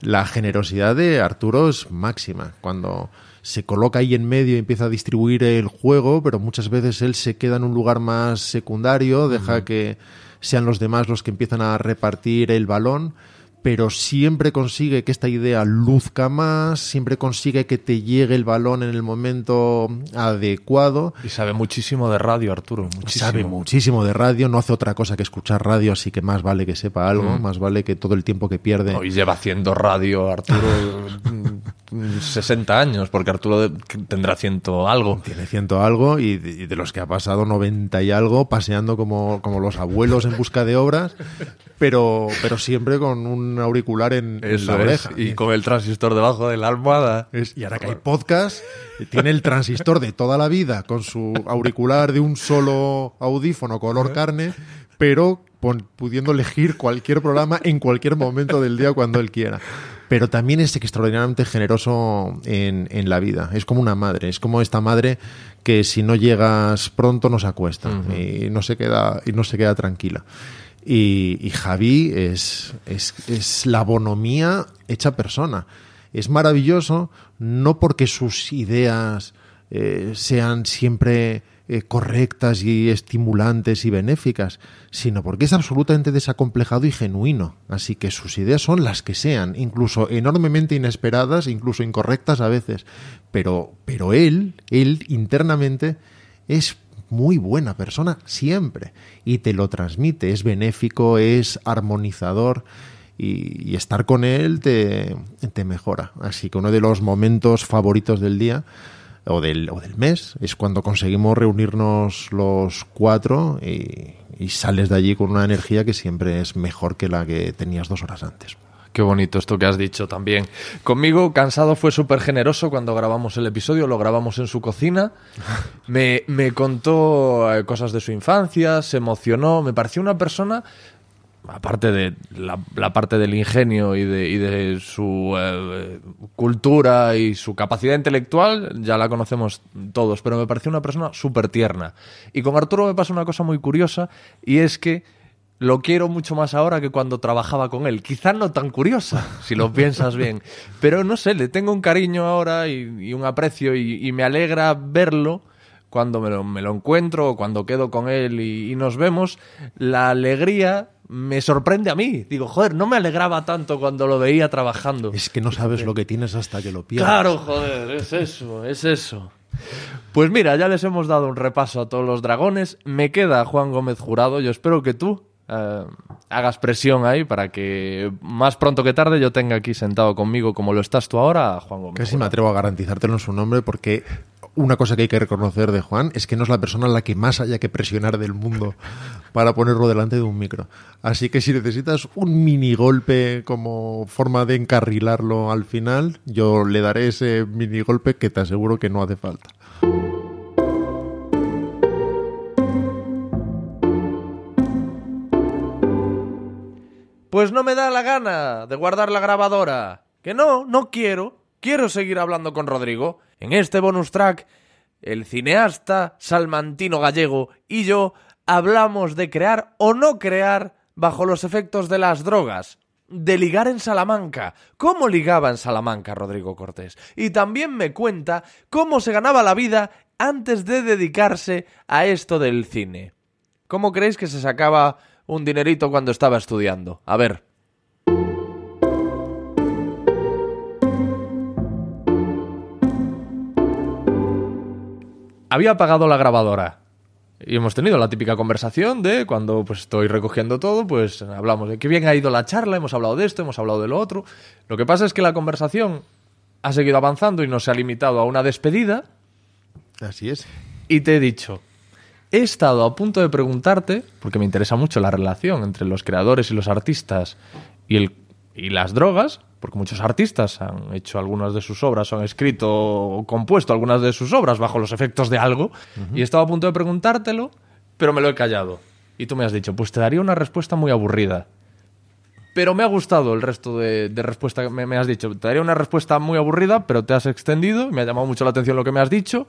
Speaker 2: La generosidad de Arturo es máxima. Cuando se coloca ahí en medio y empieza a distribuir el juego, pero muchas veces él se queda en un lugar más secundario, deja que sean los demás los que empiezan a repartir el balón pero siempre consigue que esta idea luzca más, siempre consigue que te llegue el balón en el momento adecuado. Y sabe muchísimo de radio, Arturo. Sabe muchísimo de radio, no hace otra cosa que escuchar radio, así que más vale que sepa algo, mm. más vale que todo el tiempo que pierde. Hoy lleva haciendo radio, Arturo. 60 años, porque Arturo tendrá ciento algo. Tiene ciento algo y de, los que ha pasado 90 y algo paseando como, como los abuelos en busca de obras, pero, pero siempre con un auricular en, la oreja.
Speaker 1: Y con el transistor debajo
Speaker 2: de la almohada. Es. y ahora que hay podcast, tiene el transistor de toda la vida con su auricular de un solo audífono color carne, pero pudiendo elegir cualquier programa en cualquier momento del día cuando él quiera. Pero también es extraordinariamente generoso en, la vida. Es como una madre, es como esta madre que si no llegas pronto se acuesta y no se queda, y no se queda tranquila. Y, Javi es, es, la bonomía hecha persona. Es maravilloso, no porque sus ideas eh, sean siempre eh, correctas y estimulantes y benéficas, sino porque es absolutamente desacomplejado y genuino. Así que sus ideas son las que sean, incluso enormemente inesperadas, incluso incorrectas a veces. Pero, pero él, él internamente es muy buena persona siempre y te lo transmite, es benéfico, es armonizador y, estar con él te, te, mejora. Así que uno de los momentos favoritos del día o del, o del mes es cuando conseguimos reunirnos los cuatro y sales de allí con una energía que siempre es mejor que la que tenías dos horas antes.
Speaker 1: Qué bonito esto que has dicho también. Conmigo, Cansado fue súper generoso cuando grabamos el episodio, lo grabamos en su cocina. Me, contó eh, cosas de su infancia, se emocionó, me pareció una persona aparte de la, parte del ingenio y de, su eh, cultura y su capacidad intelectual, ya la conocemos todos, pero me pareció una persona súper tierna. Y con Arturo me pasa una cosa muy curiosa, y es que lo quiero mucho más ahora que cuando trabajaba con él. quizá no tan curiosa, si lo piensas bien. Pero no sé, le tengo un cariño ahora y, un aprecio y, me alegra verlo cuando me lo, encuentro o cuando quedo con él y, nos vemos. La alegría me sorprende a mí. Digo, joder, no me alegraba tanto cuando lo veía trabajando. Es que no sabes lo que tienes hasta que lo pierdas. Claro, joder, es eso, es eso. Pues mira, ya les hemos dado un repaso a todos los dragones. Me queda Juan Gómez Jurado. Yo espero que tú eh, hagas presión ahí para que más pronto que tarde yo tenga aquí sentado conmigo, como lo estás tú
Speaker 2: ahora, Juan Gómez. Casi me atrevo a garantizártelo en su nombre porque una cosa que hay que reconocer de Juan es que no es la persona la que más haya que presionar del mundo para ponerlo delante de un micro. Así que si necesitas un mini golpe como forma de encarrilarlo al final, yo le daré ese mini golpe que te aseguro que no hace falta.
Speaker 1: Pues no me da la gana de guardar la grabadora. Que no, no quiero. Quiero seguir hablando con Rodrigo. En este bonus track, el cineasta salmantino gallego y yo hablamos de crear o no crear bajo los efectos de las drogas. De ligar en Salamanca. ¿Cómo ligaba en Salamanca Rodrigo Cortés? Y también me cuenta cómo se ganaba la vida antes de dedicarse a esto del cine. ¿Cómo creéis que se sacaba un dinerito cuando estaba estudiando. A ver. Había apagado la grabadora. Y hemos tenido la típica conversación de cuando pues, estoy recogiendo todo, pues hablamos de qué bien ha ido la charla, hemos hablado de esto, hemos hablado de lo otro. Lo que pasa es que la conversación ha seguido avanzando y no se ha limitado a una despedida. Así es. Y te he dicho, he estado a punto de preguntarte, porque me interesa mucho la relación entre los creadores y los artistas y, el, las drogas, porque muchos artistas han hecho algunas de sus obras, o han escrito o compuesto algunas de sus obras bajo los efectos de algo, y he estado a punto de preguntártelo, pero me lo he callado. Y tú me has dicho, pues te daría una respuesta muy aburrida. Pero me ha gustado el resto de, respuesta que me, me, has dicho. Te daría una respuesta muy aburrida, pero te has extendido, me ha llamado mucho la atención lo que me has dicho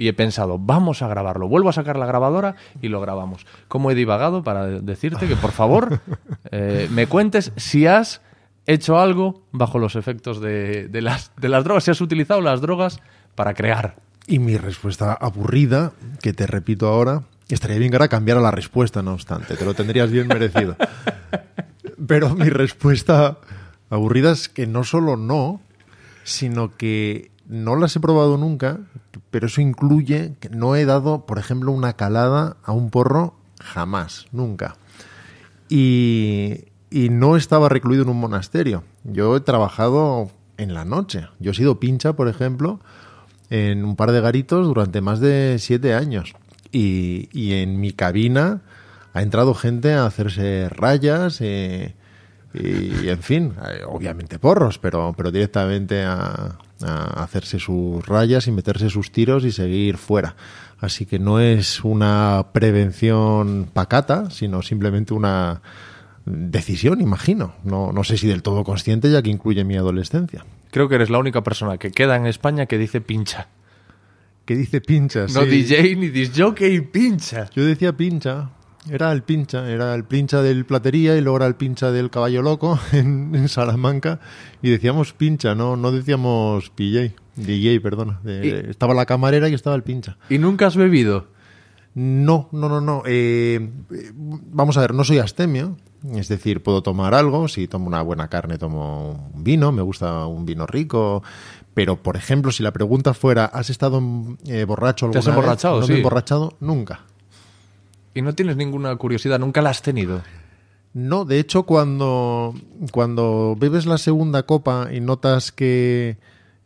Speaker 1: y he pensado, vamos a grabarlo, vuelvo a sacar la grabadora y lo grabamos. ¿Cómo he divagado para decirte que por favor eh, me cuentes si has hecho algo bajo los efectos de, las, de las drogas, si has utilizado las drogas para crear?
Speaker 2: Y mi respuesta aburrida, que te repito ahora, estaría bien que ahora cambiara la respuesta, no obstante, te lo tendrías bien merecido. Pero mi respuesta aburrida es que no solo no, sino que no las he probado nunca, pero eso incluye que no he dado, por ejemplo, una calada a un porro jamás, nunca. Y, y no estaba recluido en un monasterio. Yo he trabajado en la noche. Yo he sido pincha, por ejemplo, en un par de garitos durante más de siete años. Y, en mi cabina ha entrado gente a hacerse rayas eh, y, en fin, eh, obviamente porros, pero, pero directamente a, a hacerse sus rayas y meterse sus tiros y seguir fuera. Así que no es una prevención pacata, sino simplemente una decisión, imagino. No, no sé si del todo consciente, ya que incluye mi adolescencia.
Speaker 1: Creo que eres la única persona que queda en España que dice pincha que dice pincha. No DJ
Speaker 2: ni disjockey, pincha. Yo decía pincha, era el pincha, era el pincha del Platería y luego era el pincha del Caballo Loco en, Salamanca y decíamos pincha, no, no decíamos PJ, DJ, perdona. estaba la camarera y estaba el pincha. ¿Y nunca has bebido? No, no, no, no. Eh, vamos a ver, no soy astemio, es decir, puedo tomar algo, si tomo una buena carne tomo un vino, me gusta un vino rico, pero por ejemplo, si la pregunta fuera, ¿has estado eh, borracho alguna ¿Te has emborrachado, No me he emborrachado nunca.
Speaker 1: ¿Y no tienes ninguna curiosidad? ¿Nunca la has tenido?
Speaker 2: No, de hecho, cuando, cuando bebes la segunda copa y notas que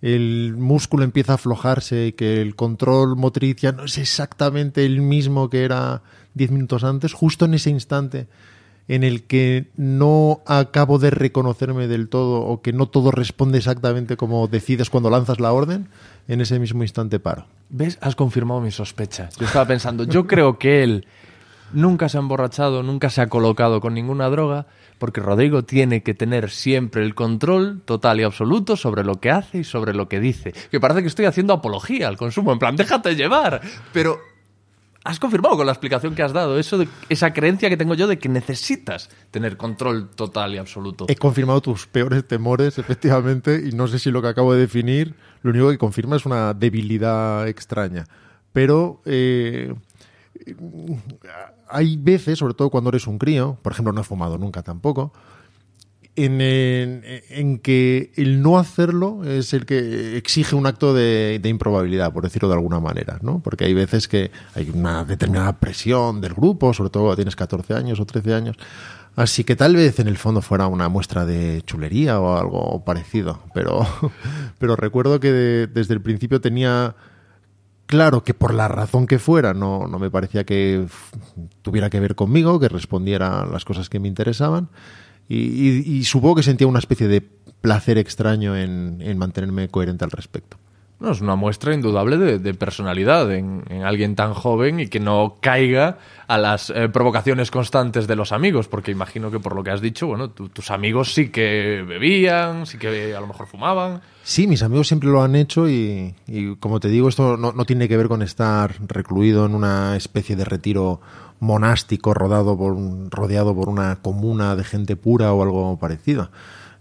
Speaker 2: el músculo empieza a aflojarse y que el control motriz ya no es exactamente el mismo que era diez minutos antes, justo en ese instante en el que no acabo de reconocerme del todo o que no todo responde exactamente como decides cuando lanzas la orden, en ese mismo instante paro. ¿Ves? Has confirmado mis sospechas.
Speaker 1: Yo estaba pensando, yo creo que él nunca se ha emborrachado, nunca se ha colocado con ninguna droga, porque Rodrigo tiene que tener siempre el control total y absoluto sobre lo que hace y sobre lo que dice. Que parece que estoy haciendo apología al consumo, en plan, déjate llevar, pero has confirmado con la explicación que has dado eso esa creencia que tengo yo de que necesitas tener control total y absoluto. He
Speaker 2: confirmado tus peores temores, efectivamente, y no sé si lo que acabo de definir, lo único que confirma es una debilidad extraña. Pero eh, eh, hay veces, sobre todo cuando eres un crío, por ejemplo, no he fumado nunca tampoco, en, en, que el no hacerlo es el que exige un acto de, improbabilidad, por decirlo de alguna manera, ¿no? Porque hay veces que hay una determinada presión del grupo, sobre todo cuando tienes 14 años o 13 años. Así que tal vez en el fondo fuera una muestra de chulería o algo parecido, pero, pero recuerdo que desde el principio tenía Claro que por la razón que fuera, no, no me parecía que tuviera que ver conmigo, que respondiera a las cosas que me interesaban. Y, y, que sentía una especie de placer extraño en, en mantenerme coherente al respecto
Speaker 1: es una muestra indudable de, personalidad en, alguien tan joven y que no caiga a las eh, provocaciones constantes de los amigos, porque imagino que por lo que has dicho, bueno, tus amigos sí que bebían, sí que a lo mejor fumaban.
Speaker 2: Sí, mis amigos siempre lo han hecho y, como te digo, esto no, tiene que ver con estar recluido en una especie de retiro monástico rodado por rodeado por una comuna de gente pura o algo parecido.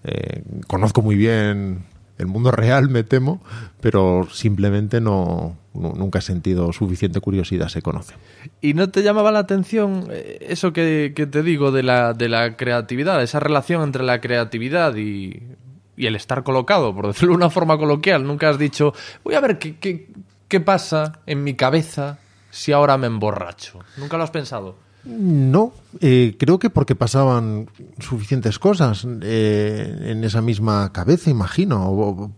Speaker 2: Eh, conozco muy bien el mundo real, me temo, pero simplemente no, nunca he sentido suficiente curiosidad, se conoce.
Speaker 1: ¿Y no te llamaba la atención eh, eso que, te digo de la, de la creatividad, esa relación entre la creatividad y, el estar colocado, por decirlo de una forma coloquial? Nunca has dicho, voy a ver qué, qué pasa en mi cabeza si ahora me emborracho. ¿Nunca lo has pensado?
Speaker 2: No, eh, creo que porque pasaban suficientes cosas eh, en esa misma cabeza, imagino.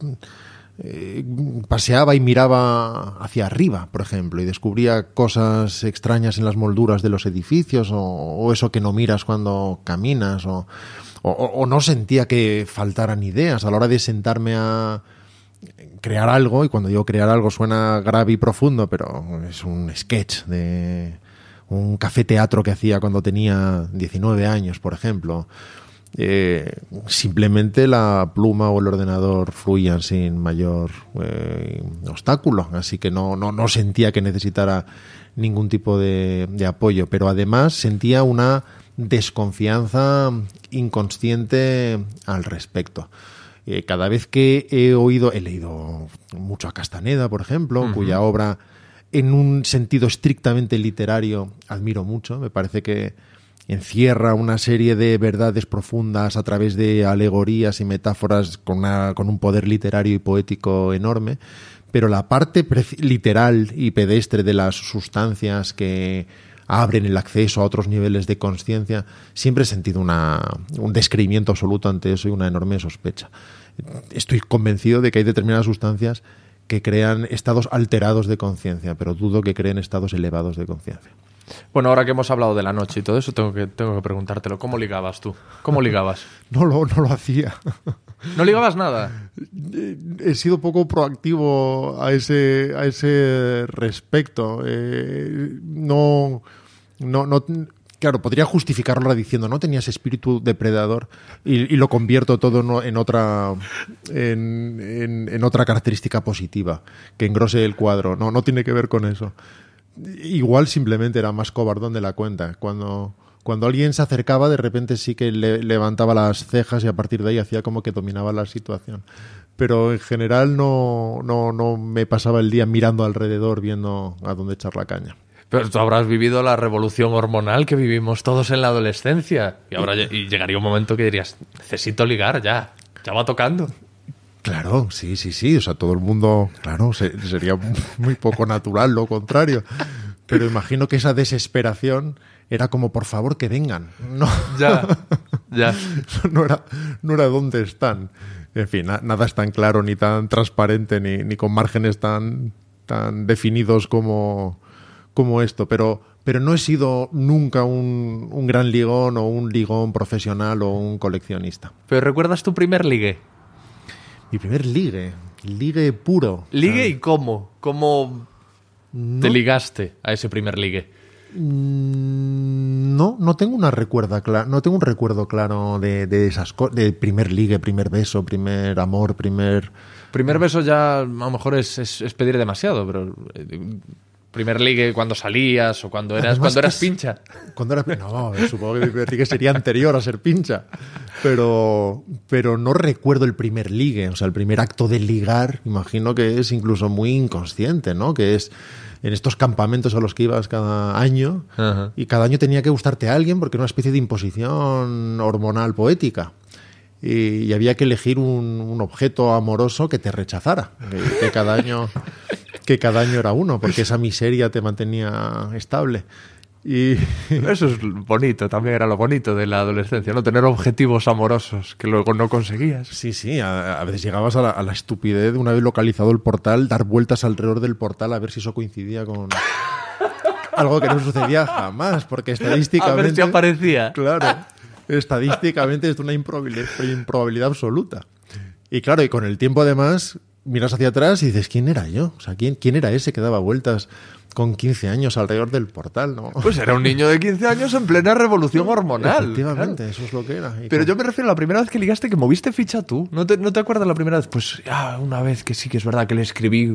Speaker 2: Eh, paseaba y miraba hacia arriba, por ejemplo, y descubría cosas extrañas en las molduras de los edificios o, eso que no miras cuando caminas o, o no sentía que faltaran ideas a la hora de sentarme a, crear algo, y cuando digo crear algo suena grave y profundo, pero es un sketch de un café teatro que hacía cuando tenía 19 años, por ejemplo. Eh, simplemente la pluma o el ordenador fluían sin mayor eh, obstáculo, así que no, no, no, sentía que necesitara ningún tipo de, apoyo, pero además sentía una desconfianza inconsciente al respecto eh, cada vez que he oído, he leído mucho a Castaneda, por ejemplo, cuya obra en un sentido estrictamente literario admiro mucho, me parece que encierra una serie de verdades profundas a través de alegorías y metáforas con, un poder literario y poético enorme, pero la parte literal y pedestre de las sustancias que abren el acceso a otros niveles de conciencia, siempre he sentido un descreimiento absoluto ante eso y una enorme sospecha. Estoy convencido de que hay determinadas sustancias que crean estados alterados de conciencia, pero dudo que creen estados elevados de conciencia.
Speaker 1: Bueno, ahora que hemos hablado de la noche y todo eso, tengo que, tengo que preguntártelo. ¿Cómo ligabas tú? ¿Cómo ligabas? no, lo, no lo hacía.
Speaker 2: ¿No ligabas nada? Eh, he sido poco proactivo a ese, a ese respecto. Eh, no, no, no, Claro, podría justificarlo diciendo, no tenías espíritu depredador y, lo convierto todo en otra, en, otra característica positiva, que engrose el cuadro. No, no tiene que ver con eso. Igual simplemente era más cobardón de la cuenta. Cuando, cuando alguien se acercaba, de repente sí que le, levantaba las cejas y a partir de ahí hacía como que dominaba la situación. Pero en general no, no me pasaba el día mirando alrededor, viendo a dónde echar la caña.
Speaker 1: Pero tú habrás vivido la revolución hormonal que vivimos todos en la adolescencia. Y, ahora llegaría un momento que dirías, necesito ligar ya, ya va tocando.
Speaker 2: Claro, sí, sí, sí. O sea, todo el mundo, claro, sería muy poco natural lo contrario. Pero imagino que esa desesperación era como, por favor, que vengan. No. Ya,
Speaker 1: ya. No era,
Speaker 2: no dónde están. En fin, nada es tan claro, ni tan transparente, ni, con márgenes tan, tan definidos como, como esto, pero, pero no he sido nunca un, gran ligón o un ligón profesional o un coleccionista. ¿Pero recuerdas tu primer ligue? Mi primer ligue, ligue puro.
Speaker 1: ¿Ligue y cómo? ¿Cómo te ligaste a ese primer ligue?
Speaker 2: Mm, no, no tengo una recuerda no tengo un recuerdo claro de, esas cosas, de primer ligue, primer beso, primer amor, primer... Primer beso ya a lo mejor es pedir demasiado, pero eh,
Speaker 1: Primer ligue cuando salías o cuando eras, cuando eras
Speaker 2: pincha. Cuando no, supongo que Primer ligue sería anterior a ser pincha. Pero, pero no recuerdo el Primer ligue. o sea, el primer acto de ligar, imagino que es incluso muy inconsciente, ¿no? Que es en estos campamentos a los que ibas cada año y cada año tenía que gustarte a alguien porque era una especie de imposición hormonal poética y, había que elegir un, objeto amoroso que te rechazara, que cada año que cada año era uno, porque esa miseria te mantenía estable. Y eso es bonito, también era lo bonito de la adolescencia, ¿no? Tener objetivos amorosos que luego no conseguías. Sí, sí, a, veces llegabas a la, estupidez, una vez localizado el portal, dar vueltas alrededor del portal a ver si eso coincidía con... Algo que no sucedía jamás, porque estadísticamente... A ver aparecía. Claro, estadísticamente es una improbabilidad, improbabilidad absoluta. Y claro, y con el tiempo además miras hacia atrás y dices, ¿quién era yo? O sea, ¿quién, quién era ese que daba vueltas con 15 años alrededor del portal? ¿no? Pues era un niño de
Speaker 1: 15 años en plena revolución hormonal. Efectivamente,
Speaker 2: eso es lo que era. Pero yo
Speaker 1: me refiero a la primera vez que ligaste que moviste ficha tú. ¿No te, no te acuerdas la primera vez? Pues una vez que sí que es verdad que le escribí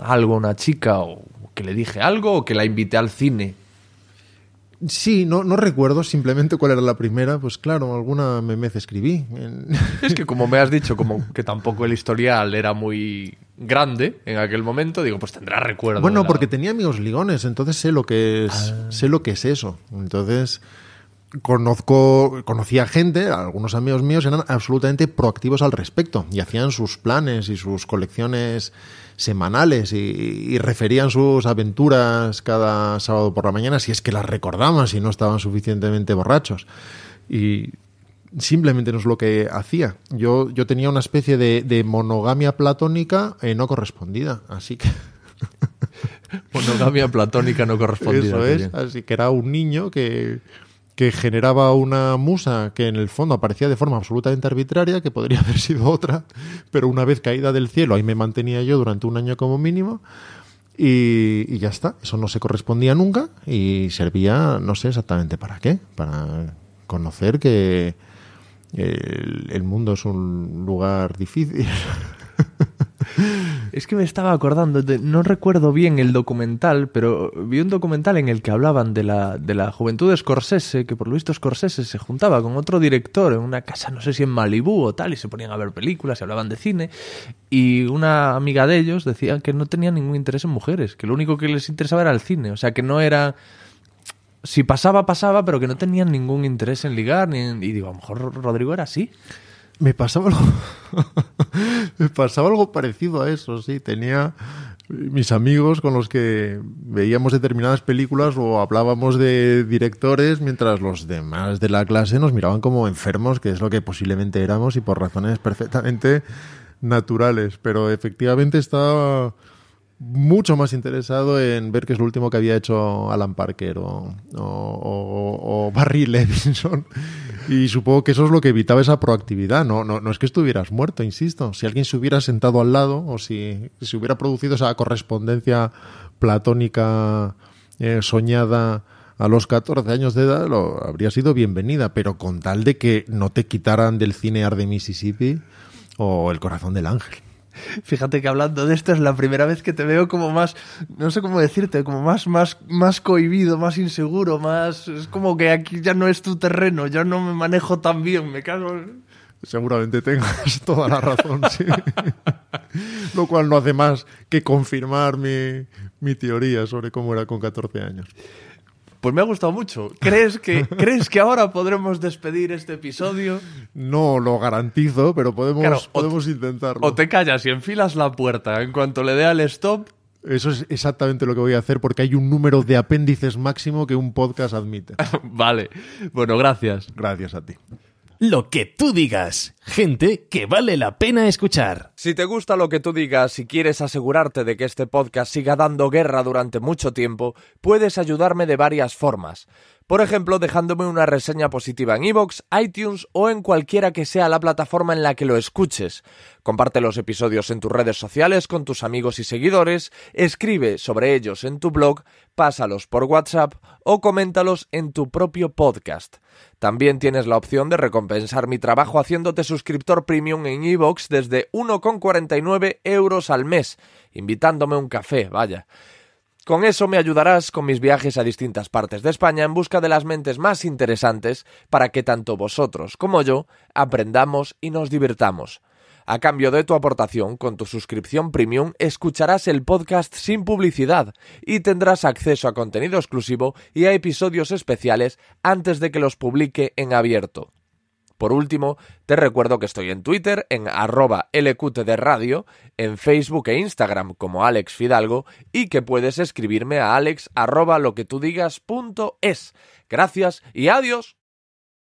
Speaker 1: algo a una chica o que le dije algo o que la invité al cine.
Speaker 2: Sí, no, no recuerdo simplemente cuál era la primera, pues claro, alguna memez escribí. Es que como me has dicho, como
Speaker 1: que tampoco el historial era muy grande en aquel momento, digo, pues tendrá recuerdo. Bueno, porque
Speaker 2: tenía amigos ligones, entonces sé lo que es, ah. sé lo que es eso. Entonces conozco, conocía gente, algunos amigos míos eran absolutamente proactivos al respecto y hacían sus planes y sus colecciones semanales y, referían sus aventuras cada sábado por la mañana, si es que las recordaban, si no estaban suficientemente borrachos. Y simplemente no es lo que hacía. Yo, yo tenía una especie de, monogamia platónica eh, no correspondida, así que... monogamia platónica no correspondida. Eso es, así que era un niño que que generaba una musa que en el fondo aparecía de forma absolutamente arbitraria, que podría haber sido otra, pero una vez caída del cielo, ahí me mantenía yo durante un año como mínimo. Y, ya está. Eso no se correspondía nunca y servía, no sé exactamente para qué, para conocer que el mundo es un lugar difícil.
Speaker 1: Es que me estaba acordando, de, no recuerdo bien el documental, pero vi un documental en el que hablaban de la, de la juventud de Scorsese, que por lo visto Scorsese se juntaba con otro director en una casa, no sé si en Malibú o tal, y se ponían a ver películas, y hablaban de cine, y una amiga de ellos decía que no tenía ningún interés en mujeres, que lo único que les interesaba era el cine, o sea, que no era si pasaba, pasaba, pero que no tenían ningún interés en ligar. Ni y digo,
Speaker 2: a lo mejor Rodrigo era así. Me pasaba algo. me pasaba algo parecido a eso, sí. Tenía mis amigos con los que veíamos determinadas películas o hablábamos de directores mientras los demás de la clase nos miraban como enfermos, que es lo que posiblemente éramos y por razones perfectamente naturales. Pero efectivamente estaba mucho más interesado en ver qué es lo último que había hecho Alan Parker o, Barry Levinson. Y supongo que eso es lo que evitaba esa proactividad. No, no, no es que estuvieras muerto, insisto. Si alguien se hubiera sentado al lado o si se hubiera producido esa correspondencia platónica eh, soñada a los 14 años de edad, lo, habría sido bienvenida. Pero con tal de que no te quitaran del cine Art de Mississippi o El corazón del ángel.
Speaker 1: Fíjate que hablando de esto es la primera vez que te veo como más, no sé cómo decirte, como más, más, más cohibido, más inseguro, más. Es como que aquí ya no es tu terreno, ya no me manejo
Speaker 2: tan bien, me cago. En... Seguramente tengas toda la razón, sí. Lo cual no hace más que confirmar mi teoría sobre cómo era con 14 años. Pues me ha gustado mucho. ¿Crees que,
Speaker 1: ¿crees que ahora podremos despedir este episodio?
Speaker 2: No lo garantizo, pero podemos,
Speaker 1: podemos intentarlo. O te callas y enfilas la puerta. En cuanto le dé al stop,
Speaker 2: eso es exactamente lo que voy a hacer porque hay un número de apéndices máximo que un podcast admite. vale. Bueno, gracias. Gracias a ti lo que tú digas. Gente que vale la pena escuchar. Si te gusta lo que
Speaker 1: tú digas y quieres asegurarte de que este podcast siga dando guerra durante mucho tiempo, puedes ayudarme de varias formas. Por ejemplo, dejándome una reseña positiva en iVoox, iTunes o en cualquiera que sea la plataforma en la que lo escuches. Comparte los episodios en tus redes sociales con tus amigos y seguidores, escribe sobre ellos en tu blog, pásalos por WhatsApp o coméntalos en tu propio podcast. También tienes la opción de recompensar mi trabajo haciéndote suscriptor premium en iVoox desde 1,49 euros al mes, invitándome un café, vaya. Con eso me ayudarás con mis viajes a distintas partes de España en busca de las mentes más interesantes para que tanto vosotros como yo aprendamos y nos divirtamos. A cambio de tu aportación, con tu suscripción premium, escucharás el podcast sin publicidad y tendrás acceso a contenido exclusivo y a episodios especiales antes de que los publique en abierto. Por último, te recuerdo que estoy en Twitter, en arroba de Radio, en Facebook e Instagram como Alex Fidalgo y que puedes escribirme a alex arroba lo que tú digas punto es. Gracias y adiós.